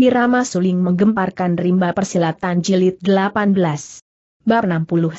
Irama suling menggemparkan rimba persilatan jilid 18. Bab 69.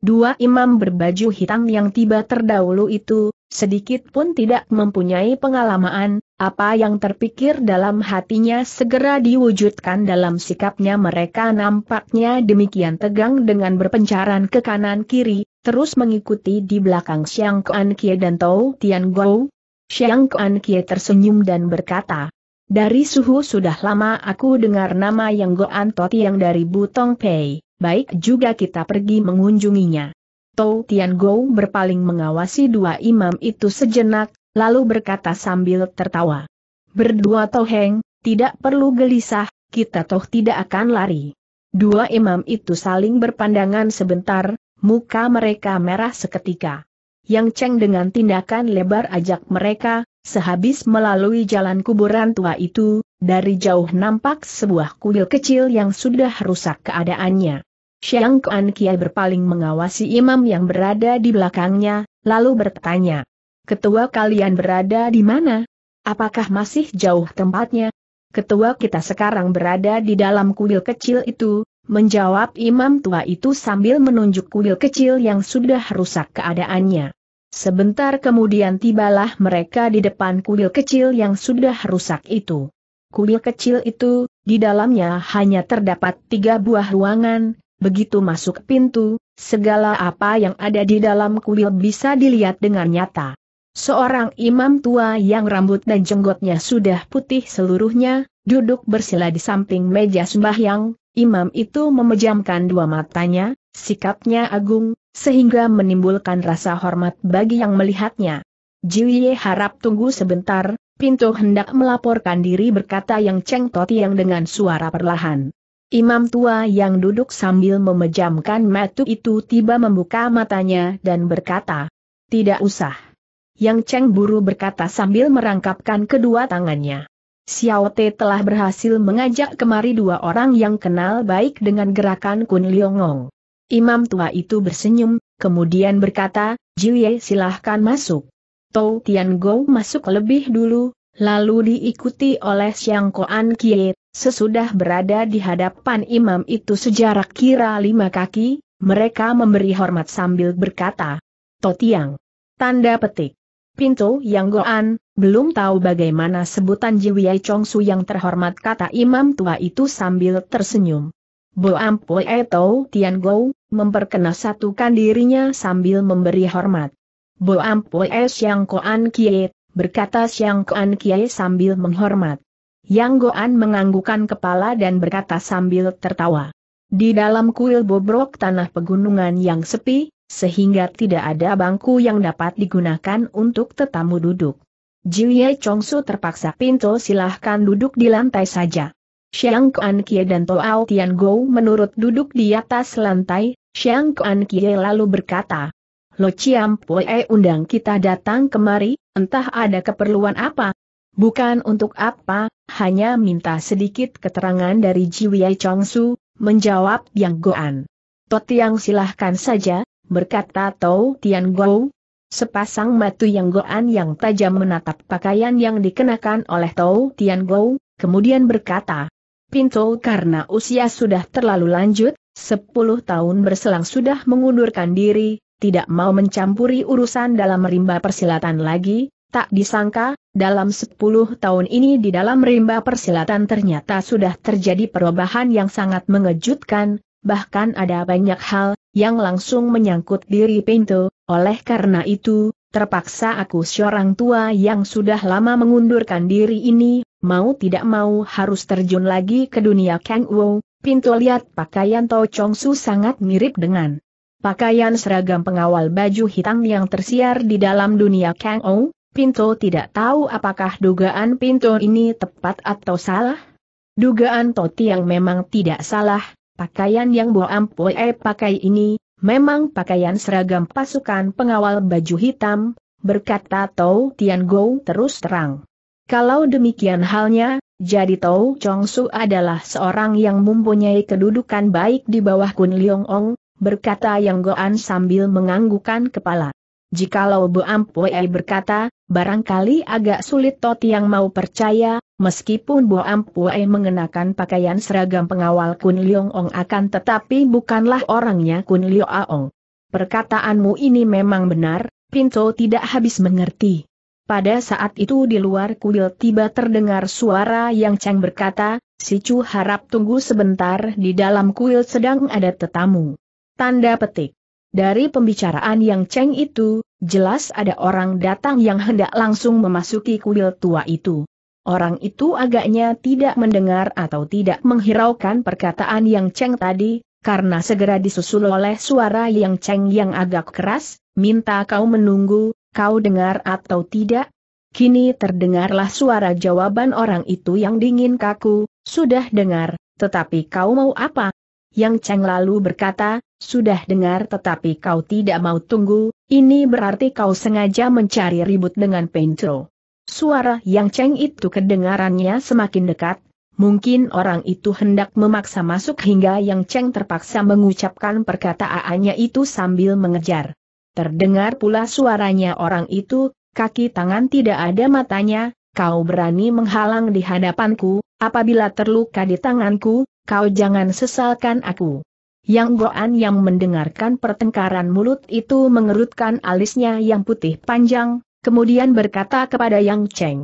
Dua imam berbaju hitam yang tiba terdahulu itu, sedikit pun tidak mempunyai pengalaman, apa yang terpikir dalam hatinya segera diwujudkan dalam sikapnya mereka nampaknya demikian tegang dengan berpencaran ke kanan-kiri, terus mengikuti di belakang Xiang Kuan Kie dan Tou Tian Gou. Xiang Kuan Kie tersenyum dan berkata, dari suhu sudah lama aku dengar nama yang Goan Toti yang dari Butong Pei, baik juga kita pergi mengunjunginya. Tou Tian Go berpaling mengawasi dua imam itu sejenak, lalu berkata sambil tertawa. Berdua Toheng, tidak perlu gelisah, kita toh tidak akan lari. Dua imam itu saling berpandangan sebentar, muka mereka merah seketika. Yang Cheng dengan tindakan lebar ajak mereka, sehabis melalui jalan kuburan tua itu, dari jauh nampak sebuah kuil kecil yang sudah rusak keadaannya. Xiang Kuan Kiai berpaling mengawasi imam yang berada di belakangnya, lalu bertanya, Ketua kalian berada di mana? Apakah masih jauh tempatnya? Ketua kita sekarang berada di dalam kuil kecil itu, menjawab imam tua itu sambil menunjuk kuil kecil yang sudah rusak keadaannya. Sebentar kemudian tibalah mereka di depan kuil kecil yang sudah rusak itu. Kuil kecil itu, di dalamnya hanya terdapat tiga buah ruangan, begitu masuk pintu, segala apa yang ada di dalam kuil bisa dilihat dengan nyata. Seorang imam tua yang rambut dan jenggotnya sudah putih seluruhnya, duduk bersila di samping meja sembahyang, Imam itu memejamkan dua matanya, sikapnya agung, sehingga menimbulkan rasa hormat bagi yang melihatnya. Jiuye harap tunggu sebentar, pintu hendak melaporkan diri berkata yang Cheng yang dengan suara perlahan. Imam tua yang duduk sambil memejamkan matu itu tiba membuka matanya dan berkata, Tidak usah. Yang Cheng buru berkata sambil merangkapkan kedua tangannya. Xiao Te telah berhasil mengajak kemari dua orang yang kenal baik dengan gerakan Kun Liongong. Imam tua itu bersenyum, kemudian berkata, Jiuye silahkan masuk. Tou Tian Go masuk lebih dulu, lalu diikuti oleh Xiang Koan Kie, sesudah berada di hadapan imam itu sejarak kira lima kaki, mereka memberi hormat sambil berkata, Totiang. Tanda petik. Pintu Yang Goan, belum tahu bagaimana sebutan Jiwiai Chong Su yang terhormat kata imam tua itu sambil tersenyum. Bo Ampue Tau Tian Go, satukan dirinya sambil memberi hormat. Bo E Yang Koan Kie, berkata Siang Koan Kie sambil menghormat. Yang Goan menganggukan kepala dan berkata sambil tertawa. Di dalam kuil bobrok tanah pegunungan yang sepi, sehingga tidak ada bangku yang dapat digunakan untuk tetamu duduk. Jiuye Chongsu terpaksa pintu silahkan duduk di lantai saja. Xiang Kuan Kie dan Toao Tian Go menurut duduk di atas lantai, Xiang Kuan Kie lalu berkata, Lo Chiam Pue undang kita datang kemari, entah ada keperluan apa. Bukan untuk apa, hanya minta sedikit keterangan dari Jiuye Chongsu, menjawab Yang Goan. Totiang silahkan saja, berkata Tau Tian Gou, Sepasang matu yang goan yang tajam menatap pakaian yang dikenakan oleh Tau Tian Gou, kemudian berkata, Pinto karena usia sudah terlalu lanjut, sepuluh tahun berselang sudah mengundurkan diri, tidak mau mencampuri urusan dalam rimba persilatan lagi, tak disangka, dalam sepuluh tahun ini di dalam rimba persilatan ternyata sudah terjadi perubahan yang sangat mengejutkan, bahkan ada banyak hal yang langsung menyangkut diri Pinto, oleh karena itu, terpaksa aku seorang tua yang sudah lama mengundurkan diri ini, mau tidak mau harus terjun lagi ke dunia Kang Wu, Pinto lihat pakaian Tao Chong Su sangat mirip dengan pakaian seragam pengawal baju hitam yang tersiar di dalam dunia Kang Wu, Pinto tidak tahu apakah dugaan Pinto ini tepat atau salah. Dugaan Toti yang memang tidak salah, Pakaian yang Bo Ampoe pakai ini, memang pakaian seragam pasukan pengawal baju hitam, berkata Tau Tian Go terus terang. Kalau demikian halnya, jadi Tau Chong Su adalah seorang yang mempunyai kedudukan baik di bawah Kun Leong Ong, berkata Yang Goan sambil menganggukan kepala. Jikalau Bu Ampuei berkata, barangkali agak sulit tot yang mau percaya, meskipun Bu Ampuei mengenakan pakaian seragam pengawal Kun Liong Ong akan tetapi bukanlah orangnya Kun Liu Aong. Perkataanmu ini memang benar, Pinto tidak habis mengerti. Pada saat itu di luar kuil tiba terdengar suara yang Cheng berkata, si Chu harap tunggu sebentar di dalam kuil sedang ada tetamu. Tanda petik. Dari pembicaraan yang ceng itu, jelas ada orang datang yang hendak langsung memasuki kuil tua itu. Orang itu agaknya tidak mendengar atau tidak menghiraukan perkataan yang ceng tadi, karena segera disusul oleh suara yang ceng yang agak keras, minta kau menunggu, kau dengar atau tidak? Kini terdengarlah suara jawaban orang itu yang dingin kaku, sudah dengar, tetapi kau mau apa? Yang Cheng lalu berkata, sudah dengar tetapi kau tidak mau tunggu, ini berarti kau sengaja mencari ribut dengan Pentro. Suara Yang Cheng itu kedengarannya semakin dekat, mungkin orang itu hendak memaksa masuk hingga Yang Cheng terpaksa mengucapkan perkataannya itu sambil mengejar. Terdengar pula suaranya orang itu, kaki tangan tidak ada matanya, kau berani menghalang di hadapanku, apabila terluka di tanganku, kau jangan sesalkan aku. Yang Goan yang mendengarkan pertengkaran mulut itu mengerutkan alisnya yang putih panjang, kemudian berkata kepada Yang Cheng.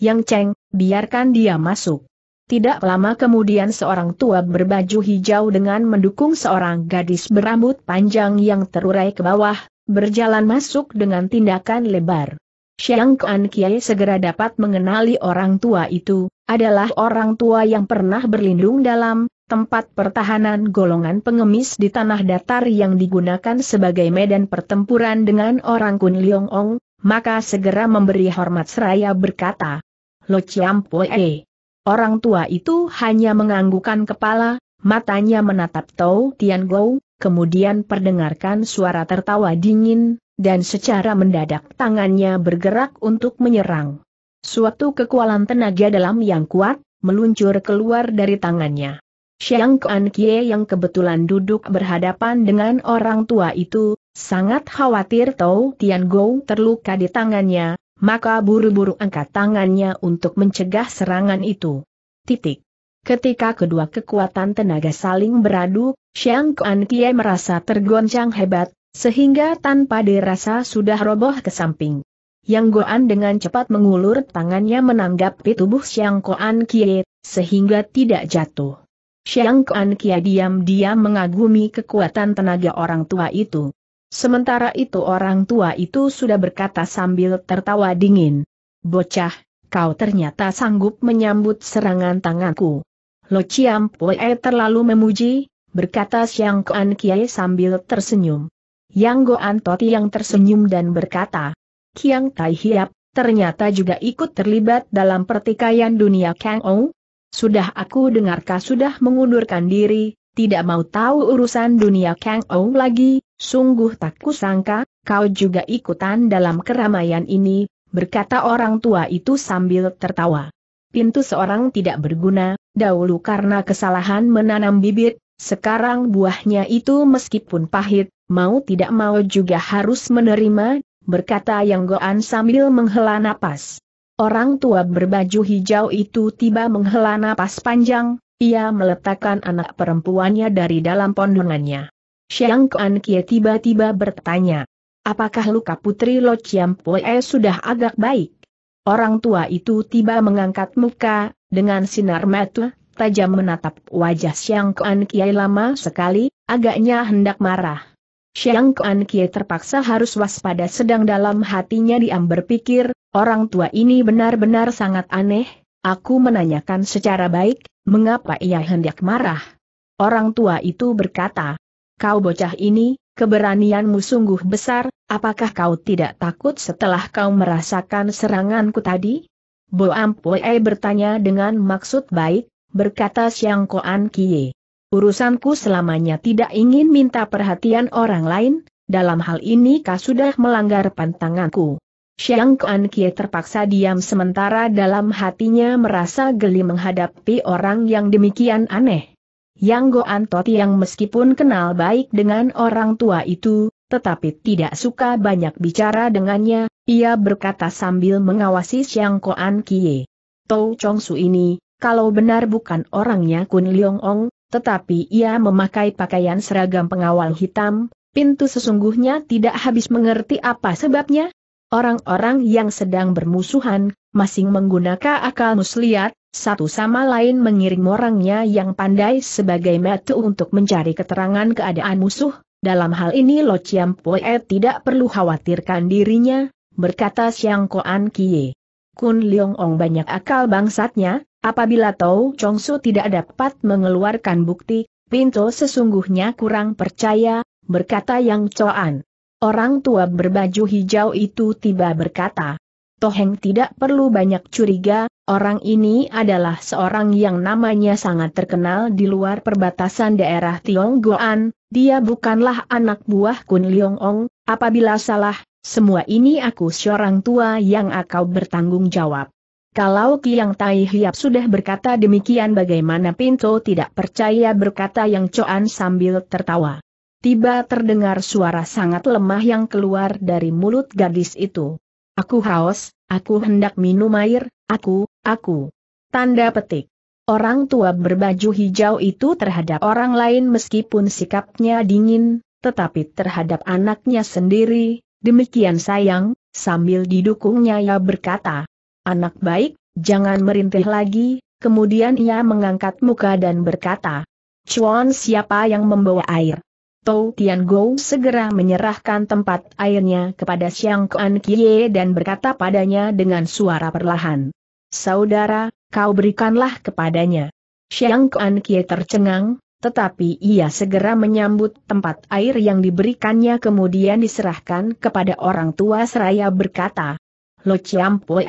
Yang Cheng, biarkan dia masuk. Tidak lama kemudian seorang tua berbaju hijau dengan mendukung seorang gadis berambut panjang yang terurai ke bawah, berjalan masuk dengan tindakan lebar. Xiang Kuan Kiai segera dapat mengenali orang tua itu, adalah orang tua yang pernah berlindung dalam tempat pertahanan golongan pengemis di tanah datar yang digunakan sebagai medan pertempuran dengan orang Kun Ong, maka segera memberi hormat seraya berkata, Lo Chiam E. Orang tua itu hanya menganggukan kepala, matanya menatap Tau Tian Gou, kemudian perdengarkan suara tertawa dingin, dan secara mendadak tangannya bergerak untuk menyerang. Suatu kekuatan tenaga dalam yang kuat, meluncur keluar dari tangannya. Xiang Kuan Kie yang kebetulan duduk berhadapan dengan orang tua itu, sangat khawatir Tau Tian Gou terluka di tangannya, maka buru-buru angkat tangannya untuk mencegah serangan itu. Titik. Ketika kedua kekuatan tenaga saling beradu, Xiang Kuan Kie merasa tergoncang hebat, sehingga tanpa dirasa sudah roboh ke samping. Yang Goan dengan cepat mengulur tangannya menanggapi tubuh Xiang Koan Kie, sehingga tidak jatuh. Xiang Koan Kie diam-diam mengagumi kekuatan tenaga orang tua itu. Sementara itu orang tua itu sudah berkata sambil tertawa dingin. Bocah, kau ternyata sanggup menyambut serangan tanganku. Lo Chiam Pue terlalu memuji, berkata Xiang Koan Kie sambil tersenyum. Yang Goan Toti yang tersenyum dan berkata, Kiang Tai Hiap, ternyata juga ikut terlibat dalam pertikaian dunia Kang Ou? Sudah aku dengarkah sudah mengundurkan diri, tidak mau tahu urusan dunia Kang Ou lagi, sungguh tak kusangka, kau juga ikutan dalam keramaian ini, berkata orang tua itu sambil tertawa. Pintu seorang tidak berguna, dahulu karena kesalahan menanam bibit, sekarang buahnya itu meskipun pahit, mau tidak mau juga harus menerima, berkata Yang Goan sambil menghela napas. Orang tua berbaju hijau itu tiba menghela napas panjang, ia meletakkan anak perempuannya dari dalam pondongannya. Xiang Kuan Kie tiba-tiba bertanya, apakah luka putri Lo Chiam Pue sudah agak baik? Orang tua itu tiba mengangkat muka, dengan sinar mata tajam menatap wajah Xiang Kuan Kie lama sekali, agaknya hendak marah. Xiang Kuan Kie terpaksa harus waspada sedang dalam hatinya diam berpikir, orang tua ini benar-benar sangat aneh, aku menanyakan secara baik, mengapa ia hendak marah. Orang tua itu berkata, kau bocah ini, keberanianmu sungguh besar, apakah kau tidak takut setelah kau merasakan seranganku tadi? Bo Ampue bertanya dengan maksud baik, berkata Xiang Kuan Kie. Urusanku selamanya tidak ingin minta perhatian orang lain, dalam hal ini kau sudah melanggar pantanganku. Xiang Kuan Kie terpaksa diam sementara dalam hatinya merasa geli menghadapi orang yang demikian aneh. Yang Goan Toti yang meskipun kenal baik dengan orang tua itu, tetapi tidak suka banyak bicara dengannya, ia berkata sambil mengawasi Xiang Kuan Kie. Tou Chong Su ini, kalau benar bukan orangnya Kun Leong Ong, tetapi ia memakai pakaian seragam pengawal hitam, pintu sesungguhnya tidak habis mengerti apa sebabnya. Orang-orang yang sedang bermusuhan, masing menggunakan akal muslihat, satu sama lain mengiring orangnya yang pandai sebagai metu untuk mencari keterangan keadaan musuh. Dalam hal ini Lo Chiam Poe tidak perlu khawatirkan dirinya, berkata Siang Koan Kie. Kun Leong Ong banyak akal bangsatnya, Apabila Tau Su tidak dapat mengeluarkan bukti, Pinto sesungguhnya kurang percaya, berkata Yang Coan. Orang tua berbaju hijau itu tiba berkata, Toheng tidak perlu banyak curiga, orang ini adalah seorang yang namanya sangat terkenal di luar perbatasan daerah Tionggoan, dia bukanlah anak buah Kun Leong Ong, apabila salah, semua ini aku seorang tua yang akau bertanggung jawab. Kalau Kiang Tai Hiap sudah berkata demikian bagaimana Pinto tidak percaya berkata yang Coan sambil tertawa. Tiba terdengar suara sangat lemah yang keluar dari mulut gadis itu. Aku haus, aku hendak minum air, aku, aku. Tanda petik. Orang tua berbaju hijau itu terhadap orang lain meskipun sikapnya dingin, tetapi terhadap anaknya sendiri, demikian sayang, sambil didukungnya ia berkata, Anak baik, jangan merintih lagi, kemudian ia mengangkat muka dan berkata, Chuan siapa yang membawa air? Tou Tian Gou segera menyerahkan tempat airnya kepada Xiang Kuan Kie dan berkata padanya dengan suara perlahan. Saudara, kau berikanlah kepadanya. Xiang Kuan Kie tercengang, tetapi ia segera menyambut tempat air yang diberikannya kemudian diserahkan kepada orang tua seraya berkata. Lo Chiam Pue,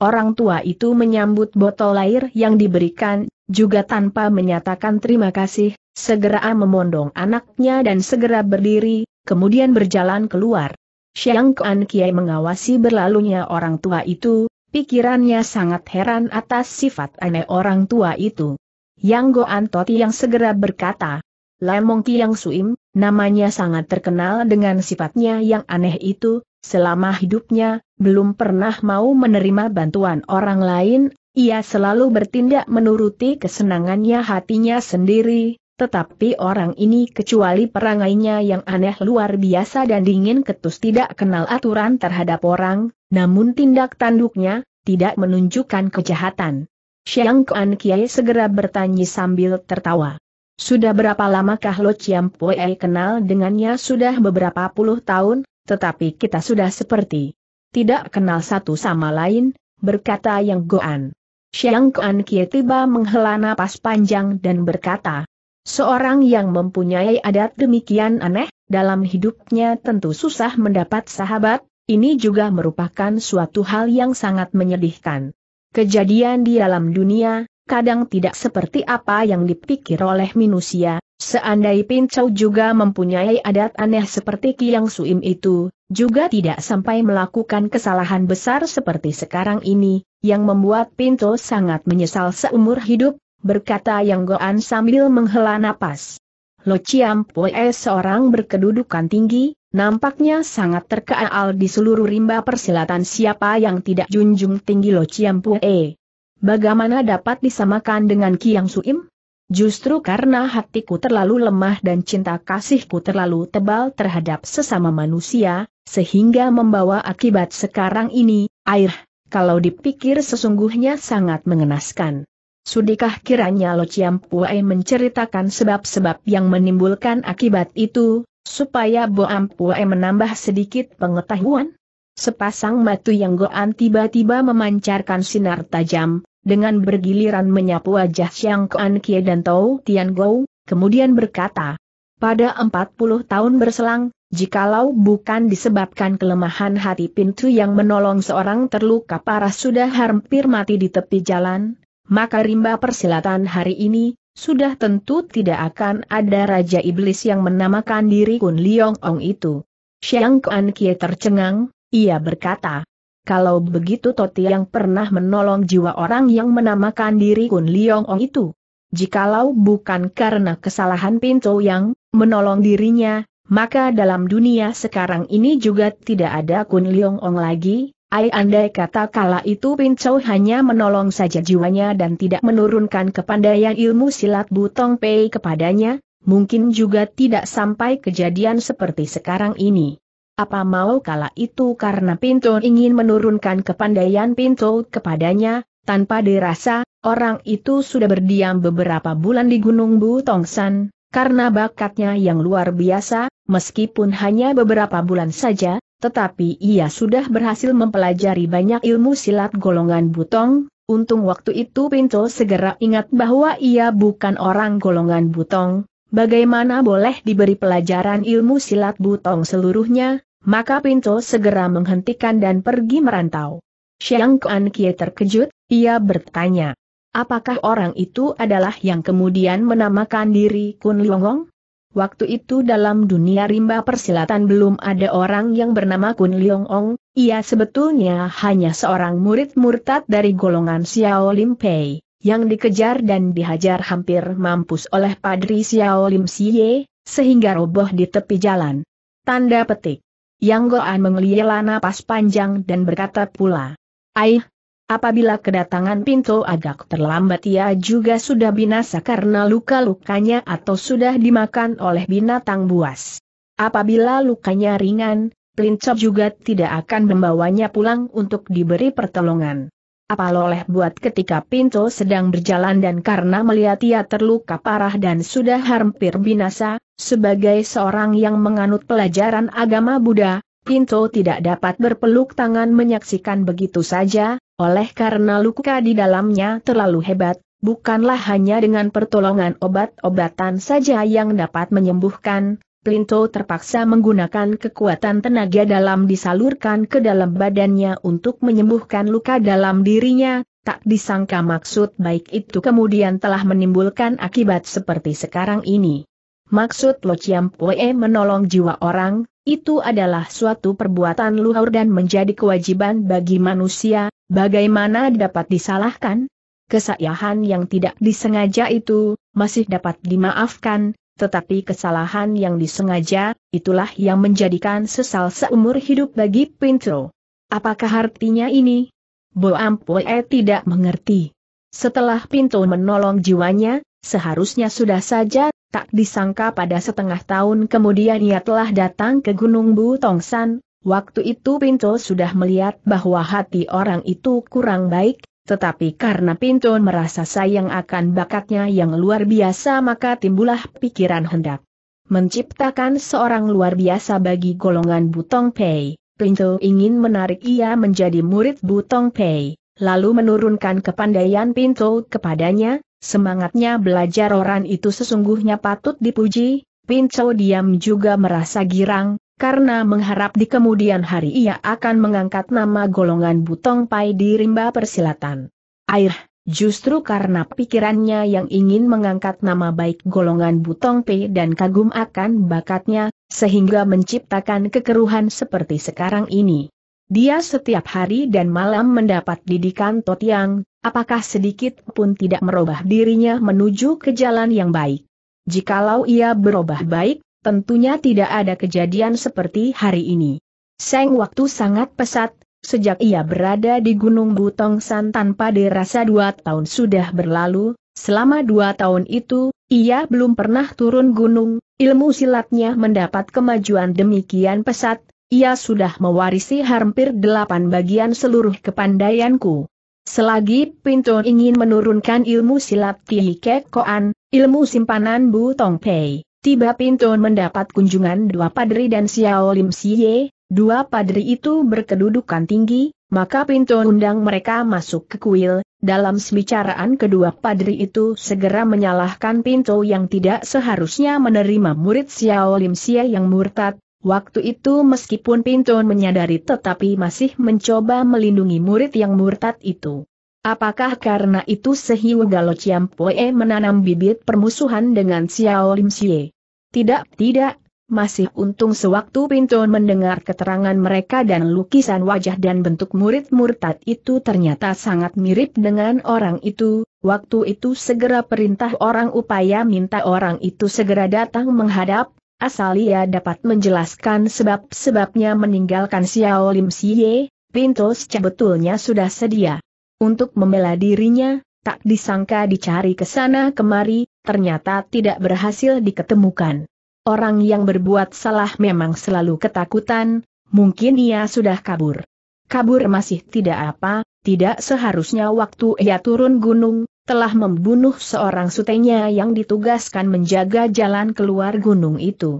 Orang tua itu menyambut botol air yang diberikan, juga tanpa menyatakan terima kasih, segera memondong anaknya dan segera berdiri, kemudian berjalan keluar. Xiang Kuan Kiai mengawasi berlalunya orang tua itu, pikirannya sangat heran atas sifat aneh orang tua itu. Yang Goan Toti yang segera berkata, Lemong Tiang Suim, namanya sangat terkenal dengan sifatnya yang aneh itu, selama hidupnya, belum pernah mau menerima bantuan orang lain, ia selalu bertindak menuruti kesenangannya hatinya sendiri, tetapi orang ini kecuali perangainya yang aneh luar biasa dan dingin ketus tidak kenal aturan terhadap orang, namun tindak tanduknya, tidak menunjukkan kejahatan. Siang Kuan Kiai segera bertanya sambil tertawa. Sudah berapa lamakah Lo Chiam Pue kenal dengannya sudah beberapa puluh tahun, tetapi kita sudah seperti tidak kenal satu sama lain, berkata yang Goan. Xiang Goan Kie tiba menghela napas panjang dan berkata, Seorang yang mempunyai adat demikian aneh, dalam hidupnya tentu susah mendapat sahabat, ini juga merupakan suatu hal yang sangat menyedihkan. Kejadian di dalam dunia, kadang tidak seperti apa yang dipikir oleh manusia, Seandai Pincau juga mempunyai adat aneh seperti Kiang Suim itu, juga tidak sampai melakukan kesalahan besar seperti sekarang ini, yang membuat Pinto sangat menyesal seumur hidup, berkata Yang Goan sambil menghela napas. Lo Chiam Poe seorang berkedudukan tinggi, nampaknya sangat terkeal di seluruh rimba persilatan siapa yang tidak junjung tinggi Lo Chiam Poe. Bagaimana dapat disamakan dengan Kiang Suim? Justru karena hatiku terlalu lemah dan cinta kasihku terlalu tebal terhadap sesama manusia, sehingga membawa akibat sekarang ini, air, kalau dipikir sesungguhnya sangat mengenaskan. Sudikah kiranya Lo Chiam Puei menceritakan sebab-sebab yang menimbulkan akibat itu, supaya Bo Ampuai menambah sedikit pengetahuan? Sepasang matu yang goan tiba-tiba memancarkan sinar tajam, dengan bergiliran menyapu wajah Xiang Kuan Kie dan Tao Tian Gou, kemudian berkata, pada 40 tahun berselang, jikalau bukan disebabkan kelemahan hati pintu yang menolong seorang terluka parah sudah hampir mati di tepi jalan, maka rimba persilatan hari ini, sudah tentu tidak akan ada Raja Iblis yang menamakan diri Kun Liong Ong itu. Xiang Kuan Kie tercengang, ia berkata, kalau begitu Toti yang pernah menolong jiwa orang yang menamakan diri Kun Liong Ong itu. Jikalau bukan karena kesalahan Pinto yang menolong dirinya, maka dalam dunia sekarang ini juga tidak ada Kun Liong Ong lagi. Ai andai kata kala itu Pinto hanya menolong saja jiwanya dan tidak menurunkan kepandaian ilmu silat Butong Pei kepadanya, mungkin juga tidak sampai kejadian seperti sekarang ini. Apa mau kala itu karena Pinto ingin menurunkan kepandaian Pinto kepadanya, tanpa dirasa, orang itu sudah berdiam beberapa bulan di Gunung Butongsan, karena bakatnya yang luar biasa, meskipun hanya beberapa bulan saja, tetapi ia sudah berhasil mempelajari banyak ilmu silat golongan Butong, untung waktu itu Pinto segera ingat bahwa ia bukan orang golongan Butong, bagaimana boleh diberi pelajaran ilmu silat Butong seluruhnya, maka Pinto segera menghentikan dan pergi merantau. Xiang Kuan Kie terkejut, ia bertanya. Apakah orang itu adalah yang kemudian menamakan diri Kun Liongong? Waktu itu dalam dunia rimba persilatan belum ada orang yang bernama Kun Liongong, ia sebetulnya hanya seorang murid murtad dari golongan Xiao Lim Pei, yang dikejar dan dihajar hampir mampus oleh Padri Xiao Lim Siye sehingga roboh di tepi jalan. Tanda petik. Yang Goan mengelila napas panjang dan berkata pula, Aih, apabila kedatangan Pinto agak terlambat ia juga sudah binasa karena luka-lukanya atau sudah dimakan oleh binatang buas. Apabila lukanya ringan, Pelincop juga tidak akan membawanya pulang untuk diberi pertolongan. Apa loleh buat ketika Pinto sedang berjalan dan karena melihat ia terluka parah dan sudah hampir binasa, sebagai seorang yang menganut pelajaran agama Buddha, Pinto tidak dapat berpeluk tangan menyaksikan begitu saja, oleh karena luka di dalamnya terlalu hebat, bukanlah hanya dengan pertolongan obat-obatan saja yang dapat menyembuhkan, Pinto terpaksa menggunakan kekuatan tenaga dalam disalurkan ke dalam badannya untuk menyembuhkan luka dalam dirinya, tak disangka maksud baik itu kemudian telah menimbulkan akibat seperti sekarang ini. Maksud Lo Chiam Pue menolong jiwa orang, itu adalah suatu perbuatan luhur dan menjadi kewajiban bagi manusia, bagaimana dapat disalahkan? Kesayahan yang tidak disengaja itu, masih dapat dimaafkan, tetapi kesalahan yang disengaja, itulah yang menjadikan sesal seumur hidup bagi Pintro. Apakah artinya ini? Bo Ampue tidak mengerti. Setelah Pinto menolong jiwanya, seharusnya sudah saja tak disangka pada setengah tahun kemudian ia telah datang ke Gunung Butongsan, waktu itu Pinto sudah melihat bahwa hati orang itu kurang baik, tetapi karena Pinto merasa sayang akan bakatnya yang luar biasa maka timbullah pikiran hendak menciptakan seorang luar biasa bagi golongan Butong Pei. Pinto ingin menarik ia menjadi murid Butong Pei, lalu menurunkan kepandaian Pinto kepadanya, Semangatnya belajar orang itu sesungguhnya patut dipuji, Pinco diam juga merasa girang, karena mengharap di kemudian hari ia akan mengangkat nama golongan Butong Pai di rimba persilatan. Air, justru karena pikirannya yang ingin mengangkat nama baik golongan Butong Pai dan kagum akan bakatnya, sehingga menciptakan kekeruhan seperti sekarang ini. Dia setiap hari dan malam mendapat didikan Totiang, apakah sedikit pun tidak merubah dirinya menuju ke jalan yang baik. Jikalau ia berubah baik, tentunya tidak ada kejadian seperti hari ini. Seng waktu sangat pesat, sejak ia berada di Gunung Butong Butongsan tanpa dirasa dua tahun sudah berlalu, selama dua tahun itu, ia belum pernah turun gunung, ilmu silatnya mendapat kemajuan demikian pesat, ia sudah mewarisi hampir delapan bagian seluruh kepandaianku. Selagi Pinto ingin menurunkan ilmu silat Ti Kekoan, ilmu simpanan Bu Tong Pei, tiba Pinto mendapat kunjungan dua padri dan Xiao Lim Siye, dua padri itu berkedudukan tinggi, maka Pinto undang mereka masuk ke kuil, dalam pembicaraan kedua padri itu segera menyalahkan Pinto yang tidak seharusnya menerima murid Xiao Lim Siye yang murtad, Waktu itu meskipun Pinton menyadari tetapi masih mencoba melindungi murid yang murtad itu. Apakah karena itu Sehiu Galo Ciampoe menanam bibit permusuhan dengan Xiao Lim Xie? Tidak, tidak, masih untung sewaktu Pinton mendengar keterangan mereka dan lukisan wajah dan bentuk murid murtad itu ternyata sangat mirip dengan orang itu, waktu itu segera perintah orang upaya minta orang itu segera datang menghadap, asal ia dapat menjelaskan sebab-sebabnya meninggalkan Xiao Lim Siye, Pintos sebetulnya sudah sedia. Untuk membela dirinya, tak disangka dicari ke sana kemari, ternyata tidak berhasil diketemukan. Orang yang berbuat salah memang selalu ketakutan, mungkin ia sudah kabur. Kabur masih tidak apa, tidak seharusnya waktu ia turun gunung, telah membunuh seorang sutenya yang ditugaskan menjaga jalan keluar gunung itu.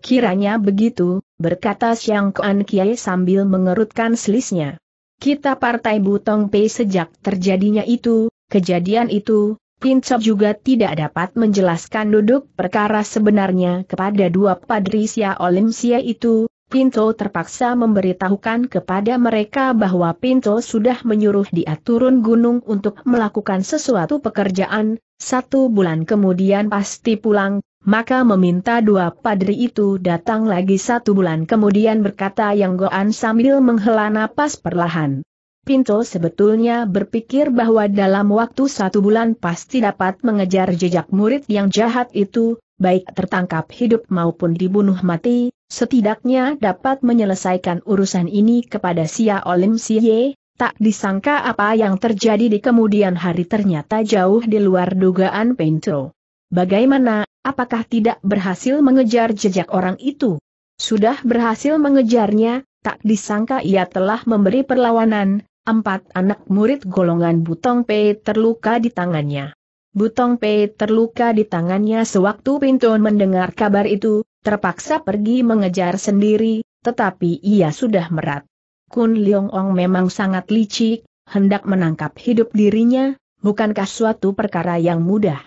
Kiranya begitu, berkata siang Kuan Kiai sambil mengerutkan selisnya. Kita partai Butong Pei sejak terjadinya itu, kejadian itu, Pincop juga tidak dapat menjelaskan duduk perkara sebenarnya kepada dua padri Sia Olim Sia itu, Pinto terpaksa memberitahukan kepada mereka bahwa Pinto sudah menyuruh dia turun gunung untuk melakukan sesuatu pekerjaan, satu bulan kemudian pasti pulang, maka meminta dua padri itu datang lagi satu bulan kemudian berkata yang goan sambil menghela napas perlahan. Pinto sebetulnya berpikir bahwa dalam waktu satu bulan pasti dapat mengejar jejak murid yang jahat itu, baik tertangkap hidup maupun dibunuh mati, Setidaknya dapat menyelesaikan urusan ini kepada Sia Olim Siye, tak disangka apa yang terjadi di kemudian hari ternyata jauh di luar dugaan Pentro. Bagaimana, apakah tidak berhasil mengejar jejak orang itu? Sudah berhasil mengejarnya, tak disangka ia telah memberi perlawanan, empat anak murid golongan Butong P terluka di tangannya. Butong P terluka di tangannya sewaktu Pinton mendengar kabar itu, terpaksa pergi mengejar sendiri, tetapi ia sudah merat. Kun Leong Ong memang sangat licik, hendak menangkap hidup dirinya, bukankah suatu perkara yang mudah.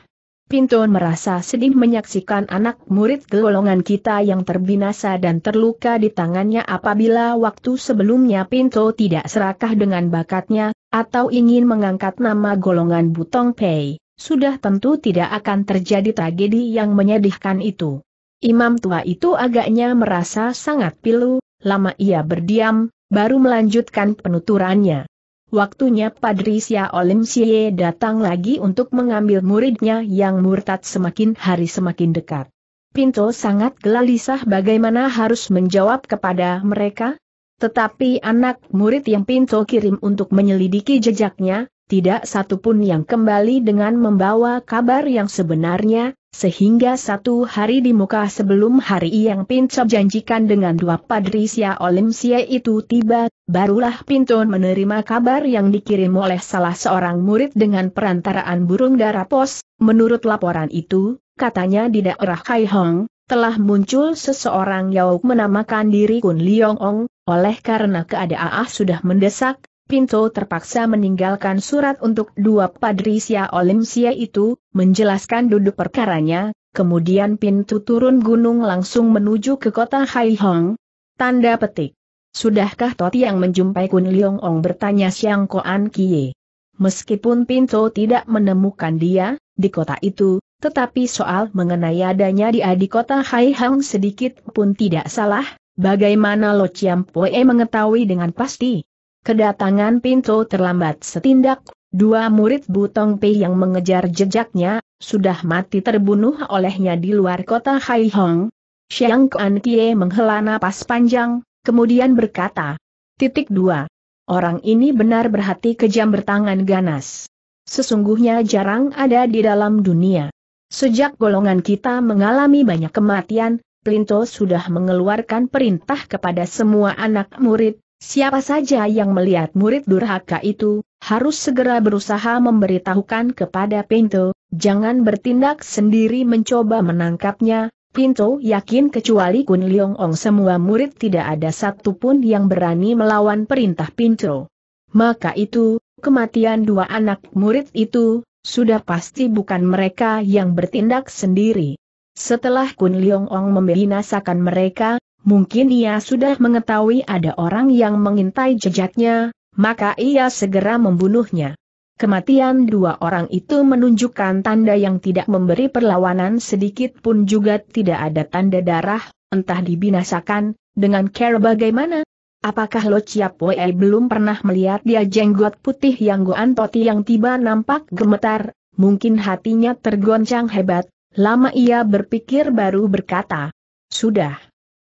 Pintu merasa sedih menyaksikan anak murid golongan kita yang terbinasa dan terluka di tangannya apabila waktu sebelumnya Pinto tidak serakah dengan bakatnya, atau ingin mengangkat nama golongan Butong Pei, sudah tentu tidak akan terjadi tragedi yang menyedihkan itu. Imam tua itu agaknya merasa sangat pilu, lama ia berdiam, baru melanjutkan penuturannya. Waktunya Padri Olimsie datang lagi untuk mengambil muridnya yang murtad semakin hari semakin dekat. Pinto sangat gelalisah bagaimana harus menjawab kepada mereka, tetapi anak murid yang Pinto kirim untuk menyelidiki jejaknya, tidak satupun yang kembali dengan membawa kabar yang sebenarnya, sehingga satu hari di muka sebelum hari yang Pinto janjikan dengan dua padri Padrisia Olimsia itu tiba, barulah Pinto menerima kabar yang dikirim oleh salah seorang murid dengan perantaraan burung pos. menurut laporan itu, katanya di daerah Kaihong, telah muncul seseorang yang menamakan diri Kun Liong Ong, oleh karena keadaan sudah mendesak, Pinto terpaksa meninggalkan surat untuk dua Padrisia Olimsia itu, menjelaskan duduk perkaranya, kemudian Pinto turun gunung langsung menuju ke kota Haihong. Tanda petik. Sudahkah Toti yang menjumpai Kun Liong Ong bertanya Siang Koan Kie. Meskipun Pinto tidak menemukan dia, di kota itu, tetapi soal mengenai adanya di di kota Haihang sedikit pun tidak salah, bagaimana Lo Chiam Poe mengetahui dengan pasti? Kedatangan Pinto terlambat setindak, dua murid Butong Pei yang mengejar jejaknya, sudah mati terbunuh olehnya di luar kota Haihong. Xiang Kuan Kie menghela napas panjang, kemudian berkata, Titik dua, Orang ini benar berhati kejam bertangan ganas. Sesungguhnya jarang ada di dalam dunia. Sejak golongan kita mengalami banyak kematian, Plinto sudah mengeluarkan perintah kepada semua anak murid, Siapa saja yang melihat murid durhaka itu, harus segera berusaha memberitahukan kepada Pinto, jangan bertindak sendiri mencoba menangkapnya, Pinto yakin kecuali Kun Leong Ong semua murid tidak ada satupun yang berani melawan perintah Pinto. Maka itu, kematian dua anak murid itu, sudah pasti bukan mereka yang bertindak sendiri. Setelah Kun Leong Ong membinasakan mereka, mungkin ia sudah mengetahui ada orang yang mengintai jejaknya, maka ia segera membunuhnya. Kematian dua orang itu menunjukkan tanda yang tidak memberi perlawanan sedikit pun juga tidak ada tanda darah, entah dibinasakan, dengan care bagaimana? Apakah Lo Chiap Wei belum pernah melihat dia jenggot putih yang Goan Toti yang tiba nampak gemetar, mungkin hatinya tergoncang hebat, lama ia berpikir baru berkata, Sudah.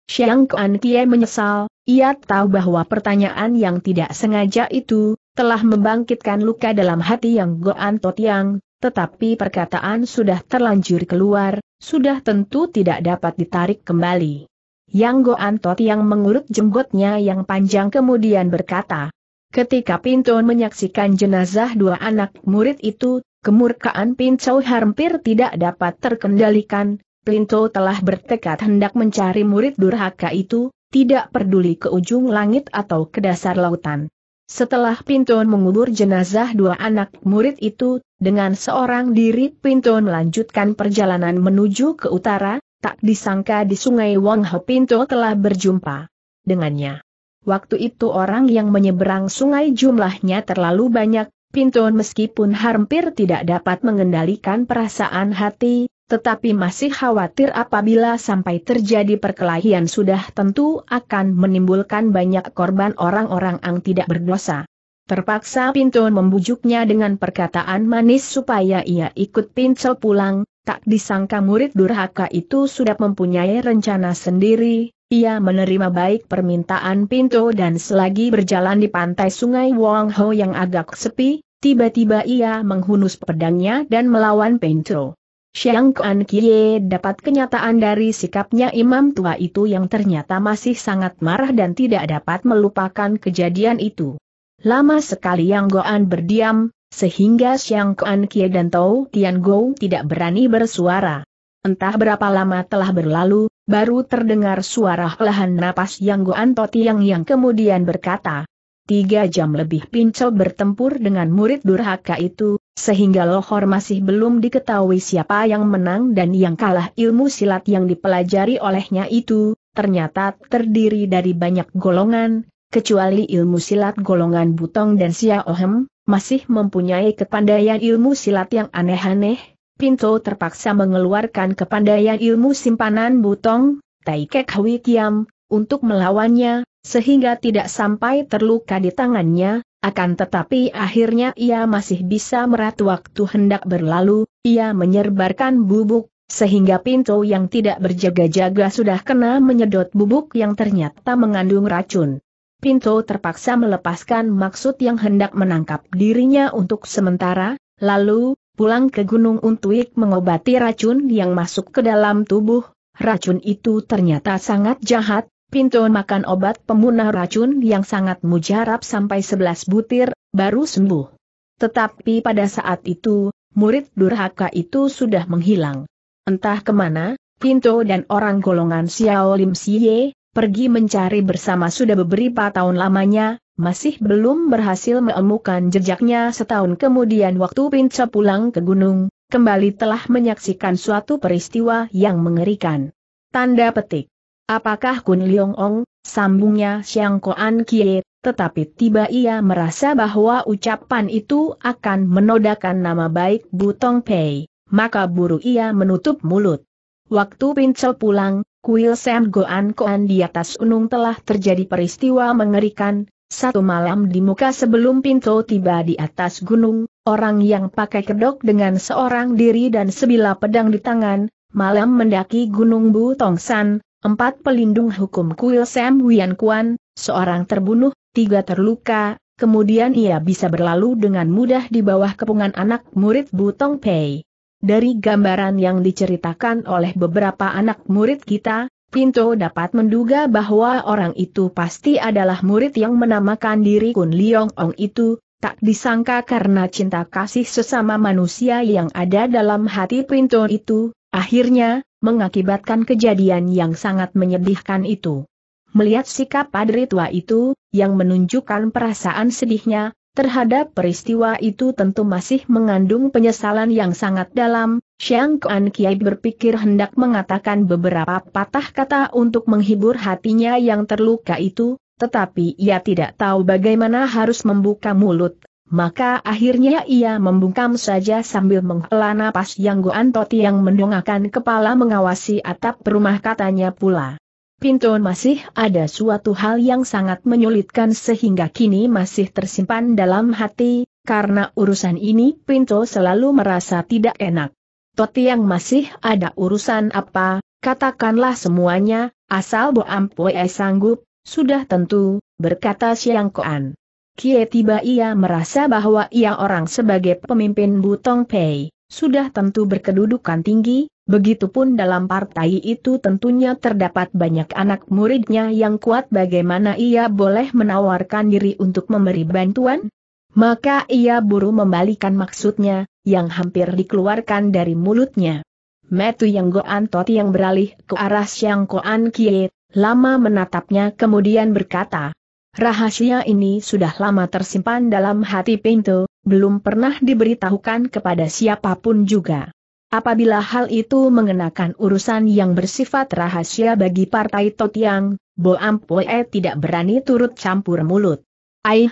Xiang Kuan Kie menyesal, ia tahu bahwa pertanyaan yang tidak sengaja itu, telah membangkitkan luka dalam hati yang Goan Totiang, tetapi perkataan sudah terlanjur keluar, sudah tentu tidak dapat ditarik kembali. Yang Goan Totiang mengurut jenggotnya yang panjang kemudian berkata, Ketika Pinton menyaksikan jenazah dua anak murid itu, kemurkaan Pincau hampir tidak dapat terkendalikan, Plinto telah bertekad hendak mencari murid durhaka itu, tidak peduli ke ujung langit atau ke dasar lautan. Setelah Pinton mengubur jenazah dua anak murid itu, dengan seorang diri Pinton melanjutkan perjalanan menuju ke utara, tak disangka di sungai Wong Ho Pinto telah berjumpa dengannya. Waktu itu orang yang menyeberang sungai jumlahnya terlalu banyak, Pinton meskipun hampir tidak dapat mengendalikan perasaan hati, tetapi masih khawatir apabila sampai terjadi perkelahian sudah tentu akan menimbulkan banyak korban orang-orang yang tidak berdosa. Terpaksa Pinto membujuknya dengan perkataan manis supaya ia ikut Pinto pulang, tak disangka murid durhaka itu sudah mempunyai rencana sendiri, ia menerima baik permintaan Pinto dan selagi berjalan di pantai sungai Wong Ho yang agak sepi, tiba-tiba ia menghunus pedangnya dan melawan Pinto. Xiang Kuan Kie dapat kenyataan dari sikapnya imam tua itu yang ternyata masih sangat marah dan tidak dapat melupakan kejadian itu. Lama sekali Yang Goan berdiam, sehingga Xiang Kuan Kie dan Tao Tian Gou tidak berani bersuara. Entah berapa lama telah berlalu, baru terdengar suara helahan napas Yang Goan Toti Yang yang kemudian berkata, tiga jam lebih Pinco bertempur dengan murid durhaka itu, sehingga lohor masih belum diketahui siapa yang menang dan yang kalah ilmu silat yang dipelajari olehnya itu, ternyata terdiri dari banyak golongan, kecuali ilmu silat golongan Butong dan Siaohem, masih mempunyai kepandaian ilmu silat yang aneh-aneh, Pinto terpaksa mengeluarkan kepandaian ilmu simpanan Butong, Tai Kek Kiam, untuk melawannya, sehingga tidak sampai terluka di tangannya, akan tetapi akhirnya ia masih bisa merat waktu hendak berlalu, ia menyerbarkan bubuk, sehingga pintu yang tidak berjaga-jaga sudah kena menyedot bubuk yang ternyata mengandung racun. Pinto terpaksa melepaskan maksud yang hendak menangkap dirinya untuk sementara, lalu, pulang ke Gunung untuk mengobati racun yang masuk ke dalam tubuh, racun itu ternyata sangat jahat, Pinto makan obat pemunah racun yang sangat mujarab sampai 11 butir, baru sembuh. Tetapi pada saat itu, murid durhaka itu sudah menghilang. Entah kemana, Pinto dan orang golongan Xiao Lim Siye, pergi mencari bersama sudah beberapa tahun lamanya, masih belum berhasil menemukan jejaknya setahun kemudian waktu Pinto pulang ke gunung, kembali telah menyaksikan suatu peristiwa yang mengerikan. Tanda petik. Apakah Kun Leong Ong, sambungnya Siang Koan Kie, tetapi tiba ia merasa bahwa ucapan itu akan menodakan nama baik Butong Pei, maka buru ia menutup mulut. Waktu Pincel pulang, Kuil Sam Goan Koan di atas gunung telah terjadi peristiwa mengerikan, satu malam di muka sebelum Pinto tiba di atas gunung, orang yang pakai kedok dengan seorang diri dan sebilah pedang di tangan, malam mendaki gunung Butong San, Empat pelindung hukum Kuil Sam Wian Kuan, seorang terbunuh, tiga terluka, kemudian ia bisa berlalu dengan mudah di bawah kepungan anak murid Butong Pei. Dari gambaran yang diceritakan oleh beberapa anak murid kita, Pinto dapat menduga bahwa orang itu pasti adalah murid yang menamakan diri Kun Liong Ong itu, tak disangka karena cinta kasih sesama manusia yang ada dalam hati Pinto itu, akhirnya, mengakibatkan kejadian yang sangat menyedihkan itu. Melihat sikap padri tua itu, yang menunjukkan perasaan sedihnya, terhadap peristiwa itu tentu masih mengandung penyesalan yang sangat dalam, Xiang Kuan Kiai berpikir hendak mengatakan beberapa patah kata untuk menghibur hatinya yang terluka itu, tetapi ia tidak tahu bagaimana harus membuka mulut, maka akhirnya ia membungkam saja sambil menghela napas yang Goan Toti yang mendongakkan kepala mengawasi atap rumah katanya pula. Pintu masih ada suatu hal yang sangat menyulitkan sehingga kini masih tersimpan dalam hati, karena urusan ini Pinto selalu merasa tidak enak. Toti yang masih ada urusan apa, katakanlah semuanya, asal Bo Ampue sanggup, sudah tentu, berkata Siang Koan. Kie tiba ia merasa bahwa ia orang sebagai pemimpin Butong Pei, sudah tentu berkedudukan tinggi, begitupun dalam partai itu tentunya terdapat banyak anak muridnya yang kuat bagaimana ia boleh menawarkan diri untuk memberi bantuan? Maka ia buru membalikan maksudnya, yang hampir dikeluarkan dari mulutnya. Metu Yang Goan Toti yang beralih ke arah Siang Koan Kie, lama menatapnya kemudian berkata, Rahasia ini sudah lama tersimpan dalam hati Pinto, belum pernah diberitahukan kepada siapapun juga. Apabila hal itu mengenakan urusan yang bersifat rahasia bagi Partai Totiang, Bo Ampoe tidak berani turut campur mulut. Aih,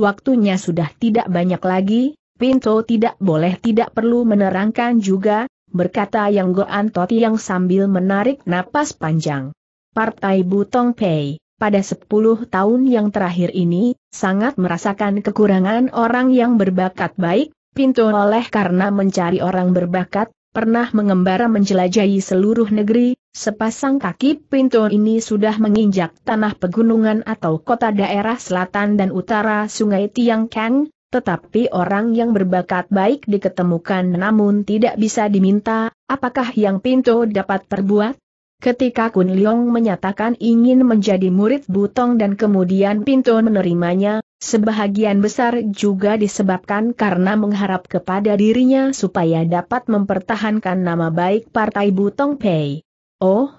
waktunya sudah tidak banyak lagi, Pinto tidak boleh tidak perlu menerangkan juga, berkata yang Goan Totiang sambil menarik napas panjang. Partai Butong Pei pada 10 tahun yang terakhir ini, sangat merasakan kekurangan orang yang berbakat baik, Pintu oleh karena mencari orang berbakat, pernah mengembara menjelajahi seluruh negeri, sepasang kaki Pintu ini sudah menginjak tanah pegunungan atau kota daerah selatan dan utara sungai Tiangkang, tetapi orang yang berbakat baik diketemukan namun tidak bisa diminta, apakah yang pintu dapat perbuat? Ketika Kun Liong menyatakan ingin menjadi murid Butong dan kemudian Pinto menerimanya, sebahagian besar juga disebabkan karena mengharap kepada dirinya supaya dapat mempertahankan nama baik Partai Butong Pei. Oh,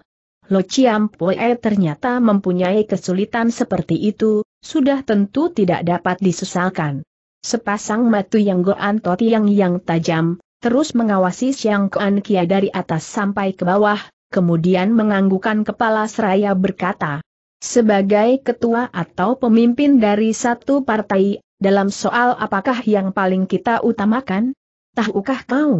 Lo Chiam Pue ternyata mempunyai kesulitan seperti itu, sudah tentu tidak dapat disesalkan. Sepasang matu yang goan toti yang yang tajam, terus mengawasi Siang Kuan Kia dari atas sampai ke bawah, kemudian menganggukan kepala seraya berkata, sebagai ketua atau pemimpin dari satu partai, dalam soal apakah yang paling kita utamakan? Tahukah kau?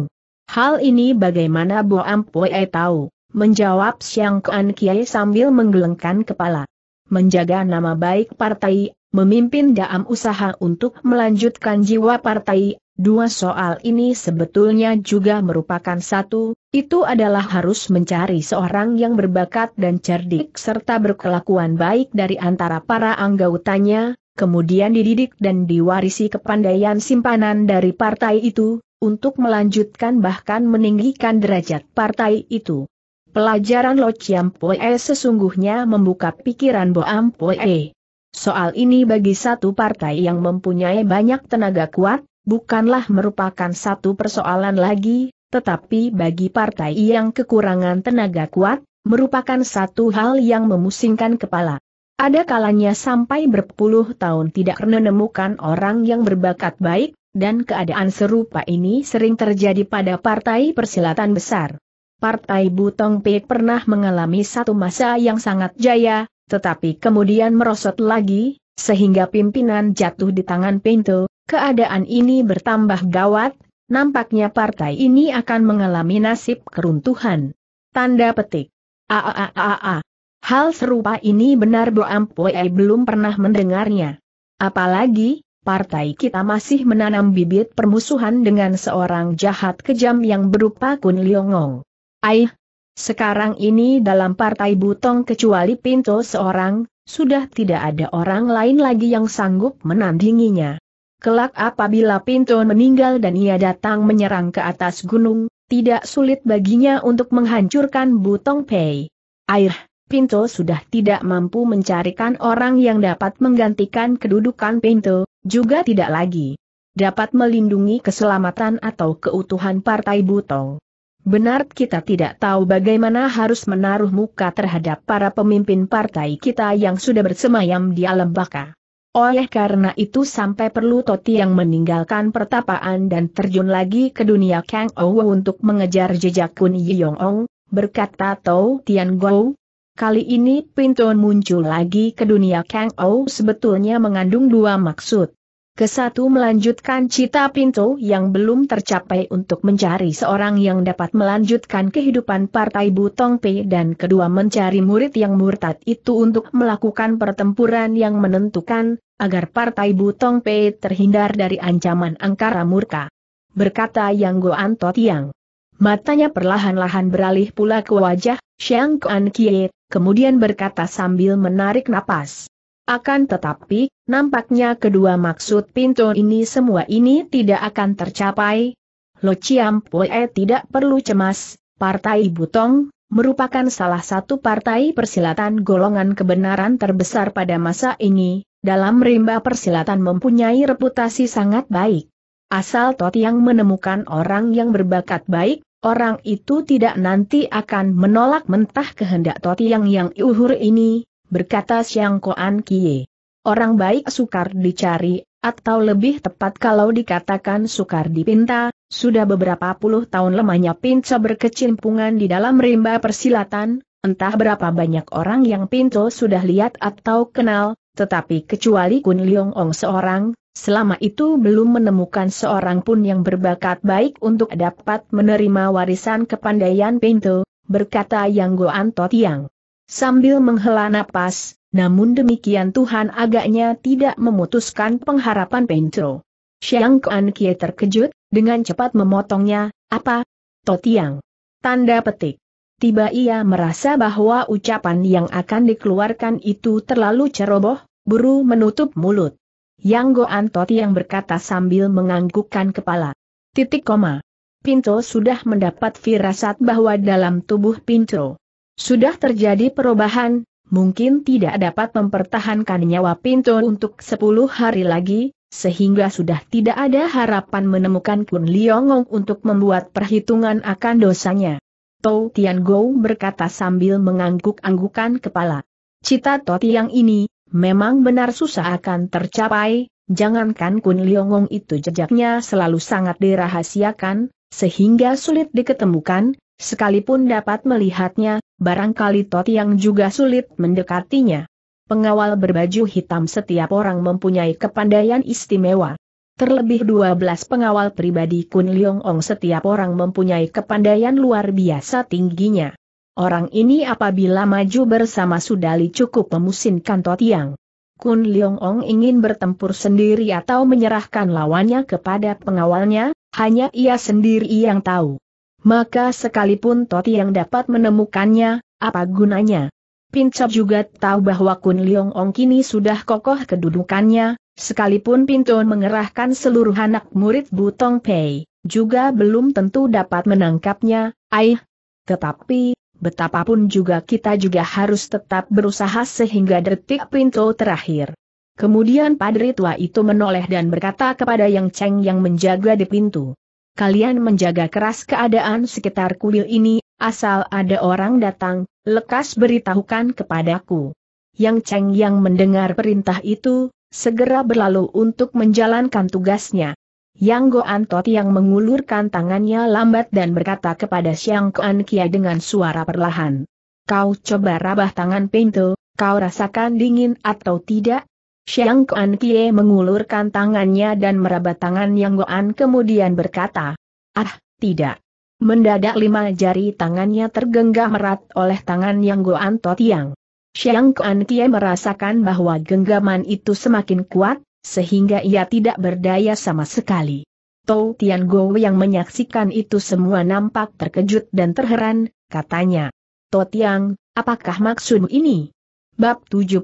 Hal ini bagaimana Bo Ampuei tahu? Menjawab Siang Kuan Kiai sambil menggelengkan kepala. Menjaga nama baik partai, memimpin dalam usaha untuk melanjutkan jiwa partai, Dua soal ini sebetulnya juga merupakan satu, itu adalah harus mencari seorang yang berbakat dan cerdik serta berkelakuan baik dari antara para anggotanya, kemudian dididik dan diwarisi kepandaian simpanan dari partai itu, untuk melanjutkan bahkan meninggikan derajat partai itu. Pelajaran Lo Chiam Poe sesungguhnya membuka pikiran Boam Poe. Soal ini bagi satu partai yang mempunyai banyak tenaga kuat, bukanlah merupakan satu persoalan lagi, tetapi bagi partai yang kekurangan tenaga kuat, merupakan satu hal yang memusingkan kepala. Ada kalanya sampai berpuluh tahun tidak menemukan orang yang berbakat baik, dan keadaan serupa ini sering terjadi pada partai persilatan besar. Partai Butong Pek pernah mengalami satu masa yang sangat jaya, tetapi kemudian merosot lagi, sehingga pimpinan jatuh di tangan Pinto, Keadaan ini bertambah gawat, nampaknya partai ini akan mengalami nasib keruntuhan. Tanda petik. -a. Hal serupa ini benar Bo Ampue belum pernah mendengarnya. Apalagi, partai kita masih menanam bibit permusuhan dengan seorang jahat kejam yang berupa Kun Liongong. Aih, sekarang ini dalam partai Butong kecuali Pinto seorang, sudah tidak ada orang lain lagi yang sanggup menandinginya. Kelak apabila Pinto meninggal dan ia datang menyerang ke atas gunung, tidak sulit baginya untuk menghancurkan Butong Pei. Air, Pinto sudah tidak mampu mencarikan orang yang dapat menggantikan kedudukan Pinto, juga tidak lagi dapat melindungi keselamatan atau keutuhan Partai Butong. Benar kita tidak tahu bagaimana harus menaruh muka terhadap para pemimpin partai kita yang sudah bersemayam di alam baka. Oleh karena itu sampai perlu Toti yang meninggalkan pertapaan dan terjun lagi ke dunia Kang Ou untuk mengejar jejak Kun Yong Ong, berkata Tau Tian Gou. Kali ini pintu muncul lagi ke dunia Kang Ou sebetulnya mengandung dua maksud. Kesatu melanjutkan cita pintu yang belum tercapai untuk mencari seorang yang dapat melanjutkan kehidupan Partai Butong P dan kedua mencari murid yang murtad itu untuk melakukan pertempuran yang menentukan, agar Partai Butong P terhindar dari ancaman angkara murka. Berkata Yang Goan Totiang. Matanya perlahan-lahan beralih pula ke wajah Xiang Kuan Kie, kemudian berkata sambil menarik napas. Akan tetapi, nampaknya kedua maksud pintu ini semua ini tidak akan tercapai. Lo Chiam Poe tidak perlu cemas, Partai Butong, merupakan salah satu partai persilatan golongan kebenaran terbesar pada masa ini, dalam rimba persilatan mempunyai reputasi sangat baik. Asal Tot yang menemukan orang yang berbakat baik, orang itu tidak nanti akan menolak mentah kehendak Tot yang yang uhur ini, berkata Siang Koan Kie. Orang baik sukar dicari, atau lebih tepat kalau dikatakan sukar dipinta, sudah beberapa puluh tahun lemahnya pinca berkecimpungan di dalam rimba persilatan, entah berapa banyak orang yang Pinto sudah lihat atau kenal, tetapi kecuali Kun Leong Ong seorang, Selama itu belum menemukan seorang pun yang berbakat baik untuk dapat menerima warisan kepandaian Pinto, berkata Yang Goan Totiang. Sambil menghela napas, namun demikian Tuhan agaknya tidak memutuskan pengharapan Pencro. Xiang Kuan Kie terkejut, dengan cepat memotongnya, apa? Totiang. Tanda petik. Tiba ia merasa bahwa ucapan yang akan dikeluarkan itu terlalu ceroboh, buru menutup mulut. Yang Goan Yang berkata sambil menganggukkan kepala. Titik koma. Pinto sudah mendapat firasat bahwa dalam tubuh Pinto sudah terjadi perubahan, mungkin tidak dapat mempertahankan nyawa Pinto untuk 10 hari lagi, sehingga sudah tidak ada harapan menemukan Kun Liongong untuk membuat perhitungan akan dosanya. Tou Tian Gou berkata sambil mengangguk-anggukan kepala. Cita Toti yang ini, memang benar susah akan tercapai, jangankan Kun Liongong itu jejaknya selalu sangat dirahasiakan, sehingga sulit diketemukan, Sekalipun dapat melihatnya, barangkali yang juga sulit mendekatinya. Pengawal berbaju hitam setiap orang mempunyai kepandaian istimewa. Terlebih 12 pengawal pribadi Kun Leong Ong setiap orang mempunyai kepandaian luar biasa tingginya. Orang ini apabila maju bersama Sudali cukup memusinkan yang. Kun Leong Ong ingin bertempur sendiri atau menyerahkan lawannya kepada pengawalnya, hanya ia sendiri yang tahu. Maka sekalipun Toti yang dapat menemukannya, apa gunanya? Pincap juga tahu bahwa Kun Leong Ong kini sudah kokoh kedudukannya, sekalipun Pinton mengerahkan seluruh anak murid Butong Pei, juga belum tentu dapat menangkapnya, aih. Tetapi, betapapun juga kita juga harus tetap berusaha sehingga detik Pinto terakhir. Kemudian padri tua itu menoleh dan berkata kepada Yang Cheng yang menjaga di pintu kalian menjaga keras keadaan sekitar kuil ini, asal ada orang datang, lekas beritahukan kepadaku. Yang Cheng yang mendengar perintah itu, segera berlalu untuk menjalankan tugasnya. Yang Goan Tot yang mengulurkan tangannya lambat dan berkata kepada Xiang Kuan Kia dengan suara perlahan. Kau coba rabah tangan pintu, kau rasakan dingin atau tidak? Xiang Kuan Kie mengulurkan tangannya dan meraba tangan Yang Goan kemudian berkata, Ah, tidak. Mendadak lima jari tangannya tergenggam erat oleh tangan Yang Goan Totiang. Xiang Kuan Kie merasakan bahwa genggaman itu semakin kuat, sehingga ia tidak berdaya sama sekali. Tou Tian Go yang menyaksikan itu semua nampak terkejut dan terheran, katanya. Totiang, apakah maksud ini? Bab 70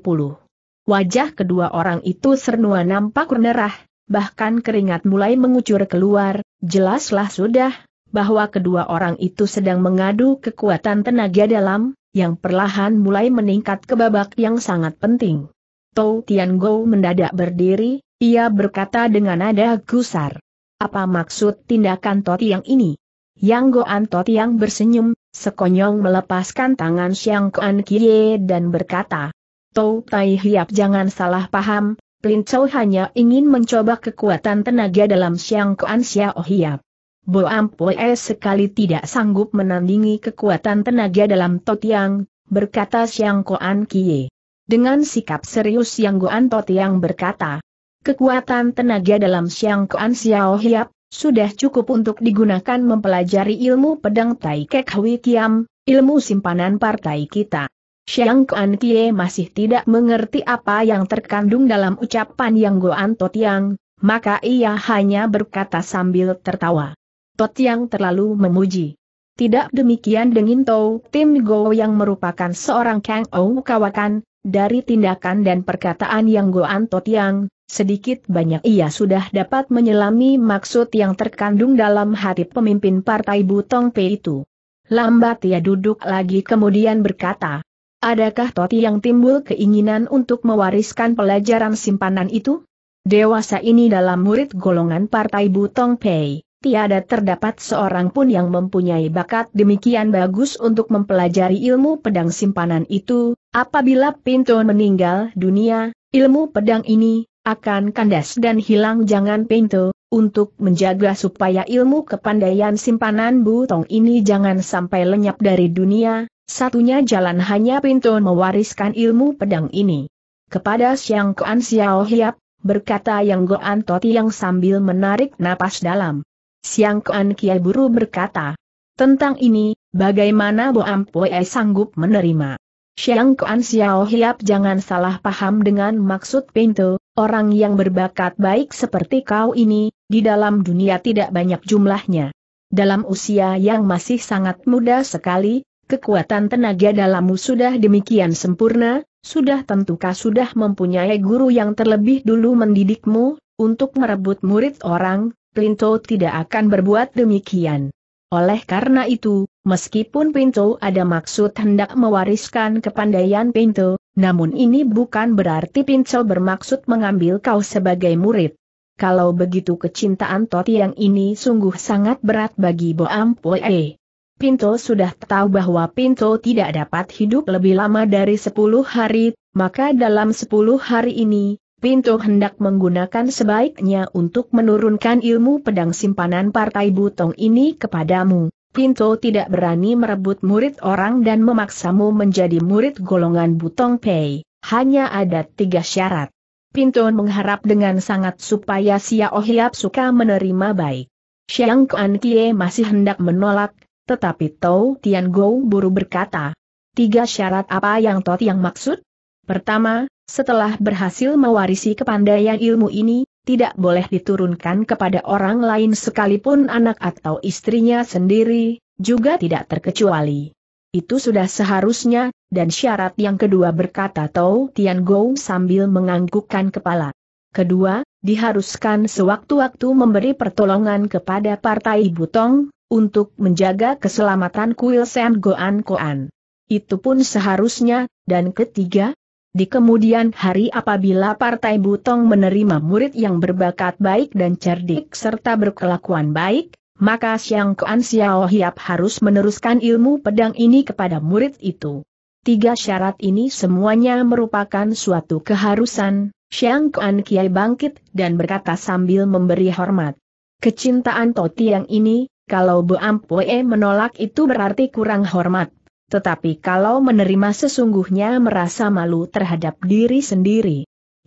Wajah kedua orang itu sernua nampak merah, bahkan keringat mulai mengucur keluar, jelaslah sudah, bahwa kedua orang itu sedang mengadu kekuatan tenaga dalam, yang perlahan mulai meningkat ke babak yang sangat penting. Tou Tian Go mendadak berdiri, ia berkata dengan nada gusar. Apa maksud tindakan Toti yang ini? Yang Goan Toti yang bersenyum, sekonyong melepaskan tangan Xiang Kuan Kie dan berkata, Tou Tai Hiap jangan salah paham, Plin Chou hanya ingin mencoba kekuatan tenaga dalam Siang Kuan Xiao Hiap. Bo Ampue sekali tidak sanggup menandingi kekuatan tenaga dalam Totiang, berkata Siang Kuan Kie. Dengan sikap serius yang Guan Totiang berkata, kekuatan tenaga dalam Siang Kuan Xiao Hiap, sudah cukup untuk digunakan mempelajari ilmu pedang Tai Kek Hui Kiam, ilmu simpanan partai kita. Xiang Kuan Kie masih tidak mengerti apa yang terkandung dalam ucapan yang Goan Totiang, maka ia hanya berkata sambil tertawa. Totiang terlalu memuji. Tidak demikian dengan Tou, Tim Go yang merupakan seorang Kang Ou kawakan, dari tindakan dan perkataan yang Goan Totiang, sedikit banyak ia sudah dapat menyelami maksud yang terkandung dalam hati pemimpin partai Butong P itu. Lambat ia duduk lagi kemudian berkata, Adakah Toti yang timbul keinginan untuk mewariskan pelajaran simpanan itu? Dewasa ini dalam murid golongan partai Butong Pei, tiada terdapat seorang pun yang mempunyai bakat demikian bagus untuk mempelajari ilmu pedang simpanan itu, apabila Pinto meninggal dunia, ilmu pedang ini, akan kandas dan hilang jangan Pinto, untuk menjaga supaya ilmu kepandaian simpanan butong ini jangan sampai lenyap dari dunia, satunya jalan hanya pintu mewariskan ilmu pedang ini. Kepada Siang Kuan Xiao Hiap, berkata Yang Goan Toti yang sambil menarik napas dalam. Siang Kuan Kiai Buru berkata, tentang ini, bagaimana Bo Ampue sanggup menerima. Siang Kuan Xiao Hiap jangan salah paham dengan maksud pintu, Orang yang berbakat baik seperti kau ini, di dalam dunia tidak banyak jumlahnya. Dalam usia yang masih sangat muda sekali, kekuatan tenaga dalammu sudah demikian sempurna, sudah tentukah sudah mempunyai guru yang terlebih dulu mendidikmu, untuk merebut murid orang, Plinto tidak akan berbuat demikian. Oleh karena itu, meskipun Pinto ada maksud hendak mewariskan kepandaian Pinto, namun ini bukan berarti Pinto bermaksud mengambil kau sebagai murid. Kalau begitu kecintaan Toti yang ini sungguh sangat berat bagi Boam Poe. Pinto sudah tahu bahwa Pinto tidak dapat hidup lebih lama dari 10 hari, maka dalam 10 hari ini, Pinto hendak menggunakan sebaiknya untuk menurunkan ilmu pedang simpanan partai butong ini kepadamu. Pinto tidak berani merebut murid orang dan memaksamu menjadi murid golongan butong pei. Hanya ada tiga syarat. Pinto mengharap dengan sangat supaya Xiao Hiap suka menerima baik. Xiang Kuan Kie masih hendak menolak, tetapi Tou Tian Gou buru berkata, Tiga syarat apa yang Tot yang maksud? Pertama, setelah berhasil mewarisi kepandaian ilmu ini, tidak boleh diturunkan kepada orang lain sekalipun anak atau istrinya sendiri, juga tidak terkecuali. Itu sudah seharusnya, dan syarat yang kedua berkata Tau Tian Go sambil menganggukkan kepala. Kedua, diharuskan sewaktu-waktu memberi pertolongan kepada Partai Butong, untuk menjaga keselamatan kuil Sam Goan Koan. Itu pun seharusnya, dan ketiga, di kemudian hari apabila Partai Butong menerima murid yang berbakat baik dan cerdik serta berkelakuan baik, maka Siang Kuan Xiao Hiap harus meneruskan ilmu pedang ini kepada murid itu. Tiga syarat ini semuanya merupakan suatu keharusan, Siang Kuan Kiai bangkit dan berkata sambil memberi hormat. Kecintaan Toti yang ini, kalau Bu Ampoe menolak itu berarti kurang hormat. Tetapi kalau menerima sesungguhnya merasa malu terhadap diri sendiri.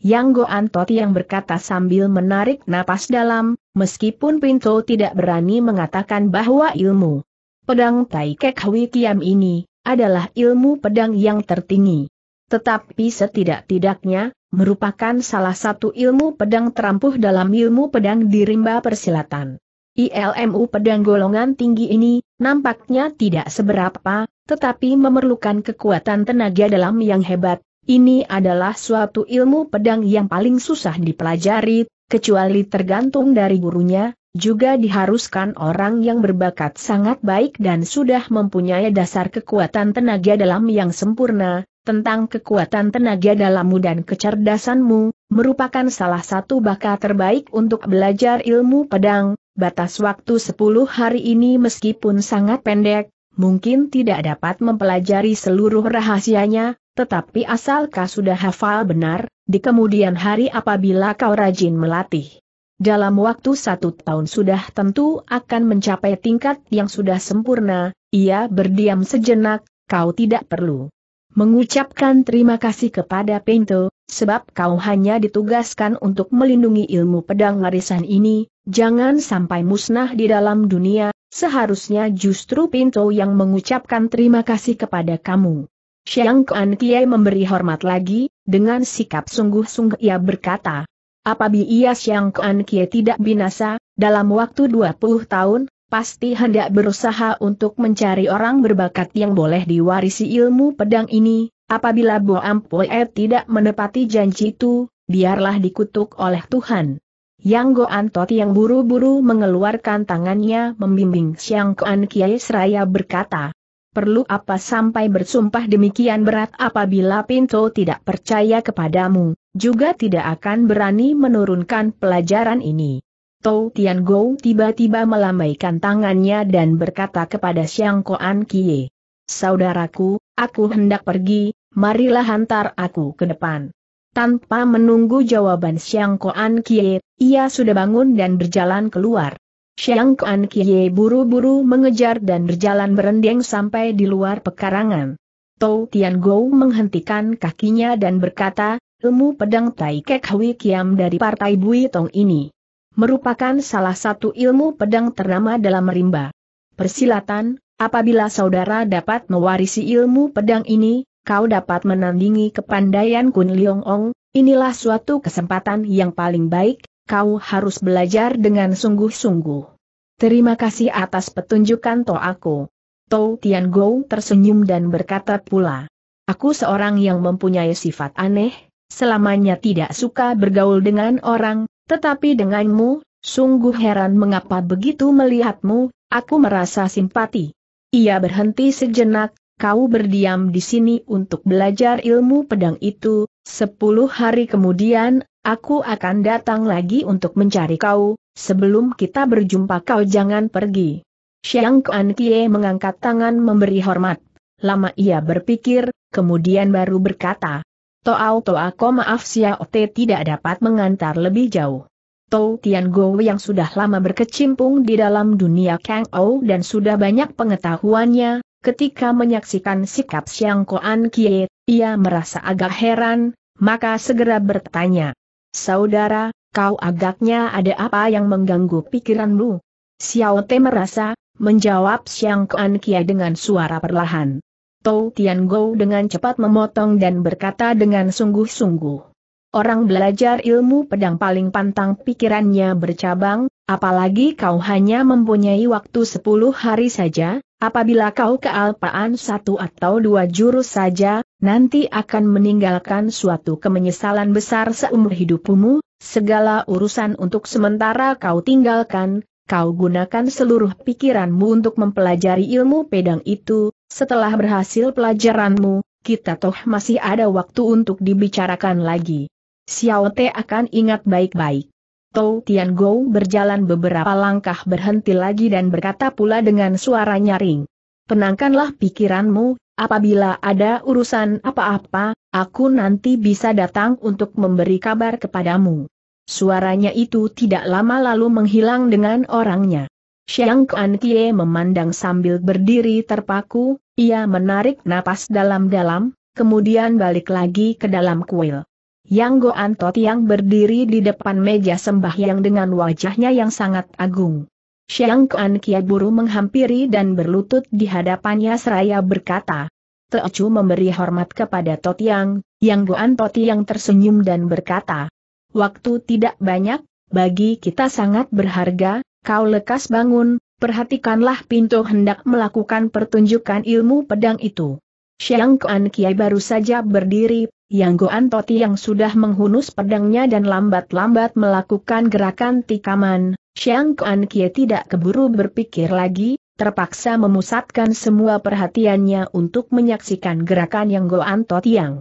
Yang Go Antot yang berkata sambil menarik napas dalam, meskipun Pinto tidak berani mengatakan bahwa ilmu pedang Tai Kek Hui Kiam ini adalah ilmu pedang yang tertinggi. Tetapi setidak-tidaknya, merupakan salah satu ilmu pedang terampuh dalam ilmu pedang di rimba persilatan. ILMU pedang golongan tinggi ini, nampaknya tidak seberapa, tetapi memerlukan kekuatan tenaga dalam yang hebat. Ini adalah suatu ilmu pedang yang paling susah dipelajari, kecuali tergantung dari gurunya, juga diharuskan orang yang berbakat sangat baik dan sudah mempunyai dasar kekuatan tenaga dalam yang sempurna, tentang kekuatan tenaga dalammu dan kecerdasanmu, merupakan salah satu bakat terbaik untuk belajar ilmu pedang, batas waktu 10 hari ini meskipun sangat pendek, mungkin tidak dapat mempelajari seluruh rahasianya, tetapi asal sudah hafal benar, di kemudian hari apabila kau rajin melatih. Dalam waktu satu tahun sudah tentu akan mencapai tingkat yang sudah sempurna, ia berdiam sejenak, kau tidak perlu mengucapkan terima kasih kepada Pinto, sebab kau hanya ditugaskan untuk melindungi ilmu pedang warisan ini, jangan sampai musnah di dalam dunia, seharusnya justru Pinto yang mengucapkan terima kasih kepada kamu. Xiang Kuan Kiai memberi hormat lagi, dengan sikap sungguh-sungguh ia berkata, Apabila Xiang Kuan Kie tidak binasa, dalam waktu 20 tahun, pasti hendak berusaha untuk mencari orang berbakat yang boleh diwarisi ilmu pedang ini, apabila Bo Ampue tidak menepati janji itu, biarlah dikutuk oleh Tuhan. Yang Go Antot yang buru-buru mengeluarkan tangannya membimbing Siang Kuan Kiai Seraya berkata, Perlu apa sampai bersumpah demikian berat apabila Pinto tidak percaya kepadamu, juga tidak akan berani menurunkan pelajaran ini. Tou Tian Gou tiba-tiba melambaikan tangannya dan berkata kepada Xiang Koan Kie. Saudaraku, aku hendak pergi, marilah hantar aku ke depan. Tanpa menunggu jawaban Xiang Koan Kie, ia sudah bangun dan berjalan keluar. Xiang Kuan Kie buru-buru mengejar dan berjalan berendeng sampai di luar pekarangan. Tou Tian Gou menghentikan kakinya dan berkata, ilmu pedang Tai Kek Hui Kiam dari partai Bui Tong ini merupakan salah satu ilmu pedang ternama dalam rimba. Persilatan, apabila saudara dapat mewarisi ilmu pedang ini, kau dapat menandingi kepandaian Kun Leong Ong, inilah suatu kesempatan yang paling baik, kau harus belajar dengan sungguh-sungguh. Terima kasih atas petunjukan to aku. To Tian Go tersenyum dan berkata pula. Aku seorang yang mempunyai sifat aneh, selamanya tidak suka bergaul dengan orang, tetapi denganmu, sungguh heran mengapa begitu melihatmu, aku merasa simpati. Ia berhenti sejenak, kau berdiam di sini untuk belajar ilmu pedang itu, sepuluh hari kemudian, aku akan datang lagi untuk mencari kau, sebelum kita berjumpa kau jangan pergi. Xiang Kuan Kie mengangkat tangan memberi hormat. Lama ia berpikir, kemudian baru berkata, toa ko maaf Xiao Te tidak dapat mengantar lebih jauh. Tou Tian Gou yang sudah lama berkecimpung di dalam dunia Kang Ou dan sudah banyak pengetahuannya, ketika menyaksikan sikap Xiang Koan Kie, ia merasa agak heran, maka segera bertanya. Saudara, kau agaknya ada apa yang mengganggu pikiranmu? Xiao Te merasa, menjawab Xiang Koan Kie dengan suara perlahan. Tou Tian Gou dengan cepat memotong dan berkata dengan sungguh-sungguh. Orang belajar ilmu pedang paling pantang pikirannya bercabang, apalagi kau hanya mempunyai waktu 10 hari saja, apabila kau kealpaan satu atau dua jurus saja, nanti akan meninggalkan suatu kemenyesalan besar seumur hidupmu, segala urusan untuk sementara kau tinggalkan, kau gunakan seluruh pikiranmu untuk mempelajari ilmu pedang itu, setelah berhasil pelajaranmu, kita toh masih ada waktu untuk dibicarakan lagi. Xiao Te akan ingat baik-baik. Tou Tian Gou berjalan beberapa langkah berhenti lagi dan berkata pula dengan suara nyaring. Tenangkanlah pikiranmu, apabila ada urusan apa-apa, aku nanti bisa datang untuk memberi kabar kepadamu. Suaranya itu tidak lama lalu menghilang dengan orangnya. Xiang Kuan Kie memandang sambil berdiri terpaku, ia menarik napas dalam-dalam, kemudian balik lagi ke dalam kuil. Yang Goan Tot yang berdiri di depan meja sembahyang dengan wajahnya yang sangat agung. Xiang Kuan Kie buru menghampiri dan berlutut di hadapannya seraya berkata, Teochu memberi hormat kepada Totiang, Yang, Go Goan yang tersenyum dan berkata, waktu tidak banyak, bagi kita sangat berharga, kau lekas bangun, perhatikanlah pintu hendak melakukan pertunjukan ilmu pedang itu. Siang Kuan Kiai baru saja berdiri, Yang Goan Toti yang sudah menghunus pedangnya dan lambat-lambat melakukan gerakan tikaman, Siang Kuan Kiai tidak keburu berpikir lagi, terpaksa memusatkan semua perhatiannya untuk menyaksikan gerakan Yang Goan Toti yang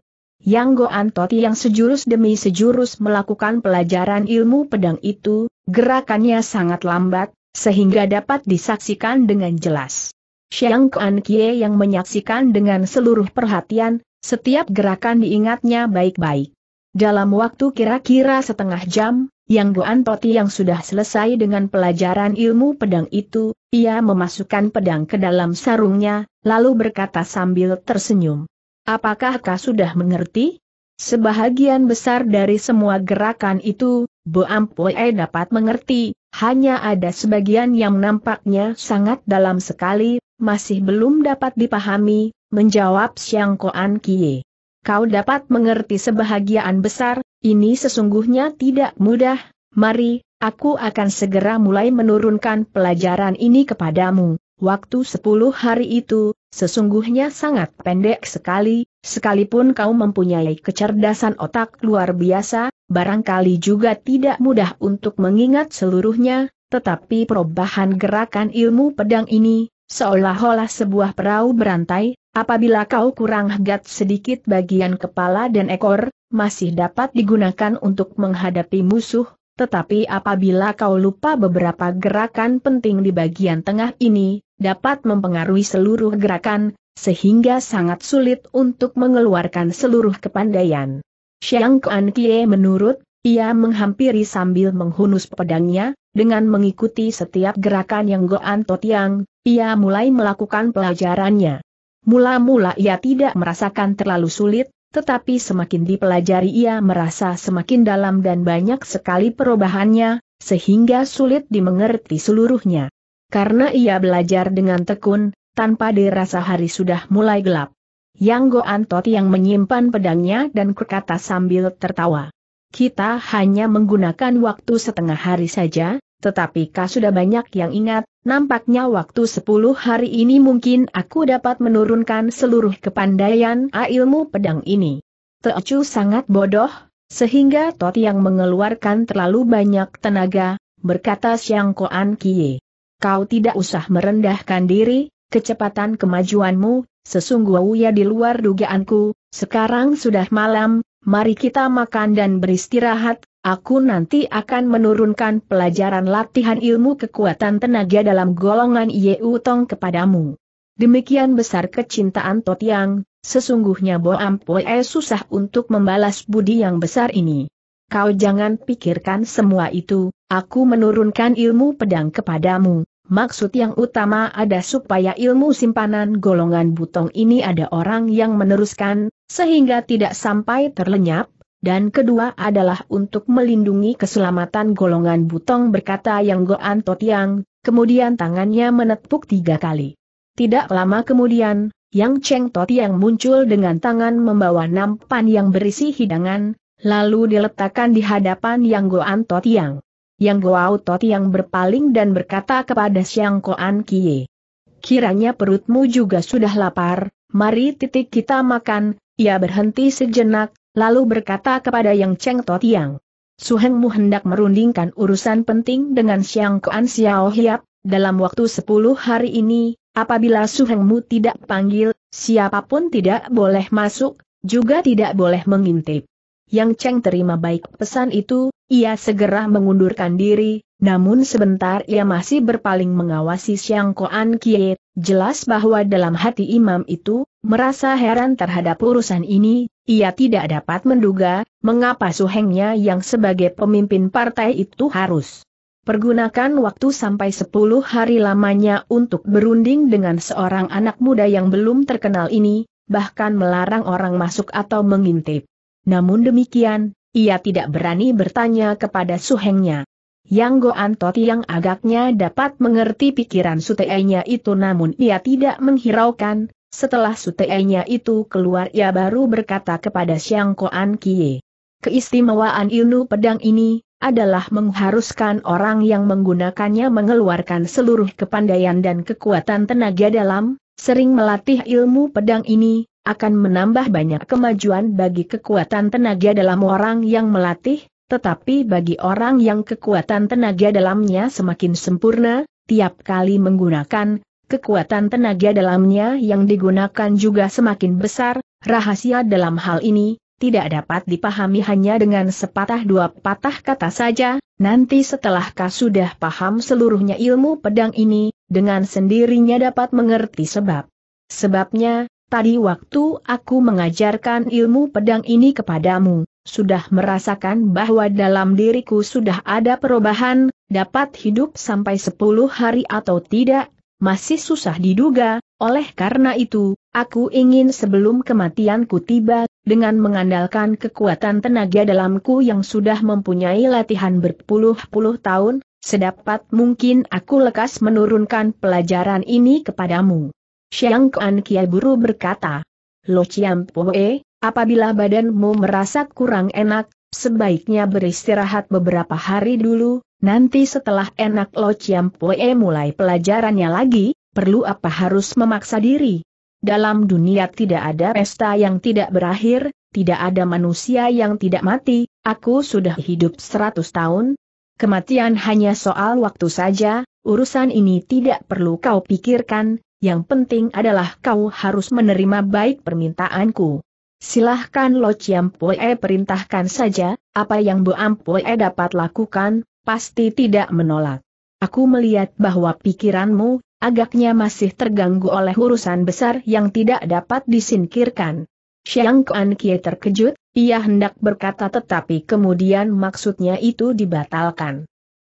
yang Go Antoti yang sejurus demi sejurus melakukan pelajaran ilmu pedang itu, gerakannya sangat lambat, sehingga dapat disaksikan dengan jelas. Xiang Kuan Kie yang menyaksikan dengan seluruh perhatian, setiap gerakan diingatnya baik-baik. Dalam waktu kira-kira setengah jam, Yang Go Antoti yang sudah selesai dengan pelajaran ilmu pedang itu, ia memasukkan pedang ke dalam sarungnya, lalu berkata sambil tersenyum. Apakah kau sudah mengerti? Sebahagian besar dari semua gerakan itu, Bo Ampue dapat mengerti, hanya ada sebagian yang nampaknya sangat dalam sekali, masih belum dapat dipahami, menjawab Siang Koan Kie. Kau dapat mengerti sebahagian besar, ini sesungguhnya tidak mudah, mari, aku akan segera mulai menurunkan pelajaran ini kepadamu. Waktu sepuluh hari itu, Sesungguhnya sangat pendek sekali, sekalipun kau mempunyai kecerdasan otak luar biasa, barangkali juga tidak mudah untuk mengingat seluruhnya, tetapi perubahan gerakan ilmu pedang ini, seolah-olah sebuah perahu berantai, apabila kau kurang hegat sedikit bagian kepala dan ekor, masih dapat digunakan untuk menghadapi musuh, tetapi apabila kau lupa beberapa gerakan penting di bagian tengah ini, dapat mempengaruhi seluruh gerakan, sehingga sangat sulit untuk mengeluarkan seluruh kepandaian. Xiang Kuan Kie menurut, ia menghampiri sambil menghunus pedangnya, dengan mengikuti setiap gerakan yang Goan Totiang, ia mulai melakukan pelajarannya. Mula-mula ia tidak merasakan terlalu sulit, tetapi semakin dipelajari ia merasa semakin dalam dan banyak sekali perubahannya, sehingga sulit dimengerti seluruhnya. Karena ia belajar dengan tekun, tanpa dirasa hari sudah mulai gelap. Yang Go Antot yang menyimpan pedangnya dan berkata sambil tertawa. Kita hanya menggunakan waktu setengah hari saja, tetapi kau sudah banyak yang ingat, nampaknya waktu sepuluh hari ini mungkin aku dapat menurunkan seluruh kepandaian ilmu pedang ini. Teocu sangat bodoh, sehingga Tot yang mengeluarkan terlalu banyak tenaga, berkata Siang Koan Kie kau tidak usah merendahkan diri, kecepatan kemajuanmu, sesungguhnya di luar dugaanku, sekarang sudah malam, mari kita makan dan beristirahat, aku nanti akan menurunkan pelajaran latihan ilmu kekuatan tenaga dalam golongan Yeu Tong kepadamu. Demikian besar kecintaan Totiang, sesungguhnya Boam Poe susah untuk membalas budi yang besar ini. Kau jangan pikirkan semua itu, aku menurunkan ilmu pedang kepadamu, Maksud yang utama ada supaya ilmu simpanan golongan butong ini ada orang yang meneruskan, sehingga tidak sampai terlenyap, dan kedua adalah untuk melindungi keselamatan golongan butong berkata yang Goan Totiang, kemudian tangannya menepuk tiga kali. Tidak lama kemudian, Yang Cheng Totiang muncul dengan tangan membawa nampan yang berisi hidangan, lalu diletakkan di hadapan Yang Goan Totiang yang Goau Toti yang berpaling dan berkata kepada Siang Koan Kie. Kiranya perutmu juga sudah lapar, mari titik kita makan, ia berhenti sejenak, lalu berkata kepada Yang Cheng Totiang. Suhengmu hendak merundingkan urusan penting dengan Siang Koan Xiao Hiap, dalam waktu 10 hari ini, apabila Suhengmu tidak panggil, siapapun tidak boleh masuk, juga tidak boleh mengintip. Yang Cheng terima baik pesan itu, ia segera mengundurkan diri, namun sebentar ia masih berpaling mengawasi Siang Koan Kie, jelas bahwa dalam hati imam itu, merasa heran terhadap urusan ini, ia tidak dapat menduga, mengapa suhengnya yang sebagai pemimpin partai itu harus Pergunakan waktu sampai 10 hari lamanya untuk berunding dengan seorang anak muda yang belum terkenal ini, bahkan melarang orang masuk atau mengintip. Namun demikian, ia tidak berani bertanya kepada suhengnya. Yang Goan Toti yang agaknya dapat mengerti pikiran Sutei-nya itu namun ia tidak menghiraukan, setelah Sutei-nya itu keluar ia baru berkata kepada Siang Koan Kie. Keistimewaan ilmu pedang ini, adalah mengharuskan orang yang menggunakannya mengeluarkan seluruh kepandaian dan kekuatan tenaga dalam, sering melatih ilmu pedang ini, akan menambah banyak kemajuan bagi kekuatan tenaga dalam orang yang melatih, tetapi bagi orang yang kekuatan tenaga dalamnya semakin sempurna, tiap kali menggunakan, kekuatan tenaga dalamnya yang digunakan juga semakin besar, rahasia dalam hal ini, tidak dapat dipahami hanya dengan sepatah dua patah kata saja, nanti setelah kau sudah paham seluruhnya ilmu pedang ini, dengan sendirinya dapat mengerti sebab. Sebabnya, Tadi waktu aku mengajarkan ilmu pedang ini kepadamu, sudah merasakan bahwa dalam diriku sudah ada perubahan, dapat hidup sampai 10 hari atau tidak, masih susah diduga, oleh karena itu, aku ingin sebelum kematianku tiba, dengan mengandalkan kekuatan tenaga dalamku yang sudah mempunyai latihan berpuluh-puluh tahun, sedapat mungkin aku lekas menurunkan pelajaran ini kepadamu. Xiang Kuan Kia Buru berkata, Lo Chiam Poe, apabila badanmu merasa kurang enak, sebaiknya beristirahat beberapa hari dulu, nanti setelah enak Lo Chiam Poe mulai pelajarannya lagi, perlu apa harus memaksa diri. Dalam dunia tidak ada pesta yang tidak berakhir, tidak ada manusia yang tidak mati, aku sudah hidup seratus tahun. Kematian hanya soal waktu saja, urusan ini tidak perlu kau pikirkan, yang penting adalah kau harus menerima baik permintaanku. Silahkan Lo Chiam Poe perintahkan saja, apa yang Bu Am Poe dapat lakukan, pasti tidak menolak. Aku melihat bahwa pikiranmu, agaknya masih terganggu oleh urusan besar yang tidak dapat disingkirkan. Xiang Kuan Kie terkejut, ia hendak berkata tetapi kemudian maksudnya itu dibatalkan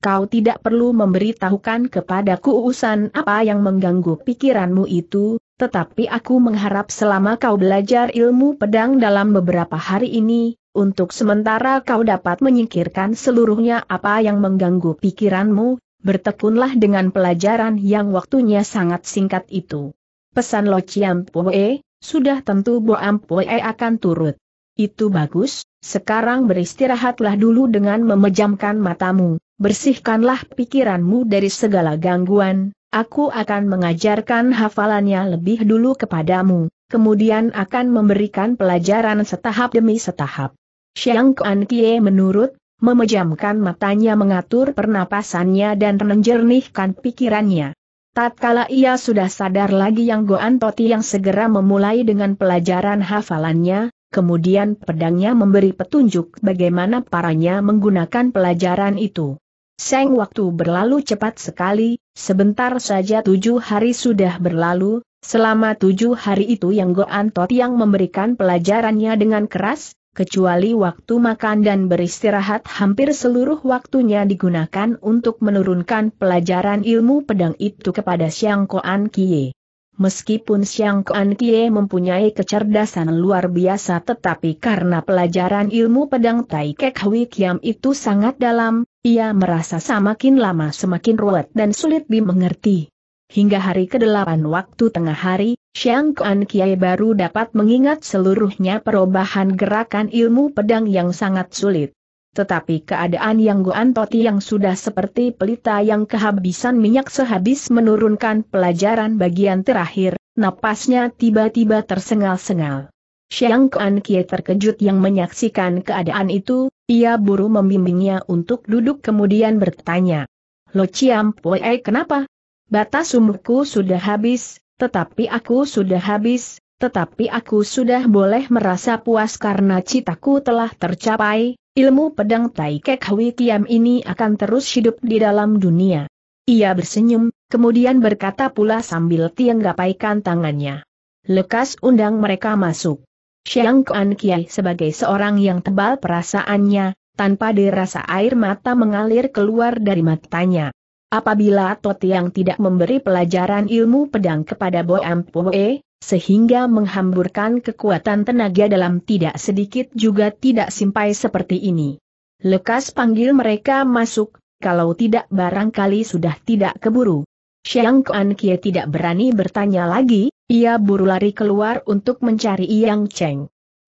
kau tidak perlu memberitahukan kepadaku urusan apa yang mengganggu pikiranmu itu, tetapi aku mengharap selama kau belajar ilmu pedang dalam beberapa hari ini, untuk sementara kau dapat menyingkirkan seluruhnya apa yang mengganggu pikiranmu, bertekunlah dengan pelajaran yang waktunya sangat singkat itu. Pesan Lo Chiam Pue, sudah tentu Bo Pue akan turut. Itu bagus, sekarang beristirahatlah dulu dengan memejamkan matamu, Bersihkanlah pikiranmu dari segala gangguan, aku akan mengajarkan hafalannya lebih dulu kepadamu, kemudian akan memberikan pelajaran setahap demi setahap. Xiang Kuan Kie menurut, memejamkan matanya mengatur pernapasannya dan menjernihkan pikirannya. Tatkala ia sudah sadar lagi yang Goan Toti yang segera memulai dengan pelajaran hafalannya, kemudian pedangnya memberi petunjuk bagaimana paranya menggunakan pelajaran itu. Seng waktu berlalu cepat sekali, sebentar saja tujuh hari sudah berlalu, selama tujuh hari itu yang Goan Tot yang memberikan pelajarannya dengan keras, kecuali waktu makan dan beristirahat hampir seluruh waktunya digunakan untuk menurunkan pelajaran ilmu pedang itu kepada Siang Koan Kie. Meskipun Siang Koan Kie mempunyai kecerdasan luar biasa tetapi karena pelajaran ilmu pedang Tai Kek Hui Kiam itu sangat dalam, ia merasa semakin lama semakin ruwet dan sulit dimengerti. Hingga hari ke-8 waktu tengah hari, Xiang Kuan Kiai baru dapat mengingat seluruhnya perubahan gerakan ilmu pedang yang sangat sulit. Tetapi keadaan yang Guan Toti yang sudah seperti pelita yang kehabisan minyak sehabis menurunkan pelajaran bagian terakhir, napasnya tiba-tiba tersengal-sengal. Xiang Kuan Kiai terkejut yang menyaksikan keadaan itu, ia buru membimbingnya untuk duduk kemudian bertanya. Lo Ciam Pue kenapa? Batas umurku sudah habis, tetapi aku sudah habis, tetapi aku sudah boleh merasa puas karena citaku telah tercapai, ilmu pedang Tai Kek Hui Tiam ini akan terus hidup di dalam dunia. Ia bersenyum, kemudian berkata pula sambil tianggapaikan tangannya. Lekas undang mereka masuk. Xiang Kuan Kiai sebagai seorang yang tebal perasaannya, tanpa dirasa air mata mengalir keluar dari matanya. Apabila Totiang tidak memberi pelajaran ilmu pedang kepada Bo Ampue, sehingga menghamburkan kekuatan tenaga dalam tidak sedikit juga tidak simpai seperti ini. Lekas panggil mereka masuk, kalau tidak barangkali sudah tidak keburu. Xiang Kuan Kie tidak berani bertanya lagi, ia buru lari keluar untuk mencari Yang Cheng.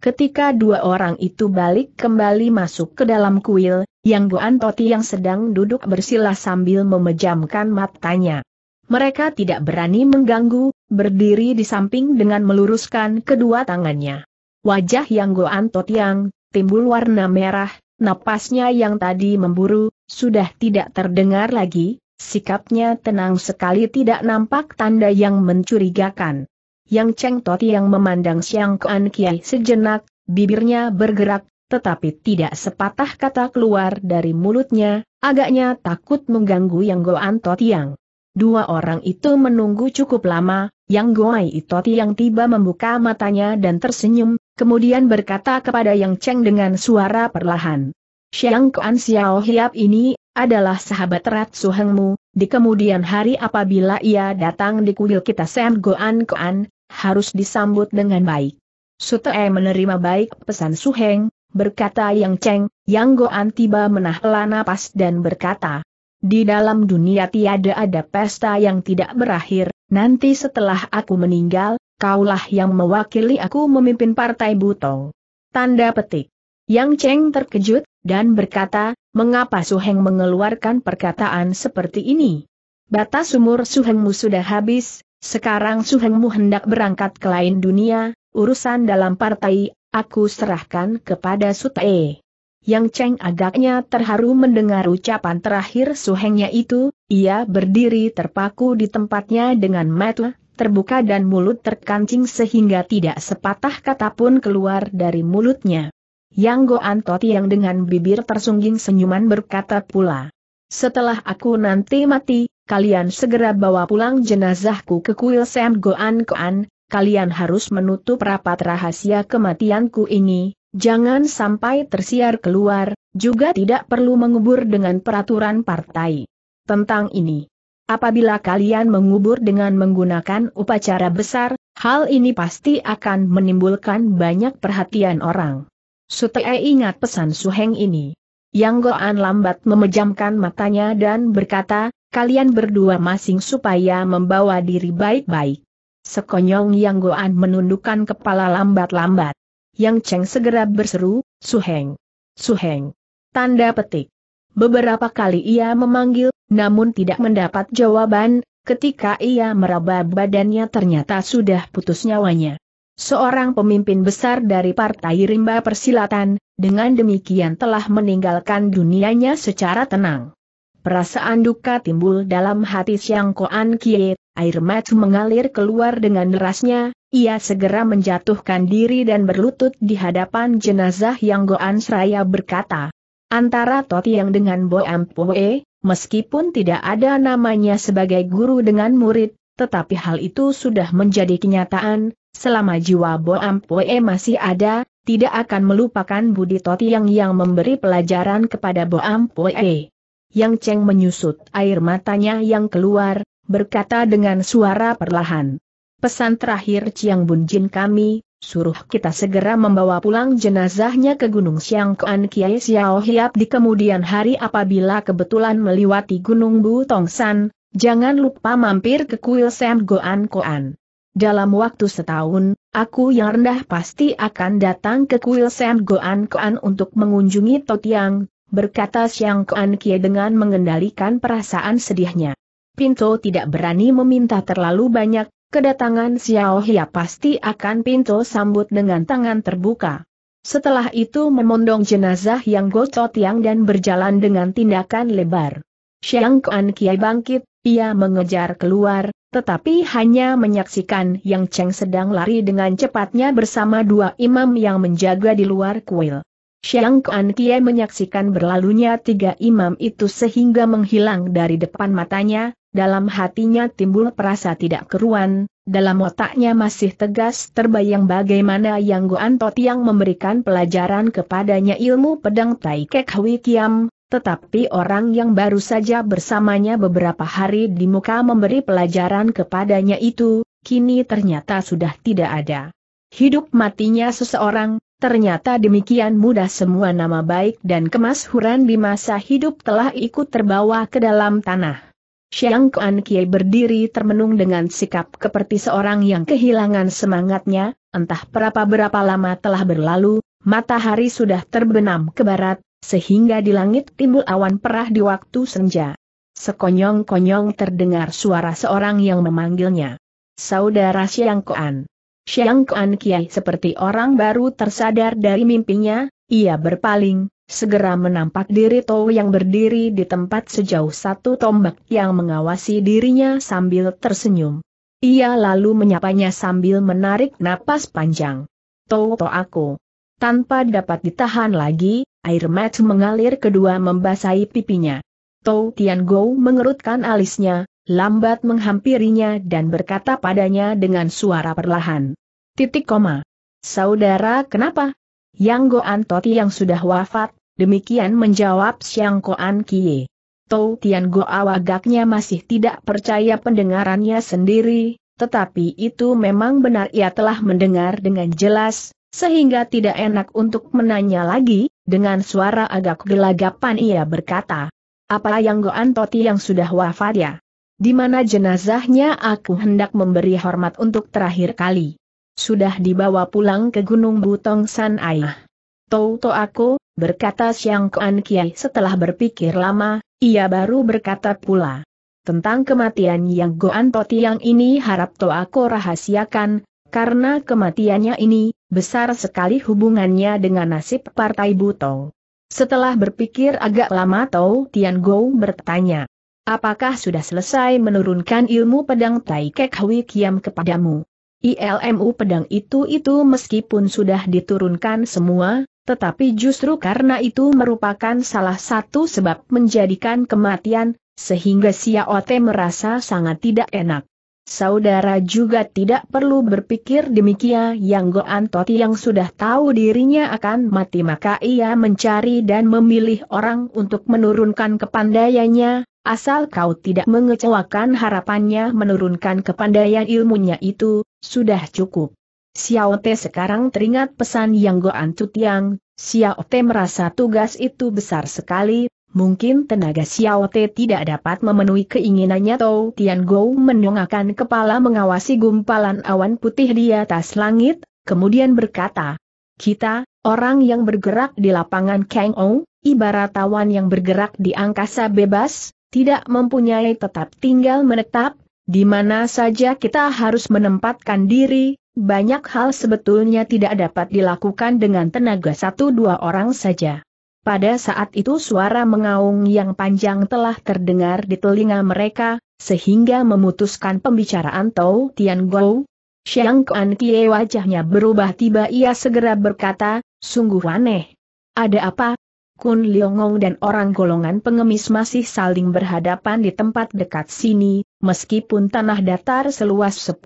Ketika dua orang itu balik kembali masuk ke dalam kuil, Yang Guan Toti yang sedang duduk bersila sambil memejamkan matanya. Mereka tidak berani mengganggu, berdiri di samping dengan meluruskan kedua tangannya. Wajah Yang Guan Toti yang timbul warna merah, napasnya yang tadi memburu, sudah tidak terdengar lagi, Sikapnya tenang sekali tidak nampak tanda yang mencurigakan. Yang Cheng Toti yang memandang Siang Kuan Kiai sejenak, bibirnya bergerak, tetapi tidak sepatah kata keluar dari mulutnya, agaknya takut mengganggu Yang Goan Totiang. Dua orang itu menunggu cukup lama, Yang Goai Toti yang tiba membuka matanya dan tersenyum, kemudian berkata kepada Yang Cheng dengan suara perlahan. Siang Kuan Xiao Hiap ini adalah sahabat erat Suhengmu, di kemudian hari apabila ia datang di kuil kita Sam Goan Koan, harus disambut dengan baik. Sutee menerima baik pesan Suheng, berkata Yang Cheng, Yang Goan tiba menahan napas dan berkata, di dalam dunia tiada ada pesta yang tidak berakhir, nanti setelah aku meninggal, kaulah yang mewakili aku memimpin partai Butong. Tanda petik. Yang Cheng terkejut, dan berkata, mengapa Suheng mengeluarkan perkataan seperti ini? Batas umur Suhengmu sudah habis, sekarang Suhengmu hendak berangkat ke lain dunia, urusan dalam partai, aku serahkan kepada Sutae. Yang Cheng agaknya terharu mendengar ucapan terakhir Suhengnya itu, ia berdiri terpaku di tempatnya dengan mata terbuka dan mulut terkancing sehingga tidak sepatah kata pun keluar dari mulutnya. Yang Goan Toti yang dengan bibir tersungging senyuman berkata pula. Setelah aku nanti mati, kalian segera bawa pulang jenazahku ke kuil Sam Goan Koan, kalian harus menutup rapat rahasia kematianku ini, jangan sampai tersiar keluar, juga tidak perlu mengubur dengan peraturan partai. Tentang ini. Apabila kalian mengubur dengan menggunakan upacara besar, hal ini pasti akan menimbulkan banyak perhatian orang. Sutei ingat pesan Suheng ini. Yang Goan lambat memejamkan matanya dan berkata, kalian berdua masing supaya membawa diri baik-baik. Sekonyong Yang Goan menundukkan kepala lambat-lambat. Yang Cheng segera berseru, Suheng. Suheng. Tanda petik. Beberapa kali ia memanggil, namun tidak mendapat jawaban, ketika ia meraba badannya ternyata sudah putus nyawanya seorang pemimpin besar dari Partai Rimba Persilatan, dengan demikian telah meninggalkan dunianya secara tenang. Perasaan duka timbul dalam hati Siang Koan Kie, air mata mengalir keluar dengan derasnya, ia segera menjatuhkan diri dan berlutut di hadapan jenazah yang Goan Seraya berkata. Antara Toti yang dengan Bo Ampoe, meskipun tidak ada namanya sebagai guru dengan murid, tetapi hal itu sudah menjadi kenyataan, selama jiwa Bo Ampoe masih ada, tidak akan melupakan Budi Toti yang memberi pelajaran kepada Bo Ampoe. Yang Cheng menyusut air matanya yang keluar, berkata dengan suara perlahan. Pesan terakhir Chiang Jin kami, suruh kita segera membawa pulang jenazahnya ke Gunung Siang Kuan Kiai Xiao Hiap di kemudian hari apabila kebetulan meliwati Gunung Bu Tong San, jangan lupa mampir ke kuil Sam Goan Koan. Dalam waktu setahun, aku yang rendah pasti akan datang ke kuil Sam Goan Koan untuk mengunjungi Totiang, berkata Siang Koan Kie dengan mengendalikan perasaan sedihnya. Pinto tidak berani meminta terlalu banyak, kedatangan Xiao Hia pasti akan Pinto sambut dengan tangan terbuka. Setelah itu memondong jenazah yang Go yang dan berjalan dengan tindakan lebar. Siang Koan Kiai bangkit, ia mengejar keluar, tetapi hanya menyaksikan Yang Cheng sedang lari dengan cepatnya bersama dua imam yang menjaga di luar kuil. Xiang Kuan Kie menyaksikan berlalunya tiga imam itu sehingga menghilang dari depan matanya, dalam hatinya timbul perasa tidak keruan, dalam otaknya masih tegas terbayang bagaimana Yang Guan Tot yang memberikan pelajaran kepadanya ilmu pedang Tai Kek Hui Kiam, tetapi orang yang baru saja bersamanya beberapa hari di muka memberi pelajaran kepadanya itu, kini ternyata sudah tidak ada. Hidup matinya seseorang, ternyata demikian mudah semua nama baik dan kemasyhuran di masa hidup telah ikut terbawa ke dalam tanah. Xiang Kuan Kiai berdiri termenung dengan sikap seperti seorang yang kehilangan semangatnya, entah berapa berapa lama telah berlalu, matahari sudah terbenam ke barat, sehingga di langit timbul awan perah di waktu senja. Sekonyong-konyong terdengar suara seorang yang memanggilnya. Saudara Siang Koan. Siang Koan Kiai seperti orang baru tersadar dari mimpinya, ia berpaling, segera menampak diri Tau yang berdiri di tempat sejauh satu tombak yang mengawasi dirinya sambil tersenyum. Ia lalu menyapanya sambil menarik napas panjang. tau toh aku. Tanpa dapat ditahan lagi, Air mata mengalir kedua membasahi pipinya. Tou Tian Gou mengerutkan alisnya, lambat menghampirinya dan berkata padanya dengan suara perlahan. Titik koma. Saudara kenapa? Yang Goan Toti yang sudah wafat, demikian menjawab Siang Koan Kie. Tou Tian Go awagaknya masih tidak percaya pendengarannya sendiri, tetapi itu memang benar ia telah mendengar dengan jelas, sehingga tidak enak untuk menanya lagi, dengan suara agak gelagapan ia berkata. Apa yang Goan Toti yang sudah wafat ya? Di mana jenazahnya aku hendak memberi hormat untuk terakhir kali. Sudah dibawa pulang ke Gunung Butong San Ayah. Tau-tau aku, berkata Siang Kuan Kiai setelah berpikir lama, ia baru berkata pula. Tentang kematian yang Goan Toti yang ini harap to aku rahasiakan, karena kematiannya ini, besar sekali hubungannya dengan nasib Partai Butong. Setelah berpikir agak lama Tau Tian Gou bertanya, Apakah sudah selesai menurunkan ilmu pedang Tai Kek Hui Kiam kepadamu? ILMU pedang itu-itu meskipun sudah diturunkan semua, tetapi justru karena itu merupakan salah satu sebab menjadikan kematian, sehingga Xiao Te merasa sangat tidak enak. Saudara juga tidak perlu berpikir demikian yang Goan Toti yang sudah tahu dirinya akan mati maka ia mencari dan memilih orang untuk menurunkan kepandaiannya, asal kau tidak mengecewakan harapannya menurunkan kepandaian ilmunya itu, sudah cukup. Xiao Te sekarang teringat pesan yang Goan yang, Xiao Te merasa tugas itu besar sekali, Mungkin tenaga Xiao Te tidak dapat memenuhi keinginannya Tou Tian Gou menyongakkan kepala mengawasi gumpalan awan putih di atas langit, kemudian berkata, Kita, orang yang bergerak di lapangan Kang Ou, ibarat awan yang bergerak di angkasa bebas, tidak mempunyai tetap tinggal menetap, di mana saja kita harus menempatkan diri, banyak hal sebetulnya tidak dapat dilakukan dengan tenaga satu dua orang saja. Pada saat itu suara mengaung yang panjang telah terdengar di telinga mereka, sehingga memutuskan pembicaraan Tau Tian Gou, Xiang Kuan Kie wajahnya berubah tiba ia segera berkata, sungguh aneh. Ada apa? Kun Liongong dan orang golongan pengemis masih saling berhadapan di tempat dekat sini, meskipun tanah datar seluas 10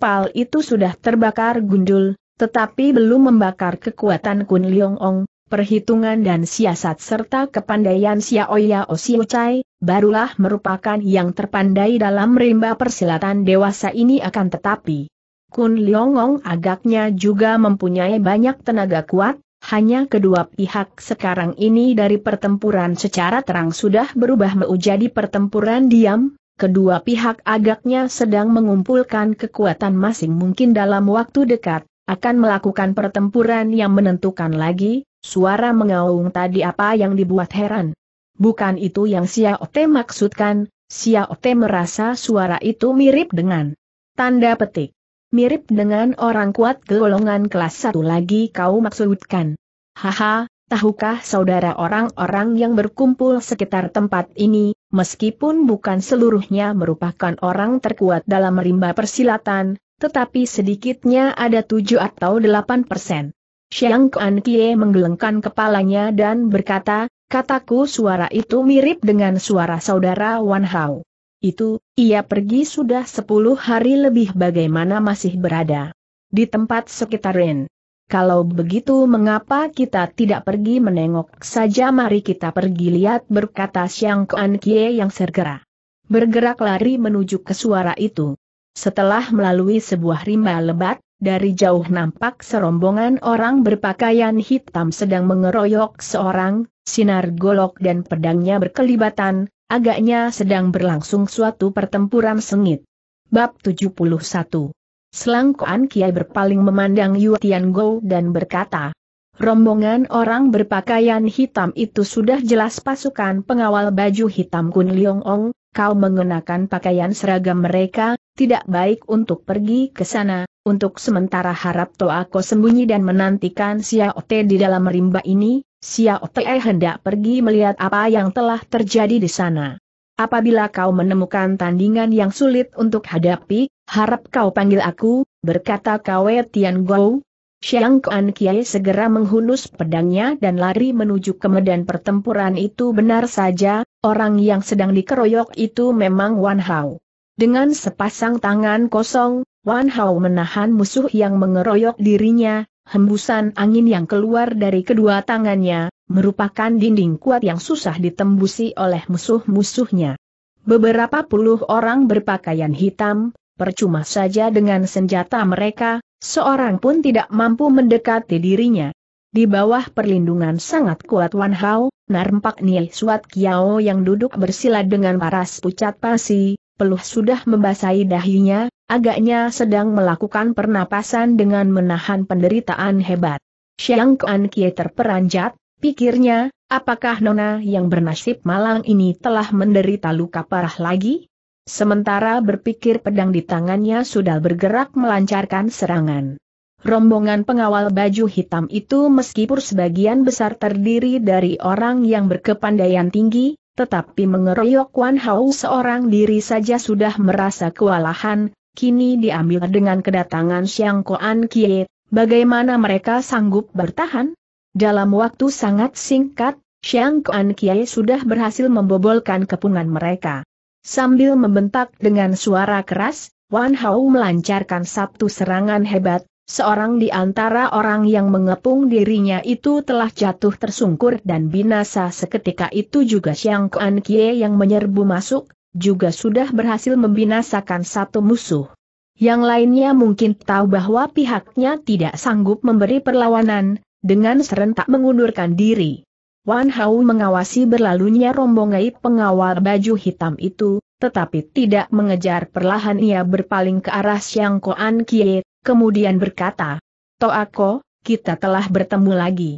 pal itu sudah terbakar gundul, tetapi belum membakar kekuatan Kun Liongong, perhitungan dan siasat serta kepandaian Xiaoya Osiucai, barulah merupakan yang terpandai dalam rimba persilatan dewasa ini akan tetapi. Kun Liongong agaknya juga mempunyai banyak tenaga kuat, hanya kedua pihak sekarang ini dari pertempuran secara terang sudah berubah menjadi pertempuran diam, kedua pihak agaknya sedang mengumpulkan kekuatan masing mungkin dalam waktu dekat, akan melakukan pertempuran yang menentukan lagi, Suara mengaung tadi apa yang dibuat heran? Bukan itu yang Xiaote maksudkan, Xiaote merasa suara itu mirip dengan tanda petik. Mirip dengan orang kuat golongan kelas satu lagi kau maksudkan. Haha, tahukah saudara orang-orang yang berkumpul sekitar tempat ini, meskipun bukan seluruhnya merupakan orang terkuat dalam rimba persilatan, tetapi sedikitnya ada tujuh atau delapan persen. Xiang Kuan Kie menggelengkan kepalanya dan berkata, kataku suara itu mirip dengan suara saudara Wan Hao. Itu, ia pergi sudah sepuluh hari lebih bagaimana masih berada di tempat sekitar Ren. Kalau begitu mengapa kita tidak pergi menengok saja mari kita pergi lihat berkata Xiang Kuan Kie yang segera. Bergerak lari menuju ke suara itu. Setelah melalui sebuah rimba lebat, dari jauh nampak serombongan orang berpakaian hitam sedang mengeroyok seorang, sinar golok dan pedangnya berkelibatan, agaknya sedang berlangsung suatu pertempuran sengit. Bab 71 Selangkuan Kiai berpaling memandang Yu Tian Go dan berkata, Rombongan orang berpakaian hitam itu sudah jelas pasukan pengawal baju hitam Kun Liong Ong, kau mengenakan pakaian seragam mereka, tidak baik untuk pergi ke sana, untuk sementara harap aku sembunyi dan menantikan Xiao Te di dalam rimba ini, Xiao Te hendak pergi melihat apa yang telah terjadi di sana. Apabila kau menemukan tandingan yang sulit untuk hadapi, harap kau panggil aku, berkata Kwe Tian Gou. Xiang Kuan Kiai segera menghunus pedangnya dan lari menuju ke medan pertempuran itu benar saja, orang yang sedang dikeroyok itu memang Wan Hao. Dengan sepasang tangan kosong, Wan Hao menahan musuh yang mengeroyok dirinya, hembusan angin yang keluar dari kedua tangannya, merupakan dinding kuat yang susah ditembusi oleh musuh-musuhnya. Beberapa puluh orang berpakaian hitam, percuma saja dengan senjata mereka, seorang pun tidak mampu mendekati dirinya. Di bawah perlindungan sangat kuat Wan Hao, narempak Niai Suat Kiao yang duduk bersila dengan paras pucat pasi, peluh sudah membasahi dahinya, agaknya sedang melakukan pernapasan dengan menahan penderitaan hebat. Xiang Kuan Kie terperanjat, pikirnya, apakah Nona yang bernasib malang ini telah menderita luka parah lagi? Sementara berpikir pedang di tangannya sudah bergerak melancarkan serangan. Rombongan pengawal baju hitam itu meskipun sebagian besar terdiri dari orang yang berkepandaian tinggi, tetapi mengeroyok Wan Hao seorang diri saja sudah merasa kewalahan, kini diambil dengan kedatangan Xiang Koan Kie, bagaimana mereka sanggup bertahan? Dalam waktu sangat singkat, Xiang Koan Kie sudah berhasil membobolkan kepungan mereka. Sambil membentak dengan suara keras, Wan Hao melancarkan satu serangan hebat, seorang di antara orang yang mengepung dirinya itu telah jatuh tersungkur dan binasa seketika itu juga Xiang Kuan Kie yang menyerbu masuk, juga sudah berhasil membinasakan satu musuh. Yang lainnya mungkin tahu bahwa pihaknya tidak sanggup memberi perlawanan, dengan serentak mengundurkan diri. Wan Hao mengawasi berlalunya rombongan pengawal baju hitam itu, tetapi tidak mengejar perlahan ia berpaling ke arah Xiang Koan Kie, kemudian berkata, Toako, kita telah bertemu lagi.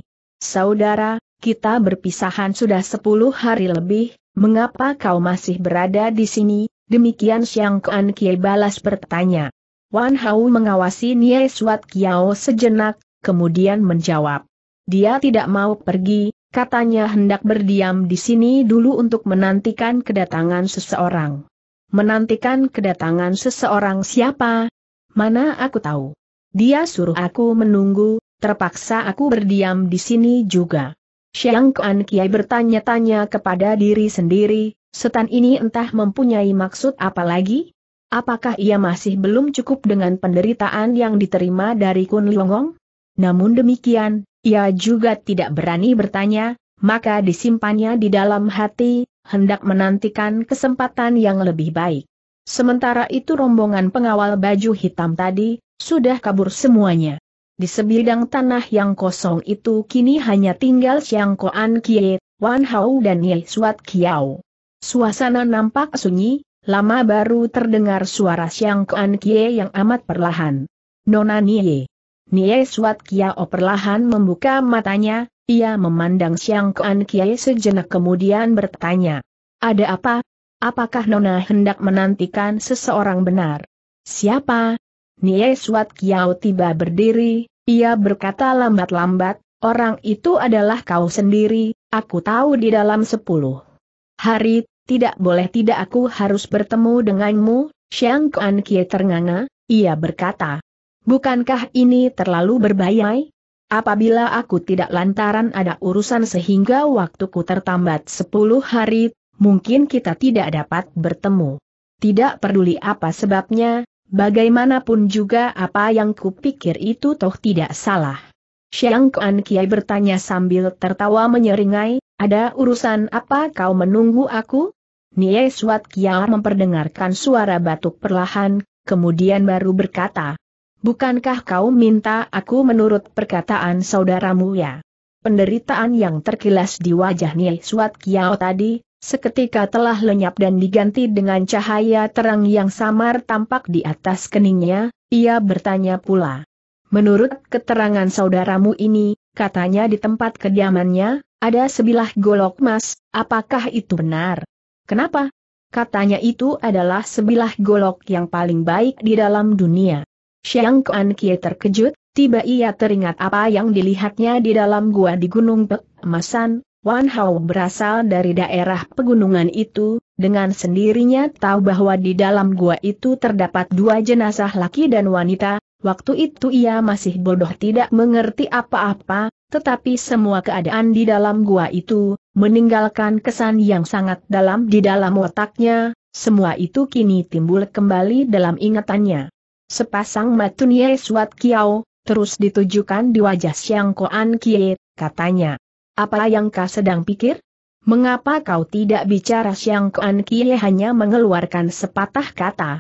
Saudara, kita berpisahan sudah sepuluh hari lebih, Mengapa kau masih berada di sini? Demikian siang Kuan Kie balas bertanya. Wan Hau mengawasi Nie Suat Kiao sejenak, kemudian menjawab. Dia tidak mau pergi, katanya hendak berdiam di sini dulu untuk menantikan kedatangan seseorang. Menantikan kedatangan seseorang siapa? Mana aku tahu. Dia suruh aku menunggu, terpaksa aku berdiam di sini juga. Xiang Kuan Kiai bertanya-tanya kepada diri sendiri, setan ini entah mempunyai maksud apa lagi? Apakah ia masih belum cukup dengan penderitaan yang diterima dari Kun Liongong? Namun demikian, ia juga tidak berani bertanya, maka disimpannya di dalam hati, hendak menantikan kesempatan yang lebih baik. Sementara itu rombongan pengawal baju hitam tadi, sudah kabur semuanya. Di sebidang tanah yang kosong itu kini hanya tinggal Siang Koan Kie, Wan Hao dan Ye Suat Kiao. Suasana nampak sunyi, lama baru terdengar suara Siang Koan Kie yang amat perlahan. Nona Nie. Nie Suat Kiao perlahan membuka matanya, ia memandang Siang Koan Kie sejenak kemudian bertanya. Ada apa? Apakah Nona hendak menantikan seseorang benar? Siapa? Nie Suat Kiao tiba berdiri, ia berkata lambat-lambat, orang itu adalah kau sendiri, aku tahu di dalam sepuluh. Hari, tidak boleh tidak aku harus bertemu denganmu, Xiang Kuan Kie ternganga, ia berkata. Bukankah ini terlalu berbahaya? Apabila aku tidak lantaran ada urusan sehingga waktuku tertambat sepuluh hari, mungkin kita tidak dapat bertemu. Tidak peduli apa sebabnya, bagaimanapun juga apa yang kupikir itu toh tidak salah. Xiang Kuan Kiai bertanya sambil tertawa menyeringai, ada urusan apa kau menunggu aku? Nie Suat Kiai memperdengarkan suara batuk perlahan, kemudian baru berkata, Bukankah kau minta aku menurut perkataan saudaramu ya? Penderitaan yang terkilas di wajah Nie Suat Kiao tadi, seketika telah lenyap dan diganti dengan cahaya terang yang samar tampak di atas keningnya, ia bertanya pula. Menurut keterangan saudaramu ini, katanya di tempat kediamannya, ada sebilah golok emas, apakah itu benar? Kenapa? Katanya itu adalah sebilah golok yang paling baik di dalam dunia. Xiang Kuan Kie terkejut, tiba ia teringat apa yang dilihatnya di dalam gua di Gunung Pek, Wan Hao berasal dari daerah pegunungan itu, dengan sendirinya tahu bahwa di dalam gua itu terdapat dua jenazah laki dan wanita, waktu itu ia masih bodoh tidak mengerti apa-apa, tetapi semua keadaan di dalam gua itu, meninggalkan kesan yang sangat dalam di dalam otaknya, semua itu kini timbul kembali dalam ingatannya. Sepasang matunye suat kiau, terus ditujukan di wajah siang Koan Kie, katanya. Apa yang kau sedang pikir? Mengapa kau tidak bicara Siang Kuan Kie hanya mengeluarkan sepatah kata?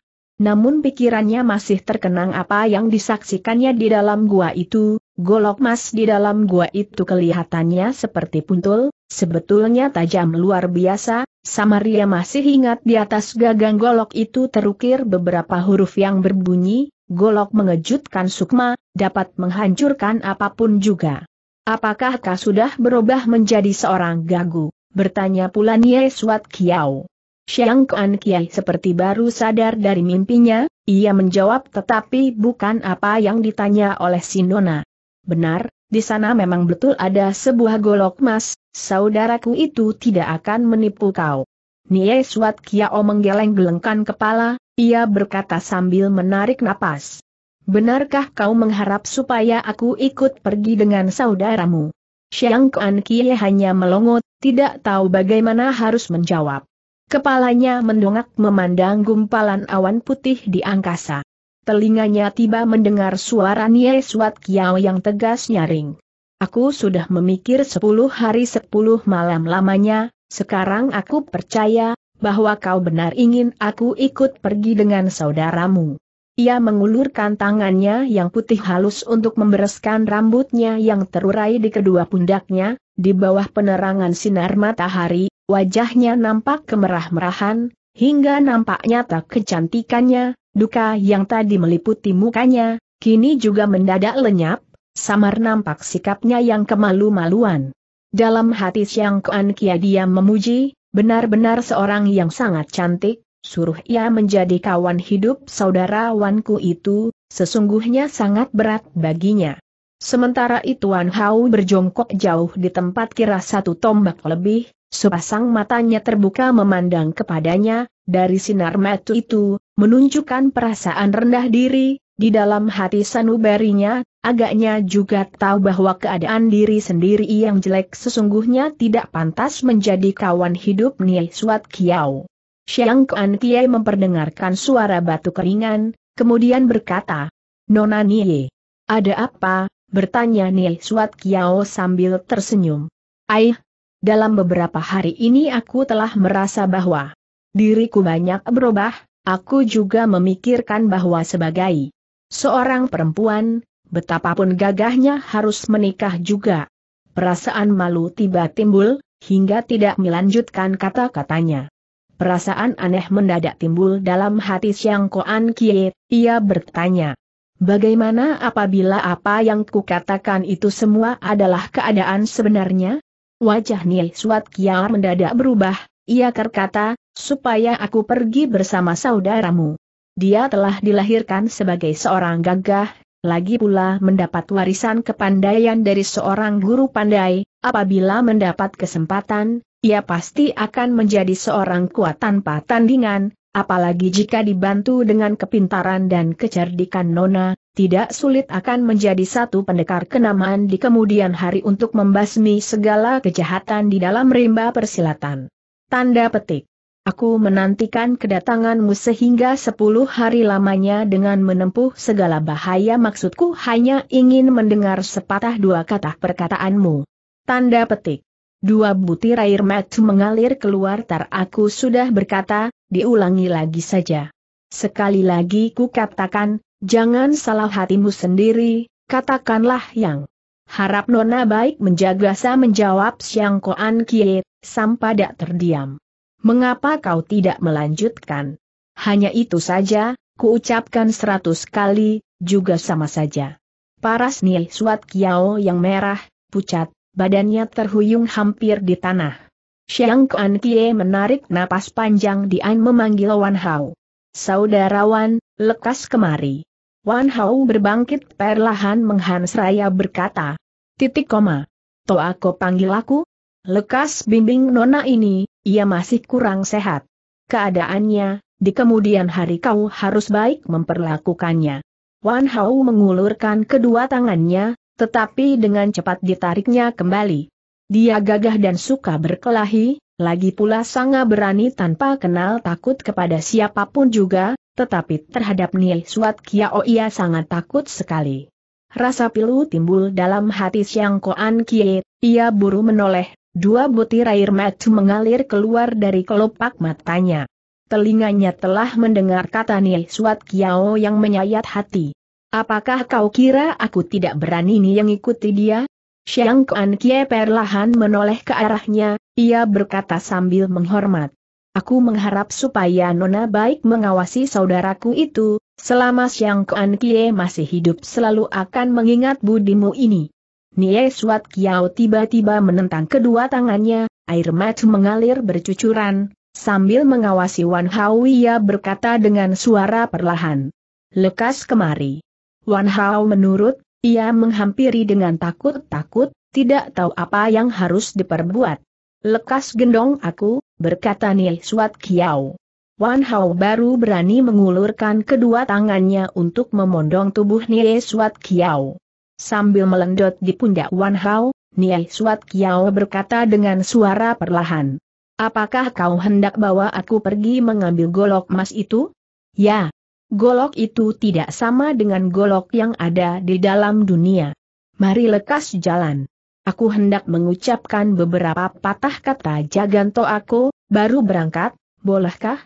Namun pikirannya masih terkenang apa yang disaksikannya di dalam gua itu, golok mas di dalam gua itu kelihatannya seperti puntul, sebetulnya tajam luar biasa, Samaria masih ingat di atas gagang golok itu terukir beberapa huruf yang berbunyi, golok mengejutkan sukma, dapat menghancurkan apapun juga. Apakah kau sudah berubah menjadi seorang gagu? Bertanya pula Nie Suat Kiao. Xiang Kuan Kiai seperti baru sadar dari mimpinya, ia menjawab tetapi bukan apa yang ditanya oleh Sinona. Benar, di sana memang betul ada sebuah golok emas, saudaraku itu tidak akan menipu kau. Nie Suat Kiao menggeleng-gelengkan kepala, ia berkata sambil menarik napas. Benarkah kau mengharap supaya aku ikut pergi dengan saudaramu? Xiang Kuan Kie hanya melongot, tidak tahu bagaimana harus menjawab. Kepalanya mendongak memandang gumpalan awan putih di angkasa. Telinganya tiba mendengar suara Nie Suat Kiao yang tegas nyaring. Aku sudah memikir sepuluh hari sepuluh malam lamanya, sekarang aku percaya, bahwa kau benar ingin aku ikut pergi dengan saudaramu. Ia mengulurkan tangannya yang putih halus untuk membereskan rambutnya yang terurai di kedua pundaknya, di bawah penerangan sinar matahari, wajahnya nampak kemerah-merahan, hingga nampaknya nyata kecantikannya, duka yang tadi meliputi mukanya, kini juga mendadak lenyap, samar nampak sikapnya yang kemalu-maluan. Dalam hati Siang Kuan Kia dia memuji, benar-benar seorang yang sangat cantik, suruh ia menjadi kawan hidup saudara saudarawanku itu, sesungguhnya sangat berat baginya. Sementara itu Wan Hao berjongkok jauh di tempat kira satu tombak lebih, sepasang matanya terbuka memandang kepadanya, dari sinar metu itu, menunjukkan perasaan rendah diri, di dalam hati sanubarinya, agaknya juga tahu bahwa keadaan diri sendiri yang jelek sesungguhnya tidak pantas menjadi kawan hidup Niai Suat Kiau. Xiang Kuan Kie memperdengarkan suara batu keringan, kemudian berkata, Nona Nie. Ada apa? bertanya Nie Suat Kiao sambil tersenyum. Aih, dalam beberapa hari ini aku telah merasa bahwa diriku banyak berubah, aku juga memikirkan bahwa sebagai seorang perempuan, betapapun gagahnya harus menikah juga. Perasaan malu tiba timbul, hingga tidak melanjutkan kata-katanya. Perasaan aneh mendadak timbul dalam hati Siang Koan Kie, ia bertanya. Bagaimana apabila apa yang kukatakan itu semua adalah keadaan sebenarnya? Wajah Nia Suat Kiar mendadak berubah, ia berkata, supaya aku pergi bersama saudaramu. Dia telah dilahirkan sebagai seorang gagah, lagi pula mendapat warisan kepandaian dari seorang guru pandai, apabila mendapat kesempatan, ia pasti akan menjadi seorang kuat tanpa tandingan, apalagi jika dibantu dengan kepintaran dan kecerdikan Nona, tidak sulit akan menjadi satu pendekar kenamaan di kemudian hari untuk membasmi segala kejahatan di dalam rimba persilatan. Tanda petik. Aku menantikan kedatanganmu sehingga sepuluh hari lamanya dengan menempuh segala bahaya maksudku hanya ingin mendengar sepatah dua kata perkataanmu. Tanda petik. Dua butir air mata mengalir keluar tar aku sudah berkata, diulangi lagi saja. Sekali lagi ku katakan, jangan salah hatimu sendiri, katakanlah yang. Harap Nona baik menjaga sa menjawab Siang Koan Kie, sampai tak terdiam. Mengapa kau tidak melanjutkan? Hanya itu saja, kuucapkan seratus kali, juga sama saja. Paras Nil Suat Kiao yang merah, pucat, badannya terhuyung hampir di tanah. Xiang Kuan Kie menarik napas panjang Dian memanggil Wan Hao. Saudara Wan, lekas kemari. Wan Hao berbangkit perlahan menghans raya berkata. Titik koma. To aku panggil aku? Lekas bimbing nona ini, ia masih kurang sehat. Keadaannya, di kemudian hari kau harus baik memperlakukannya. Wan Hao mengulurkan kedua tangannya, tetapi dengan cepat ditariknya kembali. Dia gagah dan suka berkelahi, lagi pula sangat berani tanpa kenal takut kepada siapapun juga, tetapi terhadap Niel Suat Kiao ia sangat takut sekali. Rasa pilu timbul dalam hati Siang Koan Kie, ia buru menoleh, dua butir air mata mengalir keluar dari kelopak matanya. Telinganya telah mendengar kata Niel Suat Kiao yang menyayat hati. Apakah kau kira aku tidak berani nih yang ikuti dia? Xiang Kuan Kie perlahan menoleh ke arahnya, ia berkata sambil menghormat. Aku mengharap supaya Nona baik mengawasi saudaraku itu, selama Xiang Kuan Kie masih hidup selalu akan mengingat budimu ini. Nie Suat Kiao tiba-tiba menentang kedua tangannya, air mata mengalir bercucuran, sambil mengawasi Wan Hao ia berkata dengan suara perlahan. Lekas kemari. Wan Hao menurut, ia menghampiri dengan takut-takut, tidak tahu apa yang harus diperbuat. Lekas gendong aku, berkata Nil Suat Kiao. Wan Hao baru berani mengulurkan kedua tangannya untuk memondong tubuh Nie Suat Kiao. Sambil melendot di pundak Wan Hao, Nie Suat Kiao berkata dengan suara perlahan. Apakah kau hendak bawa aku pergi mengambil golok emas itu? Ya, golok itu tidak sama dengan golok yang ada di dalam dunia. Mari lekas jalan. Aku hendak mengucapkan beberapa patah kata jaganto aku, baru berangkat, bolehkah?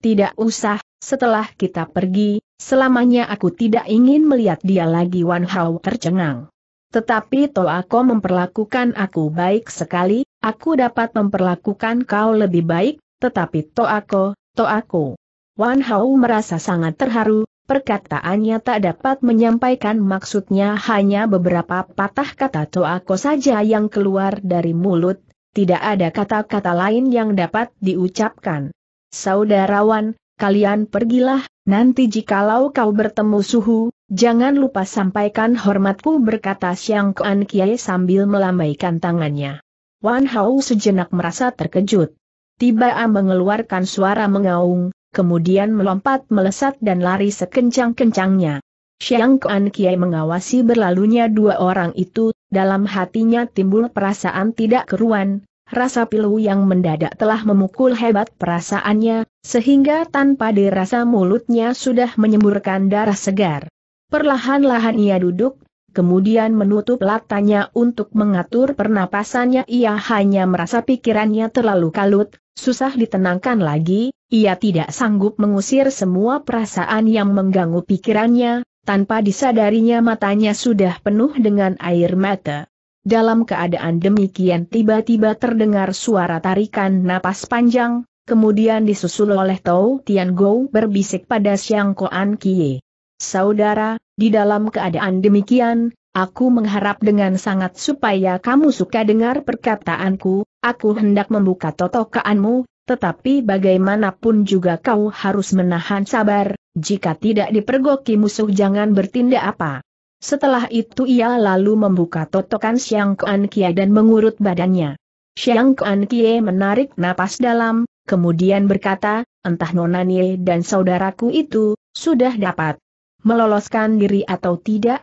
Tidak usah, setelah kita pergi, selamanya aku tidak ingin melihat dia lagi Wan Hao tercengang. Tetapi Toako memperlakukan aku baik sekali, aku dapat memperlakukan kau lebih baik, tetapi Toako, Toako. Wan Hao merasa sangat terharu, perkataannya tak dapat menyampaikan maksudnya hanya beberapa patah kata Toako saja yang keluar dari mulut, tidak ada kata-kata lain yang dapat diucapkan. Saudarawan, kalian pergilah, nanti jikalau kau bertemu suhu, jangan lupa sampaikan hormatku berkata siang Kuan Kiai sambil melambaikan tangannya. Wan Hao sejenak merasa terkejut. Tiba-tiba mengeluarkan suara mengaung, kemudian melompat melesat dan lari sekencang-kencangnya. Xiang Kuan Kiai mengawasi berlalunya dua orang itu, dalam hatinya timbul perasaan tidak keruan, rasa pilu yang mendadak telah memukul hebat perasaannya, sehingga tanpa dirasa mulutnya sudah menyemburkan darah segar. Perlahan-lahan ia duduk, kemudian menutup latanya untuk mengatur pernapasannya ia hanya merasa pikirannya terlalu kalut, susah ditenangkan lagi, ia tidak sanggup mengusir semua perasaan yang mengganggu pikirannya, tanpa disadarinya matanya sudah penuh dengan air mata. Dalam keadaan demikian tiba-tiba terdengar suara tarikan napas panjang, kemudian disusul oleh Tau Tian Gou berbisik pada Xiang Koan Kie. Saudara, di dalam keadaan demikian, aku mengharap dengan sangat supaya kamu suka dengar perkataanku, aku hendak membuka totokaanmu, tetapi bagaimanapun juga kau harus menahan sabar, jika tidak dipergoki musuh jangan bertindak apa. Setelah itu ia lalu membuka totokan Siang Kuan Kie dan mengurut badannya. Siang Kuan Kie menarik napas dalam, kemudian berkata, entah Nonanie dan saudaraku itu, sudah dapat, meloloskan diri atau tidak?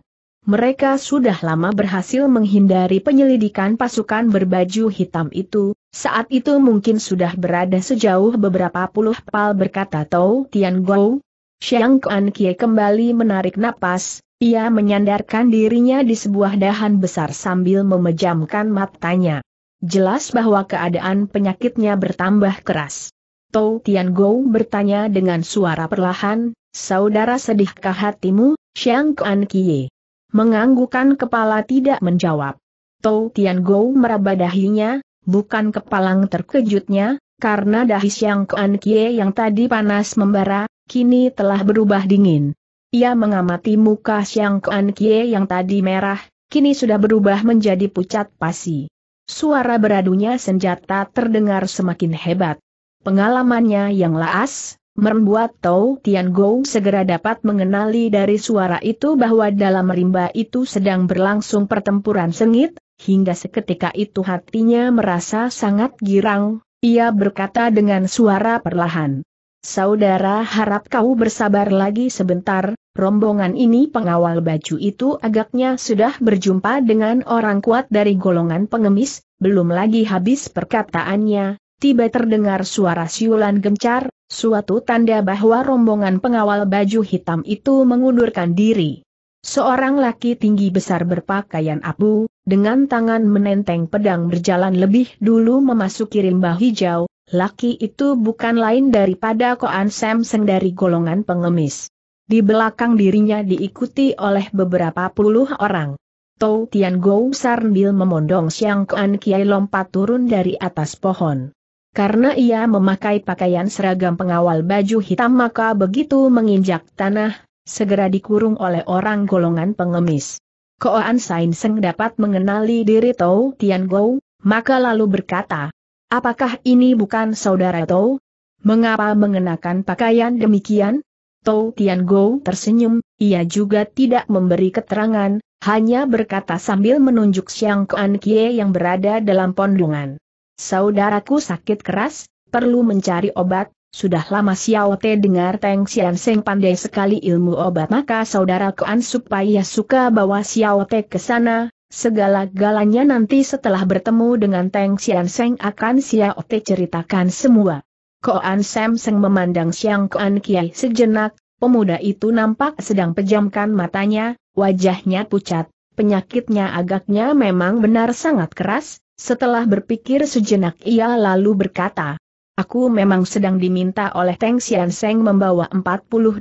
Mereka sudah lama berhasil menghindari penyelidikan pasukan berbaju hitam itu, saat itu mungkin sudah berada sejauh beberapa puluh pal berkata Tau Tian Gou. Xiang Kuan Kie kembali menarik napas, ia menyandarkan dirinya di sebuah dahan besar sambil memejamkan matanya. Jelas bahwa keadaan penyakitnya bertambah keras. Tou Tian Gou bertanya dengan suara perlahan, saudara sedihkah hatimu, Xiang Kuan Kie? Menganggukan kepala tidak menjawab. Tou Tian Gou meraba dahinya, bukan kepalang terkejutnya, karena dahi Xiang Kuan Kie yang tadi panas membara, kini telah berubah dingin. Ia mengamati muka Xiang Kuan Kie yang tadi merah, kini sudah berubah menjadi pucat pasi. Suara beradunya senjata terdengar semakin hebat. Pengalamannya yang laas, membuat Tau Tian Gong segera dapat mengenali dari suara itu bahwa dalam rimba itu sedang berlangsung pertempuran sengit, hingga seketika itu hatinya merasa sangat girang, ia berkata dengan suara perlahan. Saudara harap kau bersabar lagi sebentar, rombongan ini pengawal baju itu agaknya sudah berjumpa dengan orang kuat dari golongan pengemis, belum lagi habis perkataannya, tiba terdengar suara siulan gencar, suatu tanda bahwa rombongan pengawal baju hitam itu mengundurkan diri. Seorang laki tinggi besar berpakaian abu, dengan tangan menenteng pedang berjalan lebih dulu memasuki rimba hijau, laki itu bukan lain daripada Koan Samson dari golongan pengemis. Di belakang dirinya diikuti oleh beberapa puluh orang. Tou Tian Gou sambil memondong Siang Koan Kiai lompat turun dari atas pohon. Karena ia memakai pakaian seragam pengawal baju hitam maka begitu menginjak tanah, segera dikurung oleh orang golongan pengemis. Koan Sain Seng dapat mengenali diri Tou Tian Gou maka lalu berkata, Apakah ini bukan saudara Tou? Mengapa mengenakan pakaian demikian? Tou Tian Gou tersenyum, ia juga tidak memberi keterangan, hanya berkata sambil menunjuk Siang Koan Kie yang berada dalam pondungan. Saudaraku sakit keras, perlu mencari obat, sudah lama Xiao Te dengar Teng Xian Seng pandai sekali ilmu obat maka Saudaraku Kuan supaya suka bawa Xiao Te ke sana, segala-galanya nanti setelah bertemu dengan Teng Xian Seng akan Xiao Te ceritakan semua. Koan Sam Seng memandang Xiang Koan Kiai sejenak, pemuda itu nampak sedang pejamkan matanya, wajahnya pucat, penyakitnya agaknya memang benar sangat keras, setelah berpikir sejenak ia lalu berkata, Aku memang sedang diminta oleh Teng Sian Seng membawa 48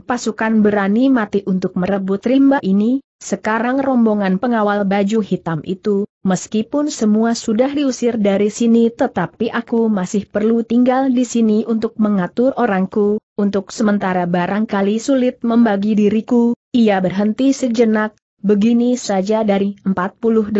pasukan berani mati untuk merebut rimba ini, sekarang rombongan pengawal baju hitam itu, meskipun semua sudah diusir dari sini tetapi aku masih perlu tinggal di sini untuk mengatur orangku, untuk sementara barangkali sulit membagi diriku, ia berhenti sejenak, Begini saja dari 48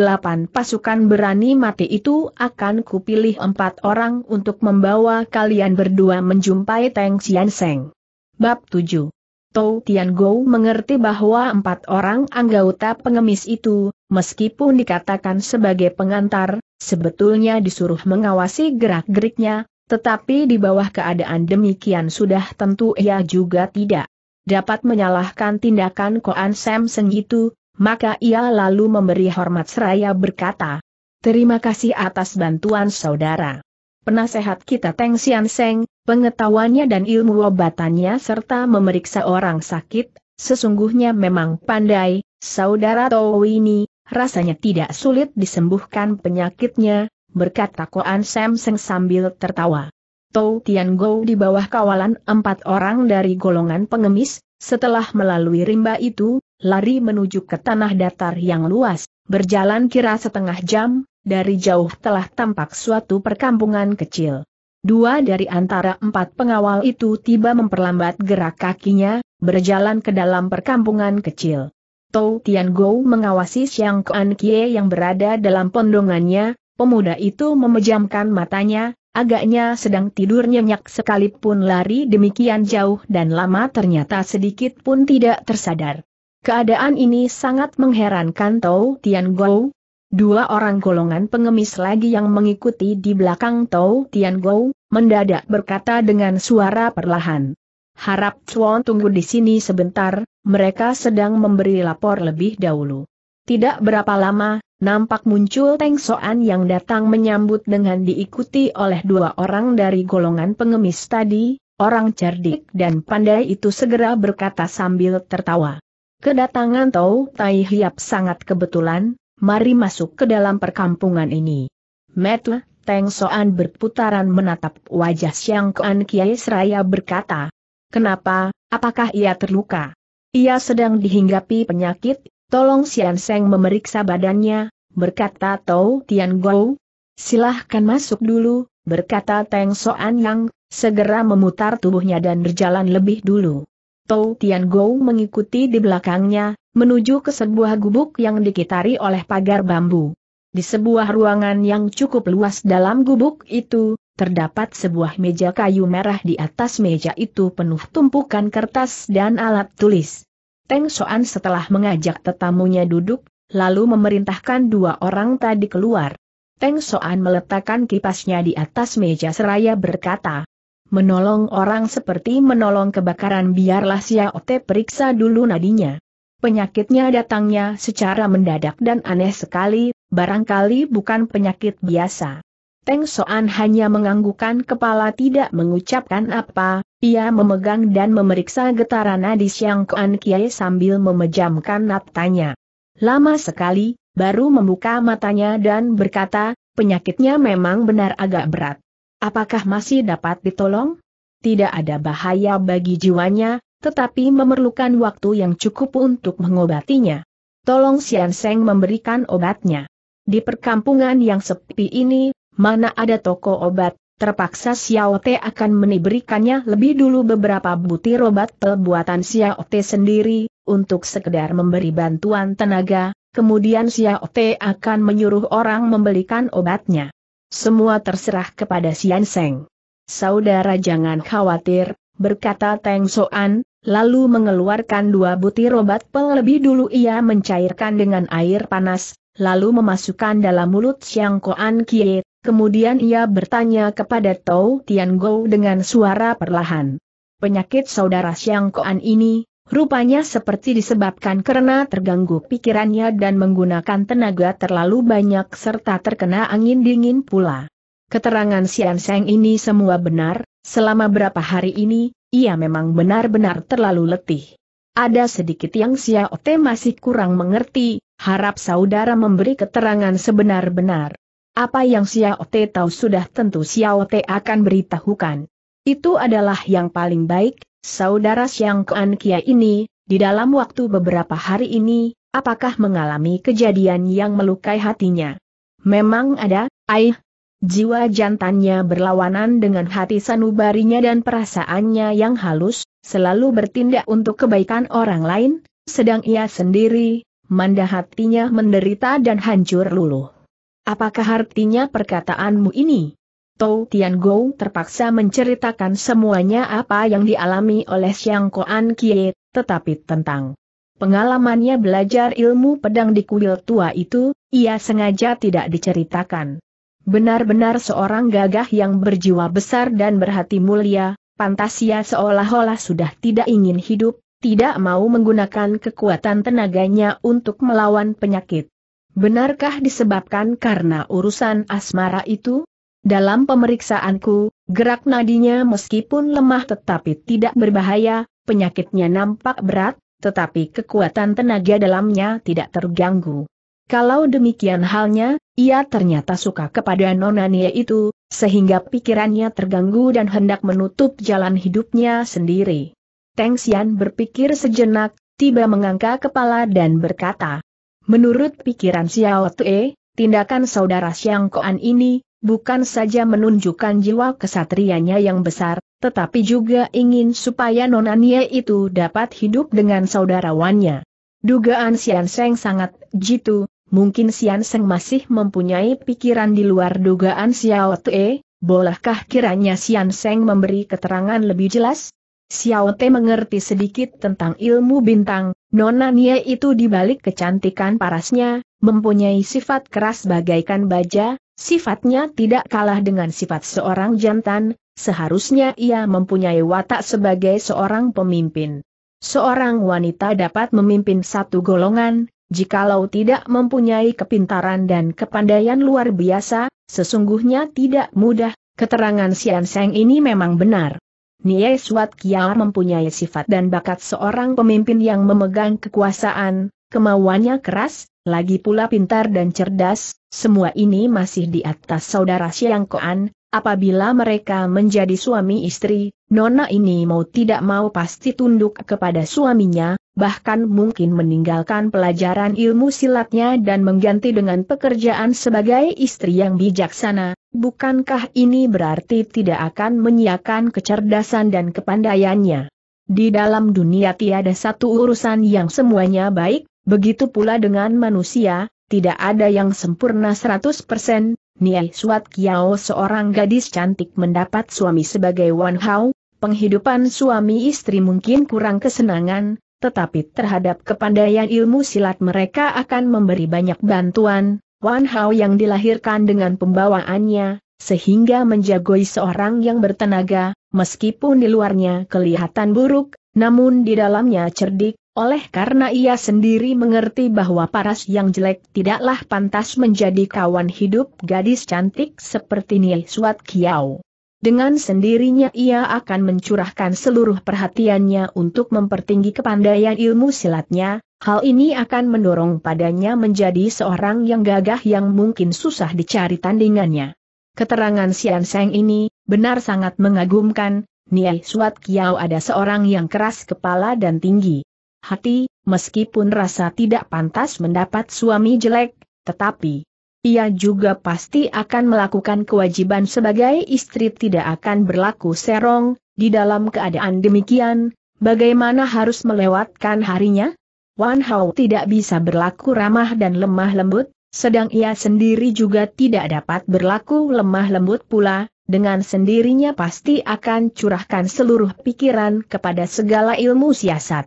pasukan berani mati itu akan kupilih empat orang untuk membawa kalian berdua menjumpai Teng Xian Seng. Bab 7 Tou Tian Gou mengerti bahwa empat orang anggota pengemis itu, meskipun dikatakan sebagai pengantar, sebetulnya disuruh mengawasi gerak-geriknya, tetapi di bawah keadaan demikian sudah tentu ia juga tidak dapat menyalahkan tindakan Koan Sam Seng itu, maka ia lalu memberi hormat seraya berkata, Terima kasih atas bantuan saudara. Penasehat kita Teng Sian Seng, pengetahuannya dan ilmu obatannya serta memeriksa orang sakit, sesungguhnya memang pandai, saudara ini, rasanya tidak sulit disembuhkan penyakitnya, berkata Koan Sam Seng sambil tertawa. Tau Tian Go di bawah kawalan empat orang dari golongan pengemis, setelah melalui rimba itu, lari menuju ke tanah datar yang luas, berjalan kira setengah jam, dari jauh telah tampak suatu perkampungan kecil. Dua dari antara empat pengawal itu tiba memperlambat gerak kakinya, berjalan ke dalam perkampungan kecil. Tou Tian Gou mengawasi Xiang Kuan Kie yang berada dalam pondongannya, pemuda itu memejamkan matanya, agaknya sedang tidur nyenyak sekalipun lari demikian jauh dan lama ternyata sedikit pun tidak tersadar. Keadaan ini sangat mengherankan Tau Tian Gou. Dua orang golongan pengemis lagi yang mengikuti di belakang Tau Tian Gou mendadak berkata dengan suara perlahan. Harap Chuan tunggu di sini sebentar, mereka sedang memberi lapor lebih dahulu. Tidak berapa lama, nampak muncul Teng Soan yang datang menyambut dengan diikuti oleh dua orang dari golongan pengemis tadi, orang cerdik dan pandai itu segera berkata sambil tertawa. Kedatangan Tau Tai Hiap sangat kebetulan, mari masuk ke dalam perkampungan ini. Metu, Teng Soan berputaran menatap wajah Siang Kuan Kiai Seraya berkata, Kenapa, apakah ia terluka? Ia sedang dihinggapi penyakit, tolong Sian Seng memeriksa badannya, berkata Tau Tian Gou. Silahkan masuk dulu, berkata Teng Soan Yang, segera memutar tubuhnya dan berjalan lebih dulu. Tou Tian Gou mengikuti di belakangnya, menuju ke sebuah gubuk yang dikitari oleh pagar bambu. Di sebuah ruangan yang cukup luas dalam gubuk itu, terdapat sebuah meja kayu merah di atas meja itu penuh tumpukan kertas dan alat tulis. Teng Soan setelah mengajak tetamunya duduk, lalu memerintahkan dua orang tadi keluar. Teng Soan meletakkan kipasnya di atas meja seraya berkata, Menolong orang seperti menolong kebakaran biarlah Xiao Te periksa dulu nadinya. Penyakitnya datangnya secara mendadak dan aneh sekali, barangkali bukan penyakit biasa. Teng Soan hanya menganggukan kepala tidak mengucapkan apa, ia memegang dan memeriksa getaran nadi Siang Kuan Kiai sambil memejamkan naptanya. Lama sekali, baru membuka matanya dan berkata, penyakitnya memang benar agak berat. Apakah masih dapat ditolong? Tidak ada bahaya bagi jiwanya, tetapi memerlukan waktu yang cukup untuk mengobatinya. Tolong Sian Seng memberikan obatnya. Di perkampungan yang sepi ini, mana ada toko obat, terpaksa Xiao Te akan meniberikannya lebih dulu beberapa butir obat pembuatan Xiao Te sendiri, untuk sekedar memberi bantuan tenaga, kemudian Xiao Te akan menyuruh orang membelikan obatnya. Semua terserah kepada Sian Seng. Saudara jangan khawatir, berkata Teng Soan, lalu mengeluarkan dua butir obat pelebih dulu ia mencairkan dengan air panas, lalu memasukkan dalam mulut Siang Koan Kie, kemudian ia bertanya kepada Tou Tian Go dengan suara perlahan. Penyakit saudara Siang Koan ini, Rupanya seperti disebabkan karena terganggu pikirannya dan menggunakan tenaga terlalu banyak serta terkena angin dingin pula. Keterangan Sian Seng ini semua benar, selama berapa hari ini, ia memang benar-benar terlalu letih. Ada sedikit yang Xiao Te masih kurang mengerti, harap saudara memberi keterangan sebenar-benar. Apa yang Xiao Te tahu sudah tentu Xiao Te akan beritahukan. Itu adalah yang paling baik, Saudara Siang Kuan Kia ini, di dalam waktu beberapa hari ini, apakah mengalami kejadian yang melukai hatinya? Memang ada, aih. Jiwa jantannya berlawanan dengan hati sanubarinya dan perasaannya yang halus, selalu bertindak untuk kebaikan orang lain, sedang ia sendiri, manda hatinya menderita dan hancur luluh. Apakah artinya perkataanmu ini? Tou Tian Go terpaksa menceritakan semuanya apa yang dialami oleh Xiang Koan Kie, tetapi tentang pengalamannya belajar ilmu pedang di kuil tua itu, ia sengaja tidak diceritakan. Benar-benar seorang gagah yang berjiwa besar dan berhati mulia, pantas ia seolah-olah sudah tidak ingin hidup, tidak mau menggunakan kekuatan tenaganya untuk melawan penyakit. Benarkah disebabkan karena urusan asmara itu? Dalam pemeriksaanku, gerak nadinya meskipun lemah tetapi tidak berbahaya, penyakitnya nampak berat, tetapi kekuatan tenaga dalamnya tidak terganggu. Kalau demikian halnya, ia ternyata suka kepada Nonania itu, sehingga pikirannya terganggu dan hendak menutup jalan hidupnya sendiri. Teng Xian berpikir sejenak, tiba mengangkat kepala dan berkata, Menurut pikiran Xiao Tue, tindakan saudara Xiang Koan ini, bukan saja menunjukkan jiwa kesatrianya yang besar, tetapi juga ingin supaya nonania itu dapat hidup dengan saudarawannya. Dugaan Sian Seng sangat jitu, mungkin Sian Seng masih mempunyai pikiran di luar dugaan Xiao Te, bolehkah kiranya Sian Seng memberi keterangan lebih jelas? Xiao Te mengerti sedikit tentang ilmu bintang, Nona Nia itu dibalik kecantikan parasnya, mempunyai sifat keras bagaikan baja, Sifatnya tidak kalah dengan sifat seorang jantan, seharusnya ia mempunyai watak sebagai seorang pemimpin. Seorang wanita dapat memimpin satu golongan, jikalau tidak mempunyai kepintaran dan kepandaian luar biasa, sesungguhnya tidak mudah, keterangan Sian Seng ini memang benar. Nie Suat Kia mempunyai sifat dan bakat seorang pemimpin yang memegang kekuasaan, kemauannya keras, lagi pula pintar dan cerdas, semua ini masih di atas saudara Siang Koan, apabila mereka menjadi suami istri, Nona ini mau tidak mau pasti tunduk kepada suaminya, bahkan mungkin meninggalkan pelajaran ilmu silatnya dan mengganti dengan pekerjaan sebagai istri yang bijaksana, bukankah ini berarti tidak akan menyiakan kecerdasan dan kepandaiannya? Di dalam dunia tiada satu urusan yang semuanya baik, Begitu pula dengan manusia, tidak ada yang sempurna 100%, Niai Suat Kiao seorang gadis cantik mendapat suami sebagai Wan Hao, penghidupan suami istri mungkin kurang kesenangan, tetapi terhadap kepandaian ilmu silat mereka akan memberi banyak bantuan, Wan Hao yang dilahirkan dengan pembawaannya, sehingga menjagoi seorang yang bertenaga, meskipun di luarnya kelihatan buruk, namun di dalamnya cerdik, oleh karena ia sendiri mengerti bahwa paras yang jelek tidaklah pantas menjadi kawan hidup gadis cantik seperti Nia Suat Kiau. Dengan sendirinya ia akan mencurahkan seluruh perhatiannya untuk mempertinggi kepandaian ilmu silatnya, hal ini akan mendorong padanya menjadi seorang yang gagah yang mungkin susah dicari tandingannya. Keterangan Sian Seng ini, benar sangat mengagumkan, Nia Suat Kiau ada seorang yang keras kepala dan tinggi hati, meskipun rasa tidak pantas mendapat suami jelek, tetapi ia juga pasti akan melakukan kewajiban sebagai istri tidak akan berlaku serong, di dalam keadaan demikian, bagaimana harus melewatkan harinya? Wan Hao tidak bisa berlaku ramah dan lemah lembut, sedang ia sendiri juga tidak dapat berlaku lemah lembut pula, dengan sendirinya pasti akan curahkan seluruh pikiran kepada segala ilmu siasat.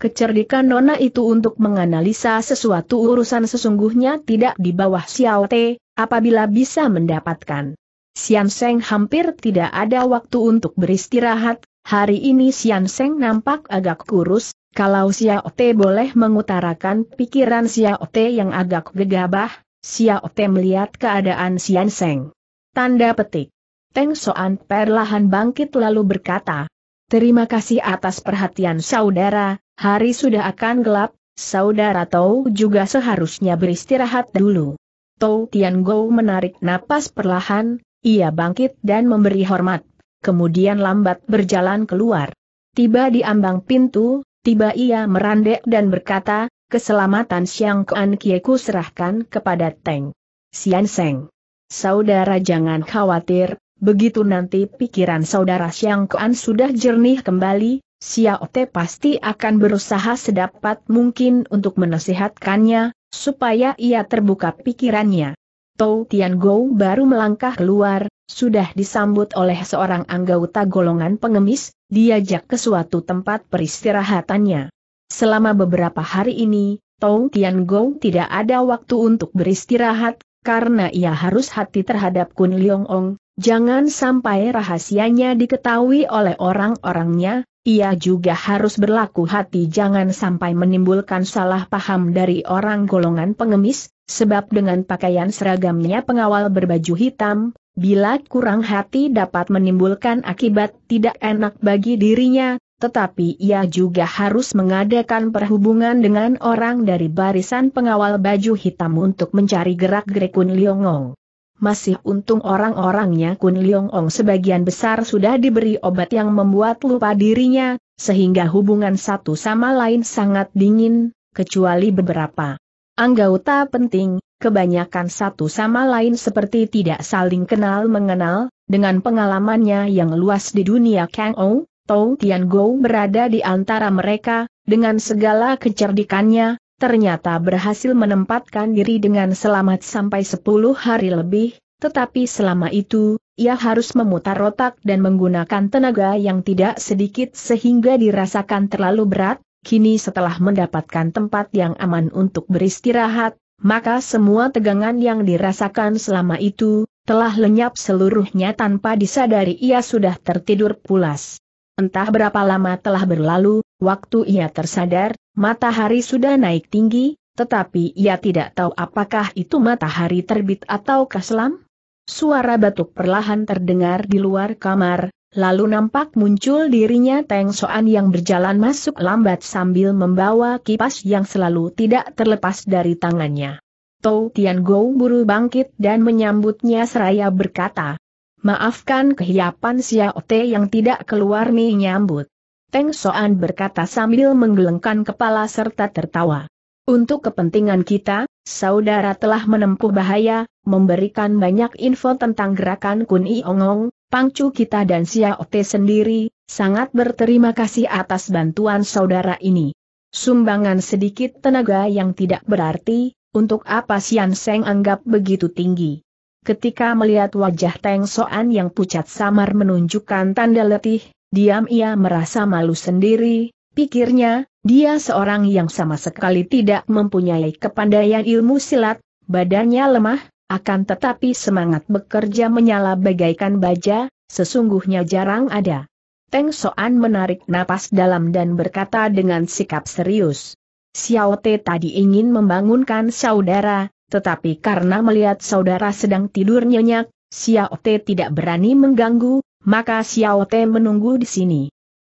Kecerdikan nona itu untuk menganalisa sesuatu urusan sesungguhnya tidak di bawah Xiao Te, apabila bisa mendapatkan. Xian Seng hampir tidak ada waktu untuk beristirahat, hari ini Xian Seng nampak agak kurus, kalau Xiao Te boleh mengutarakan pikiran Xiao Te yang agak gegabah, Xiao Te melihat keadaan Xian Seng. Tanda petik. Teng Soan perlahan bangkit lalu berkata, Terima kasih atas perhatian saudara, hari sudah akan gelap, saudara Tau juga seharusnya beristirahat dulu. Tau Tian Go menarik napas perlahan, ia bangkit dan memberi hormat, kemudian lambat berjalan keluar. Tiba di ambang pintu, tiba ia merandek dan berkata, keselamatan Siang Kuan Kieku serahkan kepada Teng. Sian Seng. Saudara jangan khawatir, Begitu nanti pikiran saudara Siang Kuan sudah jernih kembali, Xiao Te pasti akan berusaha sedapat mungkin untuk menasihatkannya, supaya ia terbuka pikirannya. Tou Tian Go baru melangkah keluar, sudah disambut oleh seorang anggota golongan pengemis, diajak ke suatu tempat peristirahatannya. Selama beberapa hari ini, Tou Tian Go tidak ada waktu untuk beristirahat, karena ia harus hati terhadap Kun liong Ong, Jangan sampai rahasianya diketahui oleh orang-orangnya, ia juga harus berlaku hati jangan sampai menimbulkan salah paham dari orang golongan pengemis, sebab dengan pakaian seragamnya pengawal berbaju hitam, bila kurang hati dapat menimbulkan akibat tidak enak bagi dirinya, tetapi ia juga harus mengadakan perhubungan dengan orang dari barisan pengawal baju hitam untuk mencari gerak-gerik Kun Liongong. Masih untung orang-orangnya Kun Leong Ong sebagian besar sudah diberi obat yang membuat lupa dirinya, sehingga hubungan satu sama lain sangat dingin, kecuali beberapa anggota penting, kebanyakan satu sama lain seperti tidak saling kenal mengenal, dengan pengalamannya yang luas di dunia Kang Ou, Tong Tian Go berada di antara mereka, dengan segala kecerdikannya, ternyata berhasil menempatkan diri dengan selamat sampai 10 hari lebih, tetapi selama itu, ia harus memutar otak dan menggunakan tenaga yang tidak sedikit sehingga dirasakan terlalu berat, kini setelah mendapatkan tempat yang aman untuk beristirahat, maka semua tegangan yang dirasakan selama itu, telah lenyap seluruhnya tanpa disadari ia sudah tertidur pulas. Entah berapa lama telah berlalu, Waktu ia tersadar, matahari sudah naik tinggi, tetapi ia tidak tahu apakah itu matahari terbit atau kaslam. Suara batuk perlahan terdengar di luar kamar, lalu nampak muncul dirinya Teng Soan yang berjalan masuk lambat sambil membawa kipas yang selalu tidak terlepas dari tangannya. Tou Tian Gou buru bangkit dan menyambutnya seraya berkata, Maafkan kehiapan Xiao Te yang tidak keluar menyambut. Teng Soan berkata sambil menggelengkan kepala serta tertawa. Untuk kepentingan kita, saudara telah menempuh bahaya, memberikan banyak info tentang gerakan Kuni Ongong, Pangcu kita dan Xiao Te sendiri, sangat berterima kasih atas bantuan saudara ini. Sumbangan sedikit tenaga yang tidak berarti, untuk apa Sian Seng anggap begitu tinggi. Ketika melihat wajah Teng Soan yang pucat samar menunjukkan tanda letih, Diam ia merasa malu sendiri, pikirnya, dia seorang yang sama sekali tidak mempunyai kepandaian ilmu silat, badannya lemah, akan tetapi semangat bekerja menyala bagaikan baja, sesungguhnya jarang ada. Teng Soan menarik napas dalam dan berkata dengan sikap serius. Xiao Te tadi ingin membangunkan saudara, tetapi karena melihat saudara sedang tidur nyenyak, Xiao Te tidak berani mengganggu, maka Xiao Te menunggu di sini.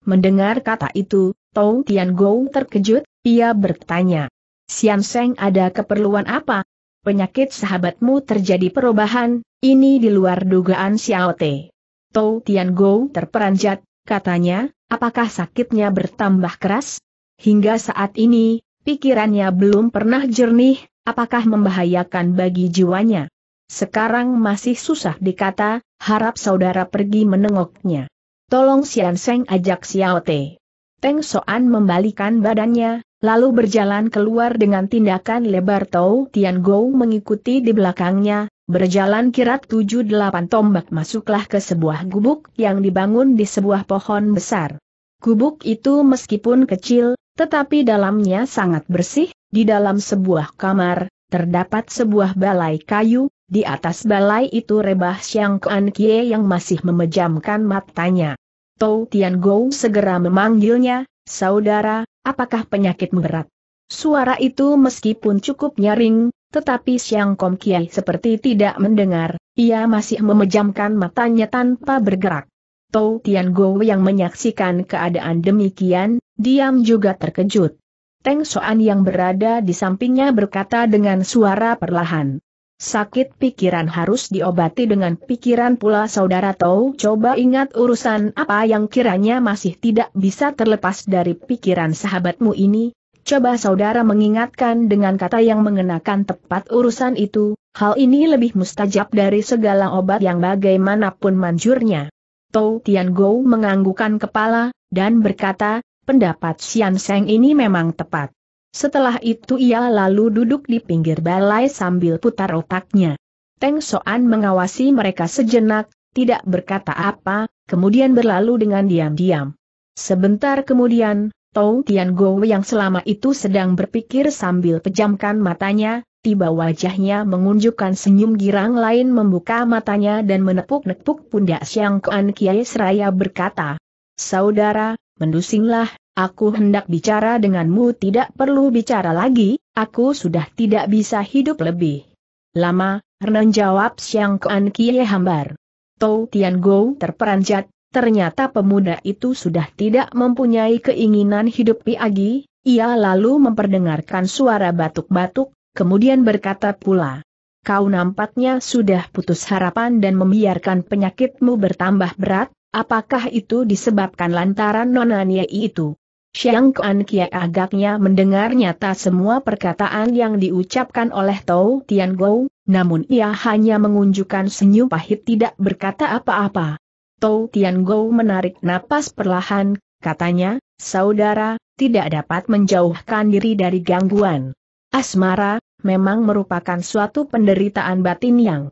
Mendengar kata itu, Tong Tian Gong terkejut, ia bertanya. Sian Seng ada keperluan apa? Penyakit sahabatmu terjadi perubahan, ini di luar dugaan Xiao Te. Tong Tian Gong terperanjat, katanya, apakah sakitnya bertambah keras? Hingga saat ini, pikirannya belum pernah jernih, apakah membahayakan bagi jiwanya? Sekarang masih susah dikata, harap saudara pergi menengoknya. Tolong Sian Seng ajak Xiao Te. Teng Soan membalikan badannya, lalu berjalan keluar dengan tindakan lebar Tau Tian Gou mengikuti di belakangnya, berjalan kirat tujuh delapan tombak masuklah ke sebuah gubuk yang dibangun di sebuah pohon besar. Gubuk itu meskipun kecil, tetapi dalamnya sangat bersih, di dalam sebuah kamar, terdapat sebuah balai kayu, di atas balai itu rebah Xiang Kuan Kie yang masih memejamkan matanya. Tou Tian Gou segera memanggilnya, saudara, apakah penyakit berat? Suara itu meskipun cukup nyaring, tetapi Xiang Kom Kie seperti tidak mendengar, ia masih memejamkan matanya tanpa bergerak. Tou Tian Gou yang menyaksikan keadaan demikian, diam juga terkejut. Teng Soan yang berada di sampingnya berkata dengan suara perlahan, Sakit pikiran harus diobati dengan pikiran pula saudara Tau coba ingat urusan apa yang kiranya masih tidak bisa terlepas dari pikiran sahabatmu ini. Coba saudara mengingatkan dengan kata yang mengenakan tepat urusan itu, hal ini lebih mustajab dari segala obat yang bagaimanapun manjurnya. Tau Tian Go menganggukan kepala, dan berkata, pendapat Xian Seng ini memang tepat. Setelah itu ia lalu duduk di pinggir balai sambil putar otaknya. Teng Soan mengawasi mereka sejenak, tidak berkata apa, kemudian berlalu dengan diam-diam. Sebentar kemudian, Tou Tian Gou yang selama itu sedang berpikir sambil pejamkan matanya, tiba wajahnya mengunjukkan senyum girang lain membuka matanya dan menepuk-nepuk pundak Siang Kuan Kiai Seraya berkata, Saudara, mendusinglah, Aku hendak bicara denganmu tidak perlu bicara lagi, aku sudah tidak bisa hidup lebih. Lama, Renan jawab Siang Kuan Kie hambar. Tou Tian Gou terperanjat, ternyata pemuda itu sudah tidak mempunyai keinginan hidup lagi, ia lalu memperdengarkan suara batuk-batuk, kemudian berkata pula. Kau nampaknya sudah putus harapan dan membiarkan penyakitmu bertambah berat, apakah itu disebabkan lantaran nonanya itu? Xiang Kuan Kia agaknya mendengar nyata semua perkataan yang diucapkan oleh Tao Tian Gou, namun ia hanya mengunjukkan senyum pahit tidak berkata apa-apa. Tao Tian Gou menarik napas perlahan, katanya, saudara, tidak dapat menjauhkan diri dari gangguan. Asmara, memang merupakan suatu penderitaan batin yang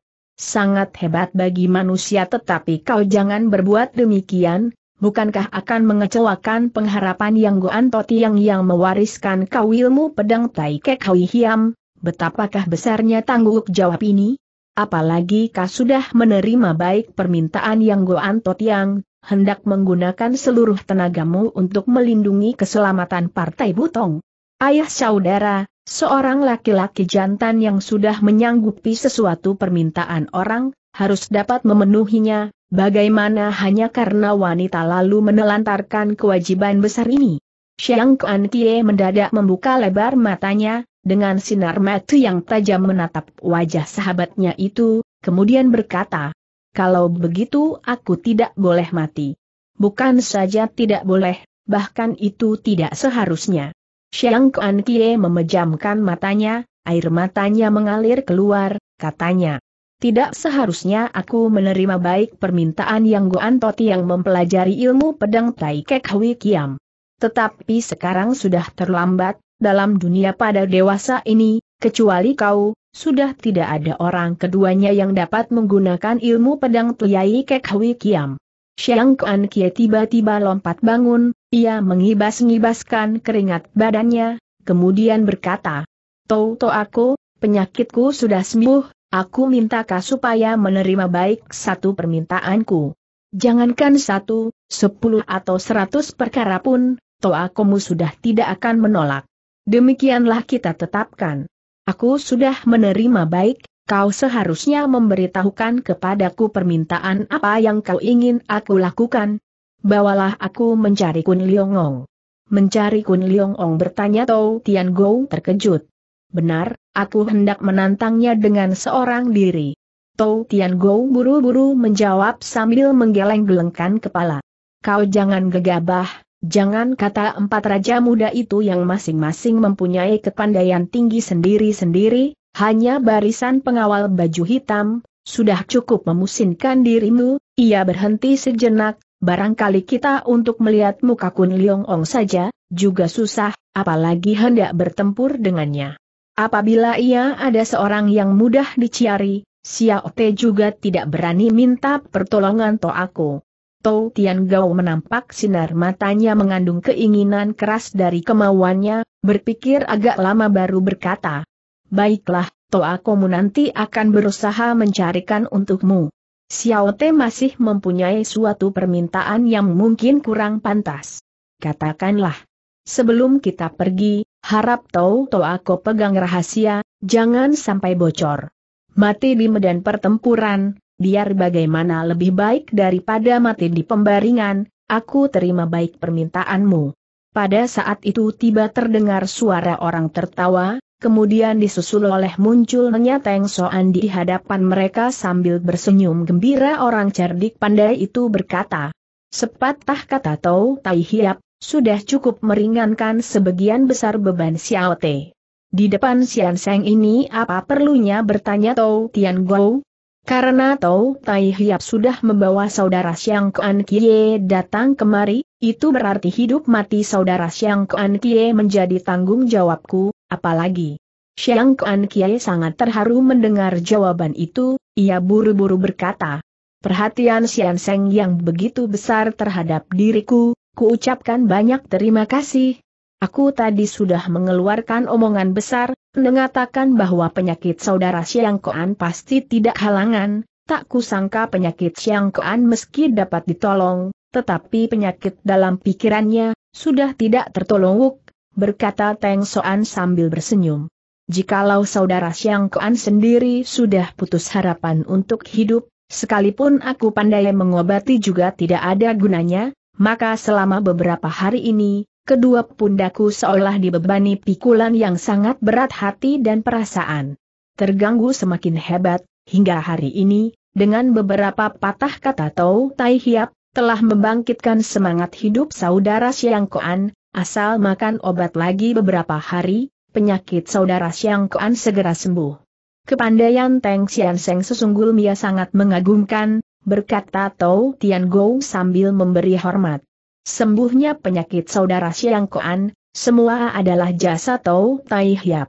sangat hebat bagi manusia tetapi kau jangan berbuat demikian, bukankah akan mengecewakan pengharapan yang Goan Toti yang mewariskan kau ilmu pedang Tai Kek Hui Hiam? Betapakah besarnya tanggung jawab ini? Apalagi kau sudah menerima baik permintaan yang Goan Totiang, hendak menggunakan seluruh tenagamu untuk melindungi keselamatan Partai Butong. Ayah saudara, seorang laki-laki jantan yang sudah menyanggupi sesuatu permintaan orang, harus dapat memenuhinya, Bagaimana hanya karena wanita lalu menelantarkan kewajiban besar ini? Xiang Kuan Kie mendadak membuka lebar matanya, dengan sinar mata yang tajam menatap wajah sahabatnya itu, kemudian berkata, Kalau begitu aku tidak boleh mati. Bukan saja tidak boleh, bahkan itu tidak seharusnya. Xiang Kuan Kie memejamkan matanya, air matanya mengalir keluar, katanya, tidak seharusnya aku menerima baik permintaan yang Goan Toti yang mempelajari ilmu pedang Tai Kek Hui Kiam. Tetapi sekarang sudah terlambat, dalam dunia pada dewasa ini, kecuali kau, sudah tidak ada orang keduanya yang dapat menggunakan ilmu pedang Tiai Kek Hui Kiam. Xiang Kuan Kie tiba-tiba lompat bangun, ia mengibas-ngibaskan keringat badannya, kemudian berkata, Tau-tau aku, penyakitku sudah sembuh, Aku minta kau supaya menerima baik satu permintaanku. Jangankan satu, sepuluh atau seratus perkara pun, toa toakomu sudah tidak akan menolak. Demikianlah kita tetapkan. Aku sudah menerima baik, kau seharusnya memberitahukan kepadaku permintaan apa yang kau ingin aku lakukan. Bawalah aku mencari Kun Liongong. Mencari Kun Liongong bertanya Tou Tian Gou terkejut. Benar, aku hendak menantangnya dengan seorang diri. Tou Tian Go buru-buru menjawab sambil menggeleng-gelengkan kepala. Kau jangan gegabah, jangan kata empat raja muda itu yang masing-masing mempunyai kepandaian tinggi sendiri-sendiri, hanya barisan pengawal baju hitam, sudah cukup memusinkan dirimu, ia berhenti sejenak, barangkali kita untuk melihat muka Kun Liong Ong saja, juga susah, apalagi hendak bertempur dengannya. Apabila ia ada seorang yang mudah diciari, Xiao Te juga tidak berani minta pertolongan To aku. To Tian Gao menampak sinar matanya mengandung keinginan keras dari kemauannya, berpikir agak lama baru berkata. Baiklah, To aku nanti akan berusaha mencarikan untukmu. Xiao Te masih mempunyai suatu permintaan yang mungkin kurang pantas. Katakanlah. Sebelum kita pergi, Harap tahu-tahu aku pegang rahasia, jangan sampai bocor. Mati di medan pertempuran, biar bagaimana lebih baik daripada mati di pembaringan, aku terima baik permintaanmu. Pada saat itu tiba terdengar suara orang tertawa, kemudian disusul oleh munculnya Teng Soan di hadapan mereka sambil bersenyum gembira orang cerdik pandai itu berkata. Sepatah kata tahu Tai Hiap, sudah cukup meringankan sebagian besar beban Xiao Te. Di depan Xian Seng ini apa perlunya bertanya Tau Tian Gou? Karena Tau Tai Hiap sudah membawa saudara Xiang Kuan Kie datang kemari, itu berarti hidup mati saudara Xiang Kuan Kie menjadi tanggung jawabku, apalagi. Xiang Kuan Kie sangat terharu mendengar jawaban itu, ia buru-buru berkata. Perhatian Xian Seng yang begitu besar terhadap diriku, Kuucapkan banyak terima kasih. Aku tadi sudah mengeluarkan omongan besar, mengatakan bahwa penyakit saudara Siang Koan pasti tidak halangan, tak kusangka penyakit Siang Koan meski dapat ditolong, tetapi penyakit dalam pikirannya, sudah tidak tertolong, berkata Teng Soan sambil bersenyum. Jikalau saudara Siang Koan sendiri sudah putus harapan untuk hidup, sekalipun aku pandai mengobati juga tidak ada gunanya, maka selama beberapa hari ini, kedua pundaku seolah dibebani pikulan yang sangat berat hati dan perasaan. Terganggu semakin hebat, hingga hari ini, dengan beberapa patah kata Tau Tai Hiap, telah membangkitkan semangat hidup saudara Siang Koan, asal makan obat lagi beberapa hari, penyakit saudara Siang Koan segera sembuh. Kepandaian Teng Sian Seng sesungguhnya sangat mengagumkan, berkata Tou Tian Go sambil memberi hormat. Sembuhnya penyakit saudara Siang Koan, semua adalah jasa Tou Tai Hiap.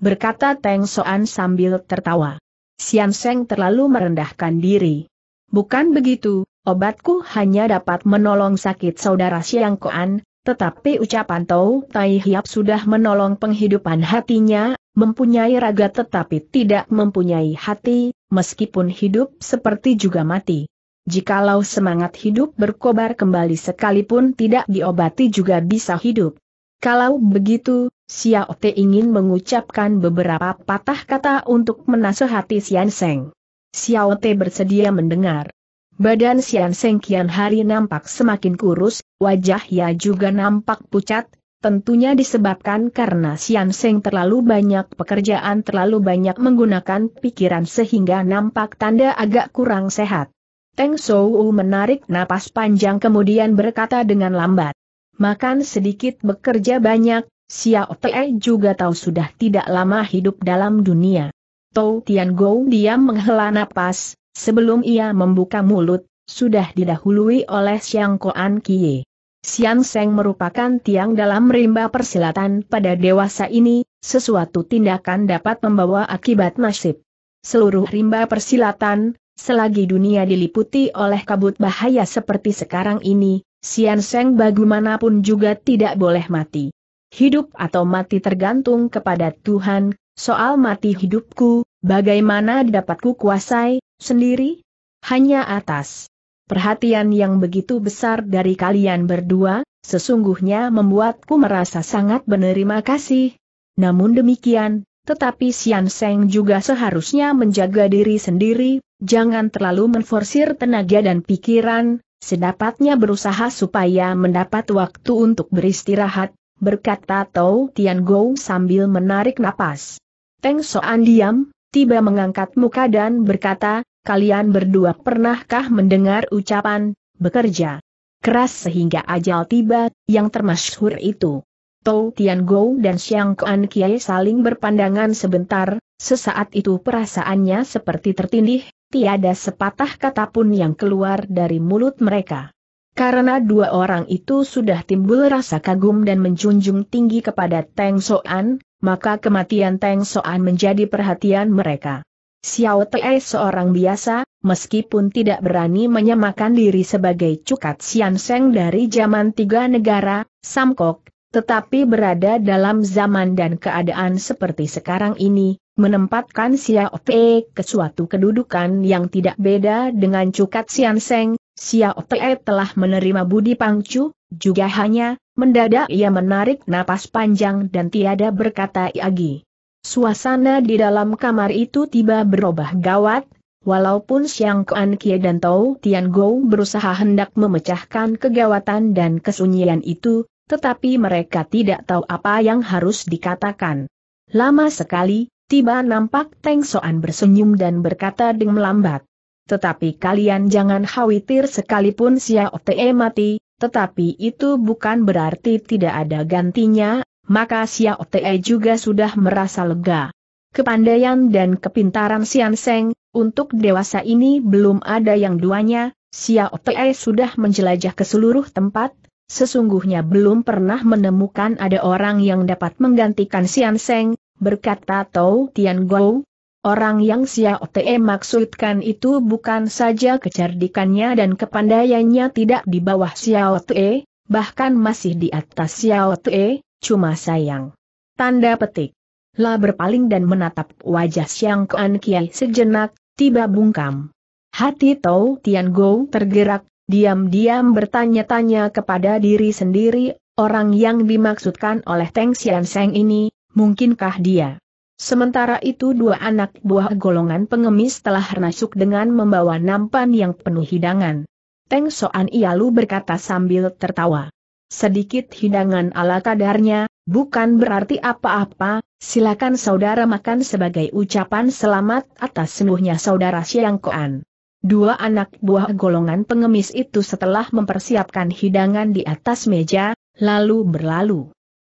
Berkata Teng Soan sambil tertawa. Sian Seng terlalu merendahkan diri. Bukan begitu, obatku hanya dapat menolong sakit saudara Siang Koan, tetapi ucapan Tau Tai Hiap sudah menolong penghidupan hatinya, mempunyai raga tetapi tidak mempunyai hati, meskipun hidup seperti juga mati. Jikalau semangat hidup berkobar kembali sekalipun tidak diobati juga bisa hidup. Kalau begitu, Xiao Te ingin mengucapkan beberapa patah kata untuk menasehati Sian Seng. Xiao Te bersedia mendengar. Badan Sian Seng kian hari nampak semakin kurus, wajah wajahnya juga nampak pucat, tentunya disebabkan karena Sian Seng terlalu banyak pekerjaan terlalu banyak menggunakan pikiran sehingga nampak tanda agak kurang sehat. Teng Sou menarik napas panjang kemudian berkata dengan lambat. Makan sedikit bekerja banyak, Xiao Te juga tahu sudah tidak lama hidup dalam dunia. Tou Tian Gou diam menghela napas, Sebelum ia membuka mulut, sudah didahului oleh Siangkoan Koan Kie. Siang Seng merupakan tiang dalam rimba persilatan pada dewasa ini, sesuatu tindakan dapat membawa akibat nasib. Seluruh rimba persilatan, selagi dunia diliputi oleh kabut bahaya seperti sekarang ini, Siang Seng bagaimanapun juga tidak boleh mati. Hidup atau mati tergantung kepada Tuhan, soal mati hidupku, bagaimana dapatku kuasai, Sendiri? Hanya atas. Perhatian yang begitu besar dari kalian berdua, sesungguhnya membuatku merasa sangat berterima kasih. Namun demikian, tetapi Sian Seng juga seharusnya menjaga diri sendiri, jangan terlalu menforsir tenaga dan pikiran, sedapatnya berusaha supaya mendapat waktu untuk beristirahat, berkata Tou Tian Go sambil menarik napas. Teng Soan diam, tiba mengangkat muka dan berkata, kalian berdua pernahkah mendengar ucapan, bekerja keras sehingga ajal tiba, yang termasyhur itu. Tou Tian Go dan Xiang Kuan Kiai saling berpandangan sebentar, sesaat itu perasaannya seperti tertindih, tiada sepatah kata pun yang keluar dari mulut mereka. Karena dua orang itu sudah timbul rasa kagum dan menjunjung tinggi kepada Teng Soan, maka kematian Teng Soan menjadi perhatian mereka. Xiao Te seorang biasa, meskipun tidak berani menyamakan diri sebagai cukat Xian Seng dari zaman tiga negara, Samkok, tetapi berada dalam zaman dan keadaan seperti sekarang ini, menempatkan Xiao Te ke suatu kedudukan yang tidak beda dengan cukat Xian Seng, Xiao Te telah menerima budi pangcu, juga hanya, mendadak ia menarik napas panjang dan tiada berkata lagi. Suasana di dalam kamar itu tiba berubah gawat, walaupun Siang Kuan Kie dan Tao Tian Go berusaha hendak memecahkan kegawatan dan kesunyian itu, tetapi mereka tidak tahu apa yang harus dikatakan. Lama sekali, tiba nampak Teng Soan bersenyum dan berkata dengan melambat. Tetapi kalian jangan khawatir sekalipun Xiao Te mati, tetapi itu bukan berarti tidak ada gantinya, maka Xiao Te juga sudah merasa lega. Kepandaian dan kepintaran Sian Seng, untuk dewasa ini belum ada yang duanya, Xiao Te sudah menjelajah ke seluruh tempat, sesungguhnya belum pernah menemukan ada orang yang dapat menggantikan Sian Seng, berkata Tao Tian Gou. Orang yang Xiao Te maksudkan itu bukan saja kecerdikannya dan kepandaiannya tidak di bawah Xiao Te, bahkan masih di atas Xiao Te, Cuma sayang. Tanda petik. La berpaling dan menatap wajah siang Kuan Kiai sejenak, tiba bungkam. Hati Tau Tian Go tergerak, diam-diam bertanya-tanya kepada diri sendiri, orang yang dimaksudkan oleh Teng Xian Seng ini, mungkinkah dia? Sementara itu dua anak buah golongan pengemis telah masuk dengan membawa nampan yang penuh hidangan. Teng Soan Ialu berkata sambil tertawa sedikit hidangan ala kadarnya, bukan berarti apa-apa, silakan saudara makan sebagai ucapan selamat atas sembuhnya saudara Siang Koan. Dua anak buah golongan pengemis itu setelah mempersiapkan hidangan di atas meja, lalu berlalu.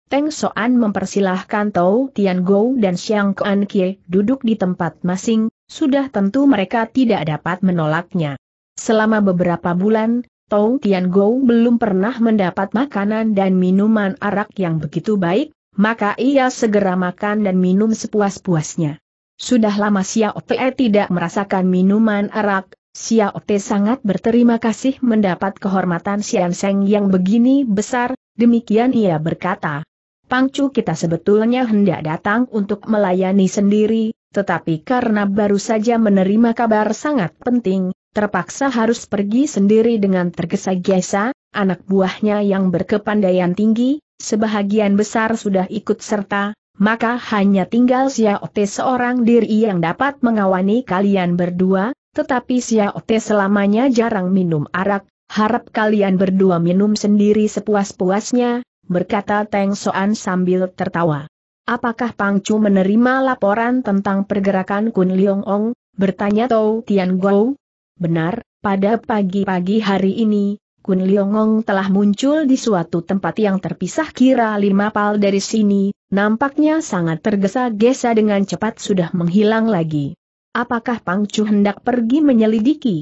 Teng Soan mempersilahkan Tau Tian Gou dan Siang Kuan Kie duduk di tempat masing, sudah tentu mereka tidak dapat menolaknya. Selama beberapa bulan, Tou Tian Gou belum pernah mendapat makanan dan minuman arak yang begitu baik, maka ia segera makan dan minum sepuas-puasnya. Sudah lama Xiao Te tidak merasakan minuman arak, Xiao Te sangat berterima kasih mendapat kehormatan Xian Seng yang begini besar, demikian ia berkata. Pangcu kita sebetulnya hendak datang untuk melayani sendiri, tetapi karena baru saja menerima kabar sangat penting, terpaksa harus pergi sendiri dengan tergesa-gesa, anak buahnya yang berkepandaian tinggi, sebahagian besar sudah ikut serta, maka hanya tinggal Xiaote seorang diri yang dapat mengawani kalian berdua, tetapi Xiaote selamanya jarang minum arak, harap kalian berdua minum sendiri sepuas-puasnya, berkata Teng Soan sambil tertawa. Apakah Pangcu menerima laporan tentang pergerakan Kun Liong Ong? bertanya Tou Tian Gou, Benar, pada pagi-pagi hari ini, Kun Liongong telah muncul di suatu tempat yang terpisah kira lima pal dari sini, nampaknya sangat tergesa-gesa dengan cepat sudah menghilang lagi. Apakah Pang Chu hendak pergi menyelidiki?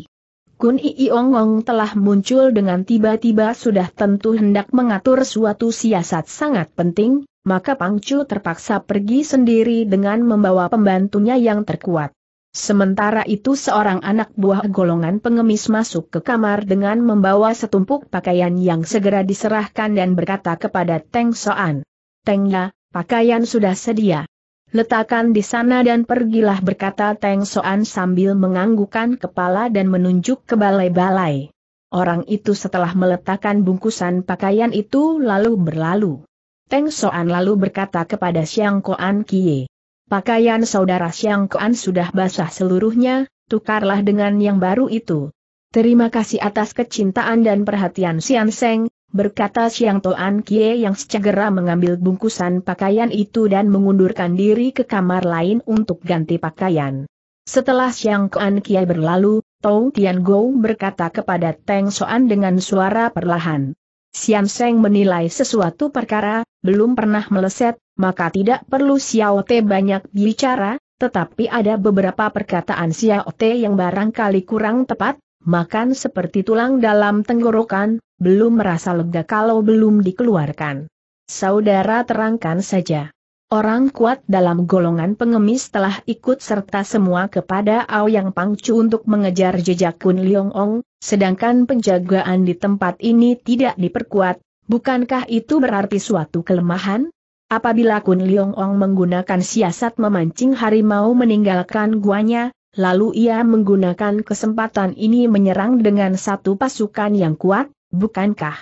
Kun Iiongong telah muncul dengan tiba-tiba sudah tentu hendak mengatur suatu siasat sangat penting, maka Pang Chu terpaksa pergi sendiri dengan membawa pembantunya yang terkuat. Sementara itu seorang anak buah golongan pengemis masuk ke kamar dengan membawa setumpuk pakaian yang segera diserahkan dan berkata kepada Teng Soan. Teng Ya, pakaian sudah sedia. Letakkan di sana dan pergilah berkata Teng Soan sambil menganggukkan kepala dan menunjuk ke balai-balai. Orang itu setelah meletakkan bungkusan pakaian itu lalu berlalu. Teng Soan lalu berkata kepada Siang Koan Kie. Pakaian saudara Siang Kuan sudah basah seluruhnya, tukarlah dengan yang baru itu. Terima kasih atas kecintaan dan perhatian Sian Seng, berkata Siang Toan Kie yang segera mengambil bungkusan pakaian itu dan mengundurkan diri ke kamar lain untuk ganti pakaian. Setelah Siang Kuan Kie berlalu, Tou Tian Go berkata kepada Teng Soan dengan suara perlahan. Sian Seng menilai sesuatu perkara, belum pernah meleset, maka tidak perlu Xiao Te banyak bicara, tetapi ada beberapa perkataan Xiao Te yang barangkali kurang tepat, makan seperti tulang dalam tenggorokan, belum merasa lega kalau belum dikeluarkan. Saudara terangkan saja. Orang kuat dalam golongan pengemis telah ikut serta semua kepada Ao Yang Pangcu untuk mengejar jejak Kun Liong Ong, sedangkan penjagaan di tempat ini tidak diperkuat, bukankah itu berarti suatu kelemahan? Apabila Kun Liong Ong menggunakan siasat memancing harimau meninggalkan guanya, lalu ia menggunakan kesempatan ini menyerang dengan satu pasukan yang kuat, bukankah?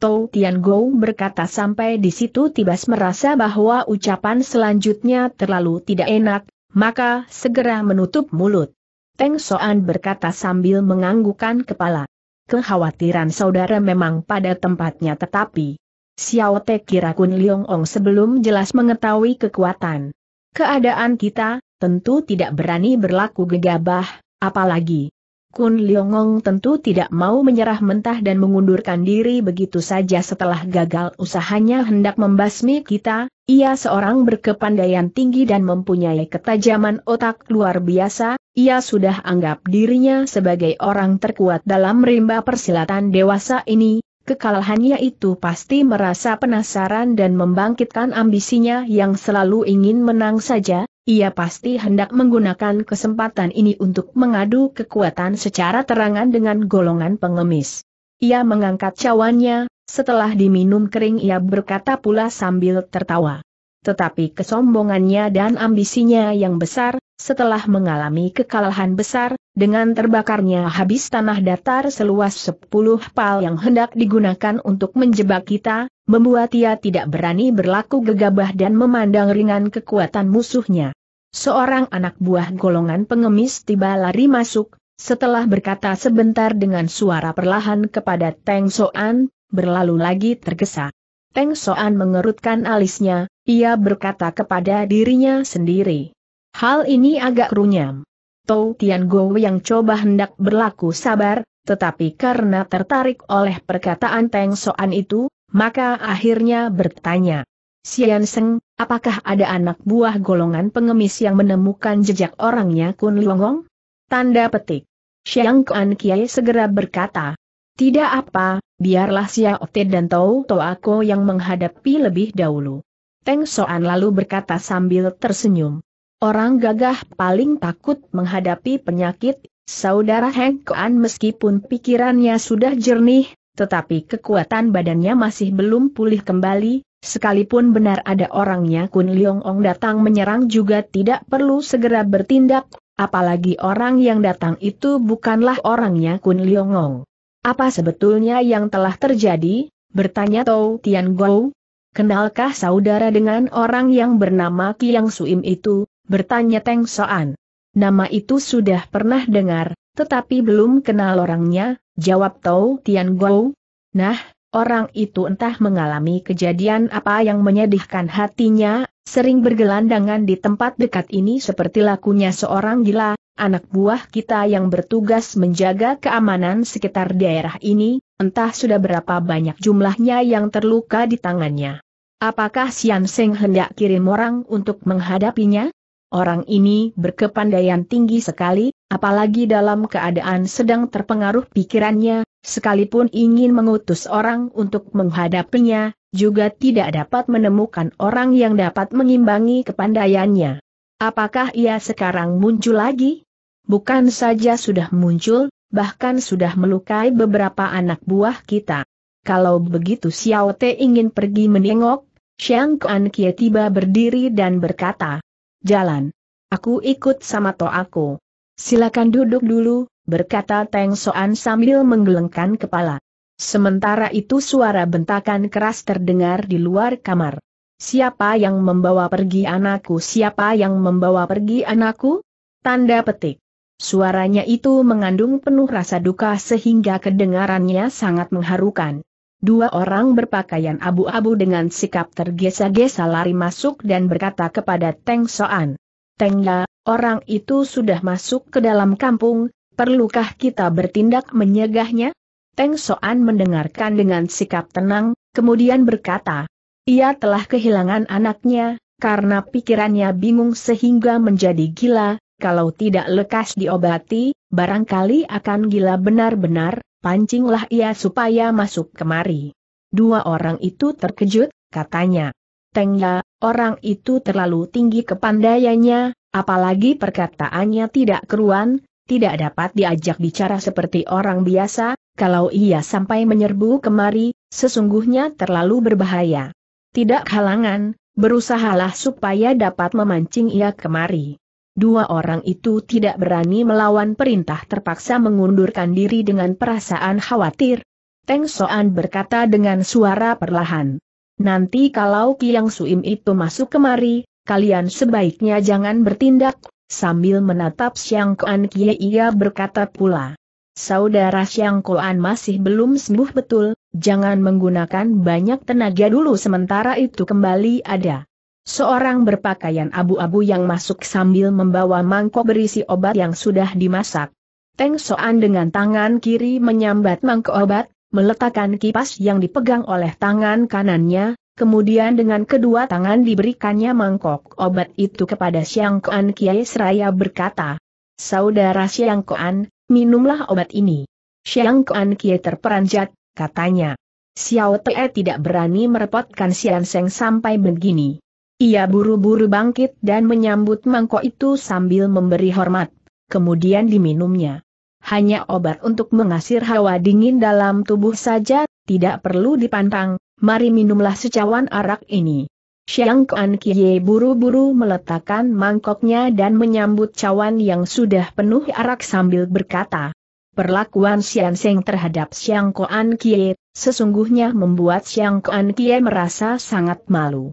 Tou Tian Go berkata sampai di situ Tibas merasa bahwa ucapan selanjutnya terlalu tidak enak, maka segera menutup mulut. Teng Soan berkata sambil menganggukan kepala. Kekhawatiran saudara memang pada tempatnya tetapi, Xiao Te kira Kun Liong Ong sebelum jelas mengetahui kekuatan keadaan kita, tentu tidak berani berlaku gegabah, apalagi Kun Liong Ong tentu tidak mau menyerah mentah dan mengundurkan diri begitu saja setelah gagal usahanya hendak membasmi kita, ia seorang berkepandaian tinggi dan mempunyai ketajaman otak luar biasa, ia sudah anggap dirinya sebagai orang terkuat dalam rimba persilatan dewasa ini, Kekalahannya itu pasti merasa penasaran dan membangkitkan ambisinya yang selalu ingin menang saja, ia pasti hendak menggunakan kesempatan ini untuk mengadu kekuatan secara terangan dengan golongan pengemis. Ia mengangkat cawannya, setelah diminum kering ia berkata pula sambil tertawa. Tetapi kesombongannya dan ambisinya yang besar, setelah mengalami kekalahan besar, dengan terbakarnya habis tanah datar seluas 10 pal yang hendak digunakan untuk menjebak kita, membuat ia tidak berani berlaku gegabah dan memandang ringan kekuatan musuhnya. Seorang anak buah golongan pengemis tiba lari masuk, setelah berkata sebentar dengan suara perlahan kepada Teng Soan, berlalu lagi tergesa. Teng Soan mengerutkan alisnya, ia berkata kepada dirinya sendiri. Hal ini agak runyam. Tou Tian Go yang coba hendak berlaku sabar, tetapi karena tertarik oleh perkataan Teng Soan itu, maka akhirnya bertanya. Sian Seng, apakah ada anak buah golongan pengemis yang menemukan jejak orangnya Kun Liongong? Tanda petik. Xiang Kuan Kiai segera berkata, tidak apa, biarlah Xiao Te dan Tau Tau Ako yang menghadapi lebih dahulu. Teng Soan lalu berkata sambil tersenyum. Orang gagah paling takut menghadapi penyakit, saudara Hengkoan meskipun pikirannya sudah jernih, tetapi kekuatan badannya masih belum pulih kembali, sekalipun benar ada orangnya Kun Leong Ong datang menyerang juga tidak perlu segera bertindak, apalagi orang yang datang itu bukanlah orangnya Kun Leong Ong. Apa sebetulnya yang telah terjadi? Bertanya Tou Tian Gou, Kenalkah saudara dengan orang yang bernama Kiang Suim itu? bertanya Teng Soan. Nama itu sudah pernah dengar, tetapi belum kenal orangnya, jawab Tau Tian Gou. Nah, orang itu entah mengalami kejadian apa yang menyedihkan hatinya, sering bergelandangan di tempat dekat ini seperti lakunya seorang gila, anak buah kita yang bertugas menjaga keamanan sekitar daerah ini, entah sudah berapa banyak jumlahnya yang terluka di tangannya. Apakah Sian Seng hendak kirim orang untuk menghadapinya? Orang ini berkepandaian tinggi sekali, apalagi dalam keadaan sedang terpengaruh pikirannya, sekalipun ingin mengutus orang untuk menghadapinya, juga tidak dapat menemukan orang yang dapat mengimbangi kepandaiannya. Apakah ia sekarang muncul lagi? Bukan saja sudah muncul, bahkan sudah melukai beberapa anak buah kita. Kalau begitu Xiao Te ingin pergi menengok, Xiang Kuan Kie tiba berdiri dan berkata, Jalan. Aku ikut sama to aku. Silakan duduk dulu, berkata Teng Soan sambil menggelengkan kepala. Sementara itu suara bentakan keras terdengar di luar kamar. Siapa yang membawa pergi anakku? Siapa yang membawa pergi anakku? Tanda petik. Suaranya itu mengandung penuh rasa duka sehingga kedengarannya sangat mengharukan. Dua orang berpakaian abu-abu dengan sikap tergesa-gesa lari masuk dan berkata kepada Teng Soan. Teng Ya, orang itu sudah masuk ke dalam kampung, perlukah kita bertindak menyegahnya? Teng Soan mendengarkan dengan sikap tenang, kemudian berkata, ia telah kehilangan anaknya, karena pikirannya bingung sehingga menjadi gila, kalau tidak lekas diobati, barangkali akan gila benar-benar, pancinglah ia supaya masuk kemari. Dua orang itu terkejut, katanya. Tengya, orang itu terlalu tinggi kepandaiannya, apalagi perkataannya tidak keruan, tidak dapat diajak bicara seperti orang biasa, kalau ia sampai menyerbu kemari, sesungguhnya terlalu berbahaya. Tidak halangan, berusahalah supaya dapat memancing ia kemari. Dua orang itu tidak berani melawan perintah terpaksa mengundurkan diri dengan perasaan khawatir. Teng Soan berkata dengan suara perlahan. Nanti kalau Kiang Suim itu masuk kemari, kalian sebaiknya jangan bertindak, sambil menatap Siang Koan Kie ia berkata pula. Saudara Siang Koan masih belum sembuh betul, jangan menggunakan banyak tenaga dulu sementara itu kembali ada. Seorang berpakaian abu-abu yang masuk sambil membawa mangkok berisi obat yang sudah dimasak. Teng Soan dengan tangan kiri menyambat mangkok obat, meletakkan kipas yang dipegang oleh tangan kanannya, kemudian dengan kedua tangan diberikannya mangkok obat itu kepada Siang Koan Kiai Seraya berkata, Saudara Siang Koan, minumlah obat ini. Siang Koan Kiai terperanjat, katanya. Xiao Te tidak berani merepotkan Sian Seng sampai begini. Ia buru-buru bangkit dan menyambut mangkok itu sambil memberi hormat. Kemudian diminumnya. Hanya obat untuk mengasir hawa dingin dalam tubuh saja, tidak perlu dipantang, mari minumlah secawan arak ini. Xiang Kuan Kie buru-buru meletakkan mangkoknya dan menyambut cawan yang sudah penuh arak sambil berkata. Perlakuan Xian Seng terhadap Xiang Kuan Kie, sesungguhnya membuat Xiang Kuan Kie merasa sangat malu.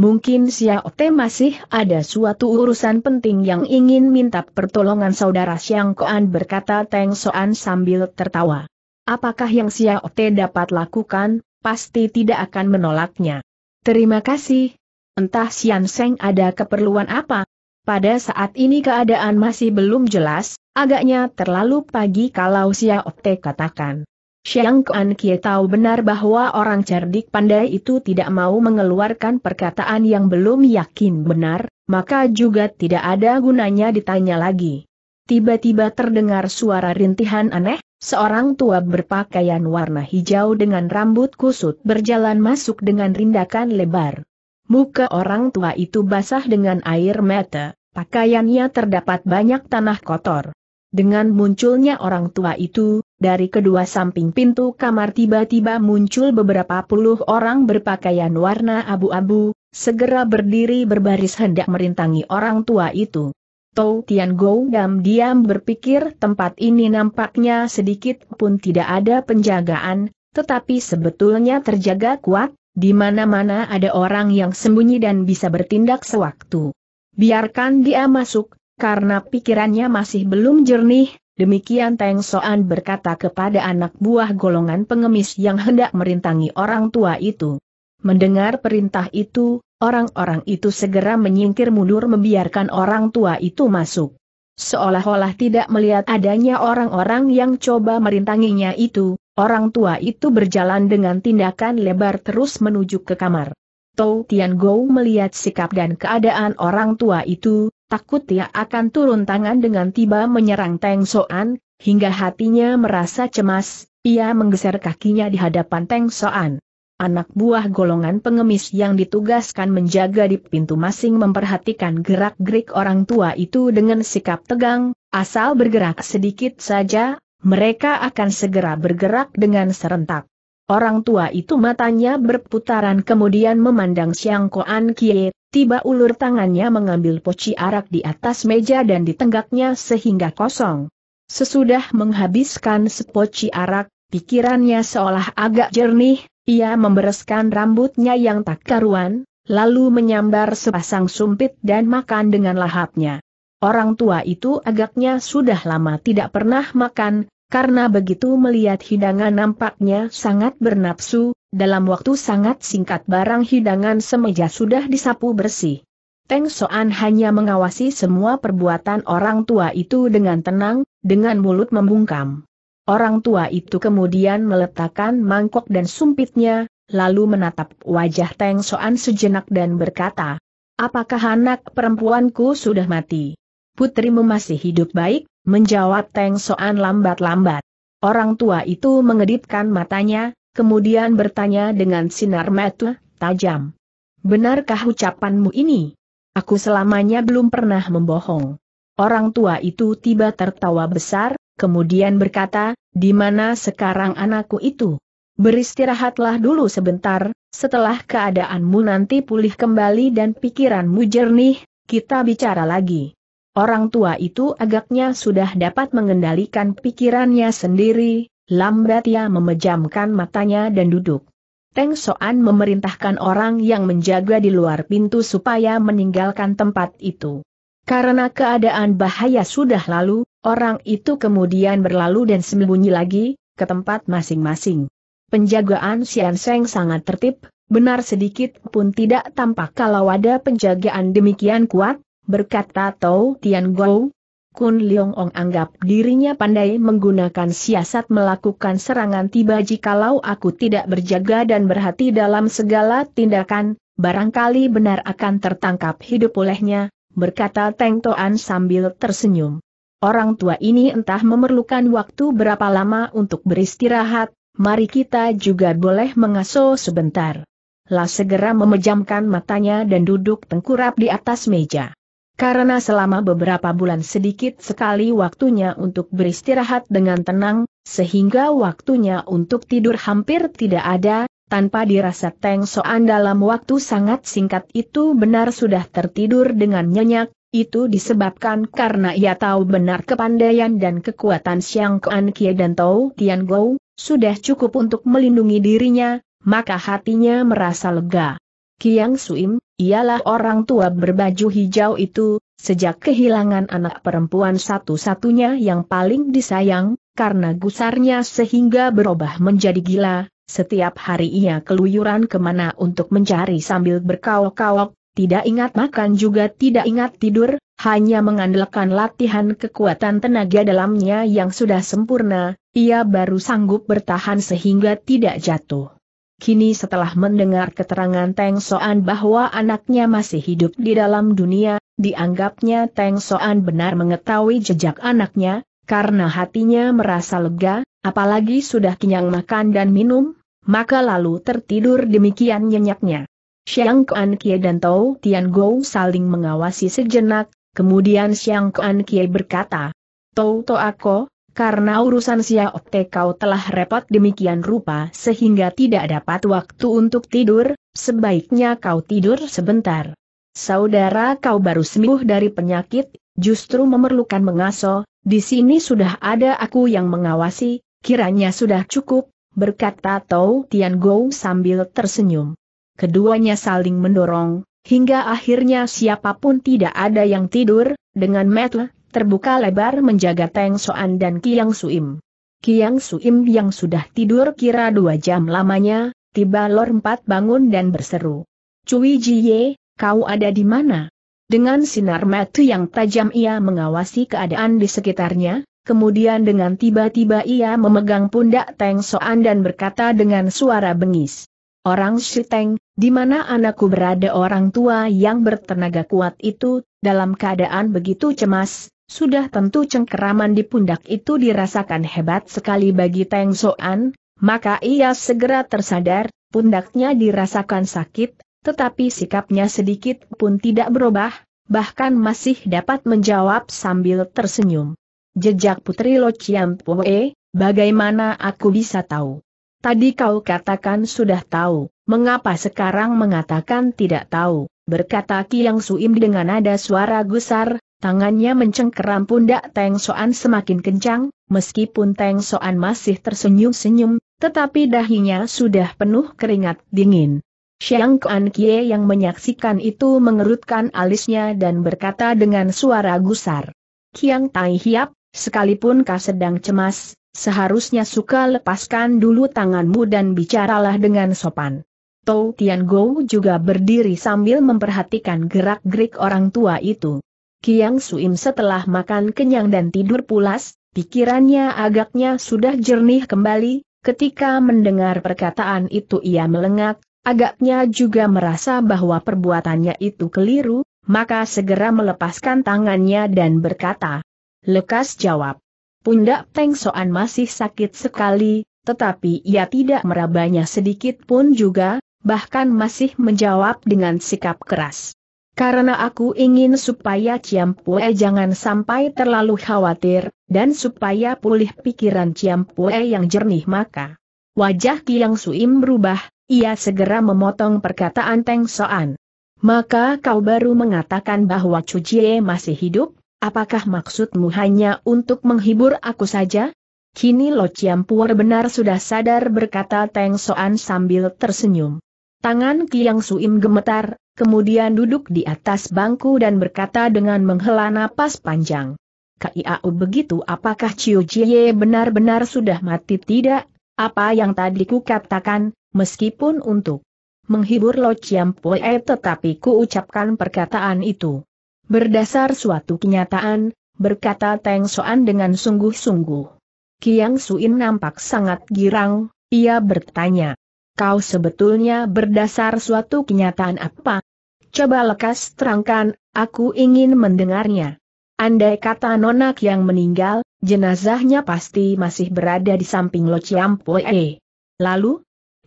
Mungkin Te masih ada suatu urusan penting yang ingin minta pertolongan saudara Xiang Koan berkata Teng Soan sambil tertawa. Apakah yang Te dapat lakukan, pasti tidak akan menolaknya. Terima kasih. Entah Xian Seng ada keperluan apa? Pada saat ini keadaan masih belum jelas, agaknya terlalu pagi kalau Te katakan. Xiang Kuan Kie tahu benar bahwa orang cerdik pandai itu tidak mau mengeluarkan perkataan yang belum yakin benar, maka juga tidak ada gunanya ditanya lagi. Tiba-tiba terdengar suara rintihan aneh, seorang tua berpakaian warna hijau dengan rambut kusut berjalan masuk dengan rindakan lebar. Muka orang tua itu basah dengan air mata, pakaiannya terdapat banyak tanah kotor. Dengan munculnya orang tua itu, dari kedua samping pintu kamar tiba-tiba muncul beberapa puluh orang berpakaian warna abu-abu, segera berdiri berbaris hendak merintangi orang tua itu. Tou Tian Go Dam diam berpikir tempat ini nampaknya sedikit pun tidak ada penjagaan, tetapi sebetulnya terjaga kuat, di mana-mana ada orang yang sembunyi dan bisa bertindak sewaktu. Biarkan dia masuk, karena pikirannya masih belum jernih, Demikian Teng Soan berkata kepada anak buah golongan pengemis yang hendak merintangi orang tua itu. Mendengar perintah itu, orang-orang itu segera menyingkir mundur membiarkan orang tua itu masuk. Seolah-olah tidak melihat adanya orang-orang yang coba merintanginya itu, orang tua itu berjalan dengan tindakan lebar terus menuju ke kamar. Tou Tian Gou melihat sikap dan keadaan orang tua itu, takut ia akan turun tangan dengan tiba menyerang Teng Soan, hingga hatinya merasa cemas, ia menggeser kakinya di hadapan Teng Soan. Anak buah golongan pengemis yang ditugaskan menjaga di pintu masing memperhatikan gerak-gerik orang tua itu dengan sikap tegang, asal bergerak sedikit saja, mereka akan segera bergerak dengan serentak. Orang tua itu matanya berputaran kemudian memandang Siang Koan Kiet, Tiba ulur tangannya mengambil poci arak di atas meja dan ditenggaknya sehingga kosong. Sesudah menghabiskan sepoci arak, pikirannya seolah agak jernih, ia membereskan rambutnya yang tak karuan, lalu menyambar sepasang sumpit dan makan dengan lahapnya. Orang tua itu agaknya sudah lama tidak pernah makan, karena begitu melihat hidangan nampaknya sangat bernapsu, dalam waktu sangat singkat barang hidangan semeja sudah disapu bersih. Teng Soan hanya mengawasi semua perbuatan orang tua itu dengan tenang, dengan mulut membungkam. Orang tua itu kemudian meletakkan mangkok dan sumpitnya, lalu menatap wajah Teng Soan sejenak dan berkata, Apakah anak perempuanku sudah mati? Putrimu masih hidup baik, menjawab Teng Soan lambat-lambat. Orang tua itu mengedipkan matanya, kemudian bertanya dengan sinar mata tajam. Benarkah ucapanmu ini? Aku selamanya belum pernah membohong. Orang tua itu tiba tertawa besar, kemudian berkata, di mana sekarang anakku itu? Beristirahatlah dulu sebentar, setelah keadaanmu nanti pulih kembali dan pikiranmu jernih, kita bicara lagi. Orang tua itu agaknya sudah dapat mengendalikan pikirannya sendiri, Lambat ia memejamkan matanya dan duduk. Teng Soan memerintahkan orang yang menjaga di luar pintu supaya meninggalkan tempat itu. Karena keadaan bahaya sudah lalu, orang itu kemudian berlalu dan sembunyi lagi, ke tempat masing-masing. Penjagaan Sian Seng sangat tertib, benar sedikit pun tidak tampak kalau ada penjagaan demikian kuat, berkata Tau Tian Gou, Kun Leong Ong anggap dirinya pandai menggunakan siasat melakukan serangan tiba jikalau aku tidak berjaga dan berhati dalam segala tindakan, barangkali benar akan tertangkap hidup olehnya, berkata Teng Toan sambil tersenyum. Orang tua ini entah memerlukan waktu berapa lama untuk beristirahat, mari kita juga boleh mengaso sebentar. La segera memejamkan matanya dan duduk tengkurap di atas meja. Karena selama beberapa bulan sedikit sekali waktunya untuk beristirahat dengan tenang, sehingga waktunya untuk tidur hampir tidak ada, tanpa dirasa Teng Soan dalam waktu sangat singkat itu benar sudah tertidur dengan nyenyak, itu disebabkan karena ia tahu benar kepandaian dan kekuatan siang Kuan Kie dan Tau Tian Go, sudah cukup untuk melindungi dirinya, maka hatinya merasa lega. Kiang Suim, ialah orang tua berbaju hijau itu, sejak kehilangan anak perempuan satu-satunya yang paling disayang, karena gusarnya sehingga berubah menjadi gila, setiap hari ia keluyuran kemana untuk mencari sambil berkaok-kaok, tidak ingat makan juga tidak ingat tidur, hanya mengandalkan latihan kekuatan tenaga dalamnya yang sudah sempurna, ia baru sanggup bertahan sehingga tidak jatuh. Kini setelah mendengar keterangan Teng Soan bahwa anaknya masih hidup di dalam dunia, dianggapnya Teng Soan benar mengetahui jejak anaknya, karena hatinya merasa lega, apalagi sudah kenyang makan dan minum, maka lalu tertidur demikian nyenyaknya. Xiang Kuan Kie dan Tao Tian Gou saling mengawasi sejenak, kemudian Xiang Kuan Kie berkata, Tau to ako, karena urusan Xiao Te kau telah repot demikian rupa sehingga tidak dapat waktu untuk tidur, sebaiknya kau tidur sebentar. Saudara kau baru sembuh dari penyakit, justru memerlukan mengaso. di sini sudah ada aku yang mengawasi, kiranya sudah cukup, berkata Tau Tian Gou sambil tersenyum. Keduanya saling mendorong, hingga akhirnya siapapun tidak ada yang tidur, dengan mata terbuka lebar menjaga Teng Soan dan Kiang Suim. Kiang Suim yang sudah tidur kira dua jam lamanya, tiba lor empat bangun dan berseru. Cui Ye, kau ada di mana? Dengan sinar mata yang tajam ia mengawasi keadaan di sekitarnya, kemudian dengan tiba-tiba ia memegang pundak Teng Soan dan berkata dengan suara bengis. Orang Shiteng, di mana anakku berada orang tua yang bertenaga kuat itu, dalam keadaan begitu cemas, sudah tentu cengkeraman di pundak itu dirasakan hebat sekali bagi Teng Soan, maka ia segera tersadar, pundaknya dirasakan sakit, tetapi sikapnya sedikit pun tidak berubah, bahkan masih dapat menjawab sambil tersenyum. Jejak Putri Lo Chiam Pue, bagaimana aku bisa tahu? Tadi kau katakan sudah tahu, mengapa sekarang mengatakan tidak tahu, berkata Kiang Suim dengan nada suara gusar, Tangannya mencengkeram pundak Teng Soan semakin kencang, meskipun Teng Soan masih tersenyum-senyum, tetapi dahinya sudah penuh keringat dingin. Xiang Kuan Kie yang menyaksikan itu mengerutkan alisnya dan berkata dengan suara gusar. Kiang Tai Hiap, sekalipun kau sedang cemas, seharusnya suka lepaskan dulu tanganmu dan bicaralah dengan sopan. Tou Tian Gou juga berdiri sambil memperhatikan gerak-gerik orang tua itu. Kiang Suim setelah makan kenyang dan tidur pulas, pikirannya agaknya sudah jernih kembali, ketika mendengar perkataan itu ia melengak, agaknya juga merasa bahwa perbuatannya itu keliru, maka segera melepaskan tangannya dan berkata. Lekas jawab. Pundak Teng Soan masih sakit sekali, tetapi ia tidak merabanya sedikit pun juga, bahkan masih menjawab dengan sikap keras. Karena aku ingin supaya Pue jangan sampai terlalu khawatir, dan supaya pulih pikiran Pue yang jernih maka. Wajah Kiang Suim berubah, ia segera memotong perkataan Teng Soan. Maka kau baru mengatakan bahwa Cucie masih hidup? Apakah maksudmu hanya untuk menghibur aku saja? Kini Lo Pue benar sudah sadar berkata Teng Soan sambil tersenyum. Tangan Kiang Suim gemetar, kemudian duduk di atas bangku dan berkata dengan menghela napas panjang. KIAU begitu apakah Chiu Jie benar-benar sudah mati tidak? Apa yang tadi ku katakan, meskipun untuk menghibur Lo Chiam Pue tetapi ku ucapkan perkataan itu. Berdasar suatu kenyataan, berkata Teng Soan dengan sungguh-sungguh. Kiang Suin nampak sangat girang, ia bertanya kau sebetulnya berdasar suatu kenyataan apa? Coba lekas terangkan, aku ingin mendengarnya. Andai kata nonak yang meninggal, jenazahnya pasti masih berada di samping Lo Ciampoe. Lalu?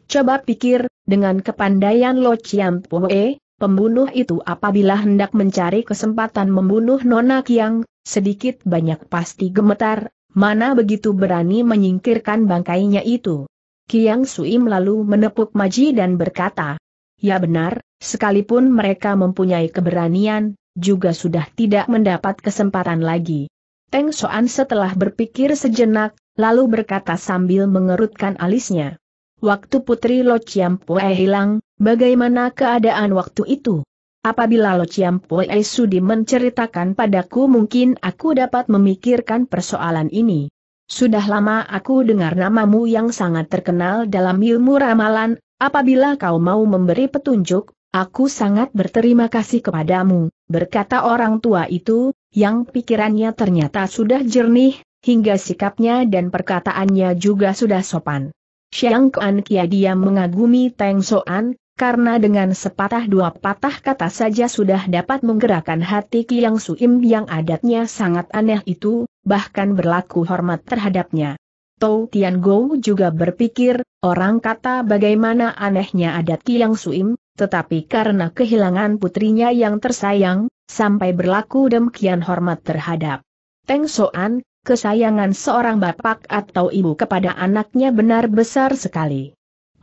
Coba pikir, dengan kepandaian Lo Ciampoe, pembunuh itu apabila hendak mencari kesempatan membunuh nonak yang sedikit banyak pasti gemetar, mana begitu berani menyingkirkan bangkainya itu. Kiang Suim lalu menepuk Maji dan berkata, Ya benar, sekalipun mereka mempunyai keberanian, juga sudah tidak mendapat kesempatan lagi. Teng Soan setelah berpikir sejenak, lalu berkata sambil mengerutkan alisnya. Waktu Putri Lo Chiam Pue hilang, bagaimana keadaan waktu itu? Apabila Lo Chiam Pue sudi menceritakan padaku mungkin aku dapat memikirkan persoalan ini. Sudah lama aku dengar namamu yang sangat terkenal dalam ilmu ramalan, apabila kau mau memberi petunjuk, aku sangat berterima kasih kepadamu, berkata orang tua itu, yang pikirannya ternyata sudah jernih, hingga sikapnya dan perkataannya juga sudah sopan. Xiang Kuan Kia dia mengagumi Teng Soan, karena dengan sepatah dua patah kata saja sudah dapat menggerakkan hati Kiang Suim yang adatnya sangat aneh itu, bahkan berlaku hormat terhadapnya. Tou Tian Gou juga berpikir, orang kata bagaimana anehnya adat Kiang Suim, tetapi karena kehilangan putrinya yang tersayang, sampai berlaku demikian hormat terhadap Teng Soan, kesayangan seorang bapak atau ibu kepada anaknya benar besar sekali.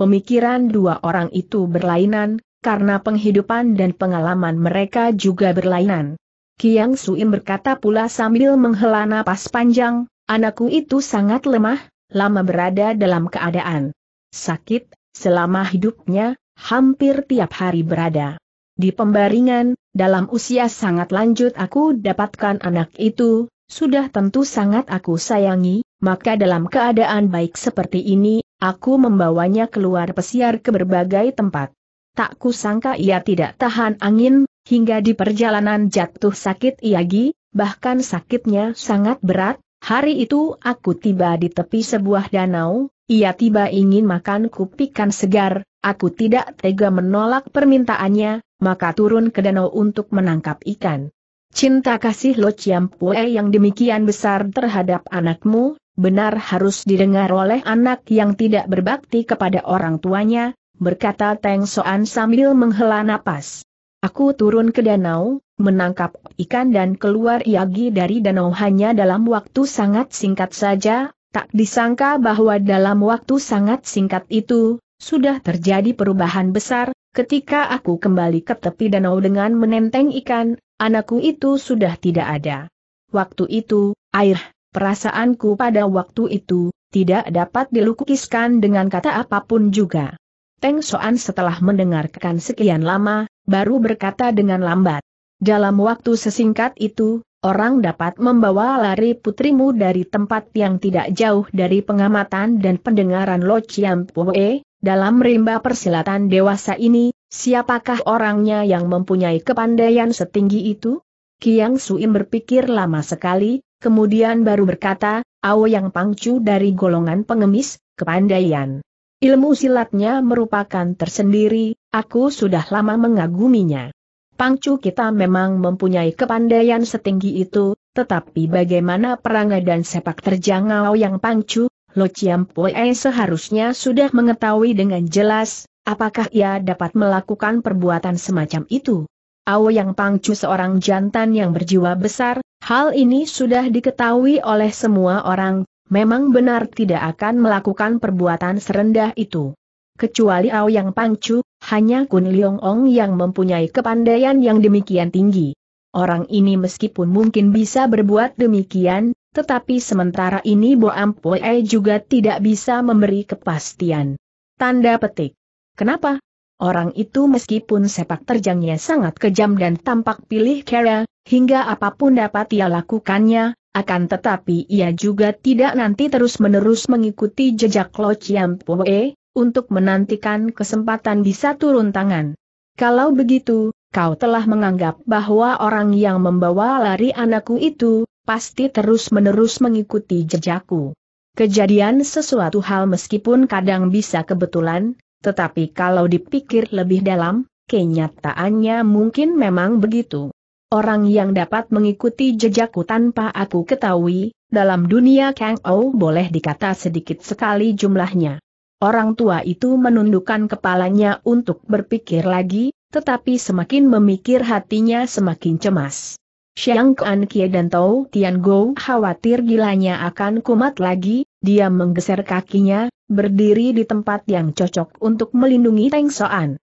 Pemikiran dua orang itu berlainan, karena penghidupan dan pengalaman mereka juga berlainan. Kiang Suim berkata pula sambil menghela napas panjang, anakku itu sangat lemah, lama berada dalam keadaan sakit, selama hidupnya, hampir tiap hari berada di pembaringan, dalam usia sangat lanjut aku dapatkan anak itu, sudah tentu sangat aku sayangi, maka dalam keadaan baik seperti ini, Aku membawanya keluar pesiar ke berbagai tempat. Tak kusangka ia tidak tahan angin, hingga di perjalanan jatuh sakit Iagi, bahkan sakitnya sangat berat. Hari itu aku tiba di tepi sebuah danau, ia tiba ingin makan kupikan segar, aku tidak tega menolak permintaannya, maka turun ke danau untuk menangkap ikan. Cinta kasih Lo Chiampue yang demikian besar terhadap anakmu, benar harus didengar oleh anak yang tidak berbakti kepada orang tuanya, berkata Teng Soan sambil menghela napas. Aku turun ke danau, menangkap ikan dan keluar Yagi dari danau hanya dalam waktu sangat singkat saja, tak disangka bahwa dalam waktu sangat singkat itu, sudah terjadi perubahan besar, ketika aku kembali ke tepi danau dengan menenteng ikan, anakku itu sudah tidak ada. Waktu itu, air Perasaanku pada waktu itu, tidak dapat dilukiskan dengan kata apapun juga. Teng Soan setelah mendengarkan sekian lama, baru berkata dengan lambat. Dalam waktu sesingkat itu, orang dapat membawa lari putrimu dari tempat yang tidak jauh dari pengamatan dan pendengaran Lo Chiam Pue, dalam rimba persilatan dewasa ini, siapakah orangnya yang mempunyai kepandaian setinggi itu? Kiang Suim berpikir lama sekali, kemudian baru berkata, Awo yang pangcu dari golongan pengemis, kepandaian. Ilmu silatnya merupakan tersendiri, aku sudah lama mengaguminya. Pangcu kita memang mempunyai kepandaian setinggi itu, tetapi bagaimana perangai dan sepak terjang Awo yang pangcu, Lo Chiam Poe seharusnya sudah mengetahui dengan jelas, apakah ia dapat melakukan perbuatan semacam itu. Ao Yang Pangcu seorang jantan yang berjiwa besar, hal ini sudah diketahui oleh semua orang, memang benar tidak akan melakukan perbuatan serendah itu. Kecuali Ao Yang Pangcu, hanya Kun Leong Ong yang mempunyai kepandaian yang demikian tinggi. Orang ini meskipun mungkin bisa berbuat demikian, tetapi sementara ini Bo Ampoe juga tidak bisa memberi kepastian. Tanda petik. Kenapa? Orang itu meskipun sepak terjangnya sangat kejam dan tampak pilih kera, hingga apapun dapat ia lakukannya, akan tetapi ia juga tidak nanti terus-menerus mengikuti jejak Lo Chiam Poe, untuk menantikan kesempatan bisa turun tangan. Kalau begitu, kau telah menganggap bahwa orang yang membawa lari anakku itu, pasti terus-menerus mengikuti jejakku. Kejadian sesuatu hal meskipun kadang bisa kebetulan, tetapi kalau dipikir lebih dalam, kenyataannya mungkin memang begitu. Orang yang dapat mengikuti jejakku tanpa aku ketahui, dalam dunia Kang Ou boleh dikata sedikit sekali jumlahnya. Orang tua itu menundukkan kepalanya untuk berpikir lagi, tetapi semakin memikir hatinya semakin cemas. Xiang Kuan Kie dan Tao Tian Gou khawatir gilanya akan kumat lagi, dia menggeser kakinya, berdiri di tempat yang cocok untuk melindungi Teng Soan.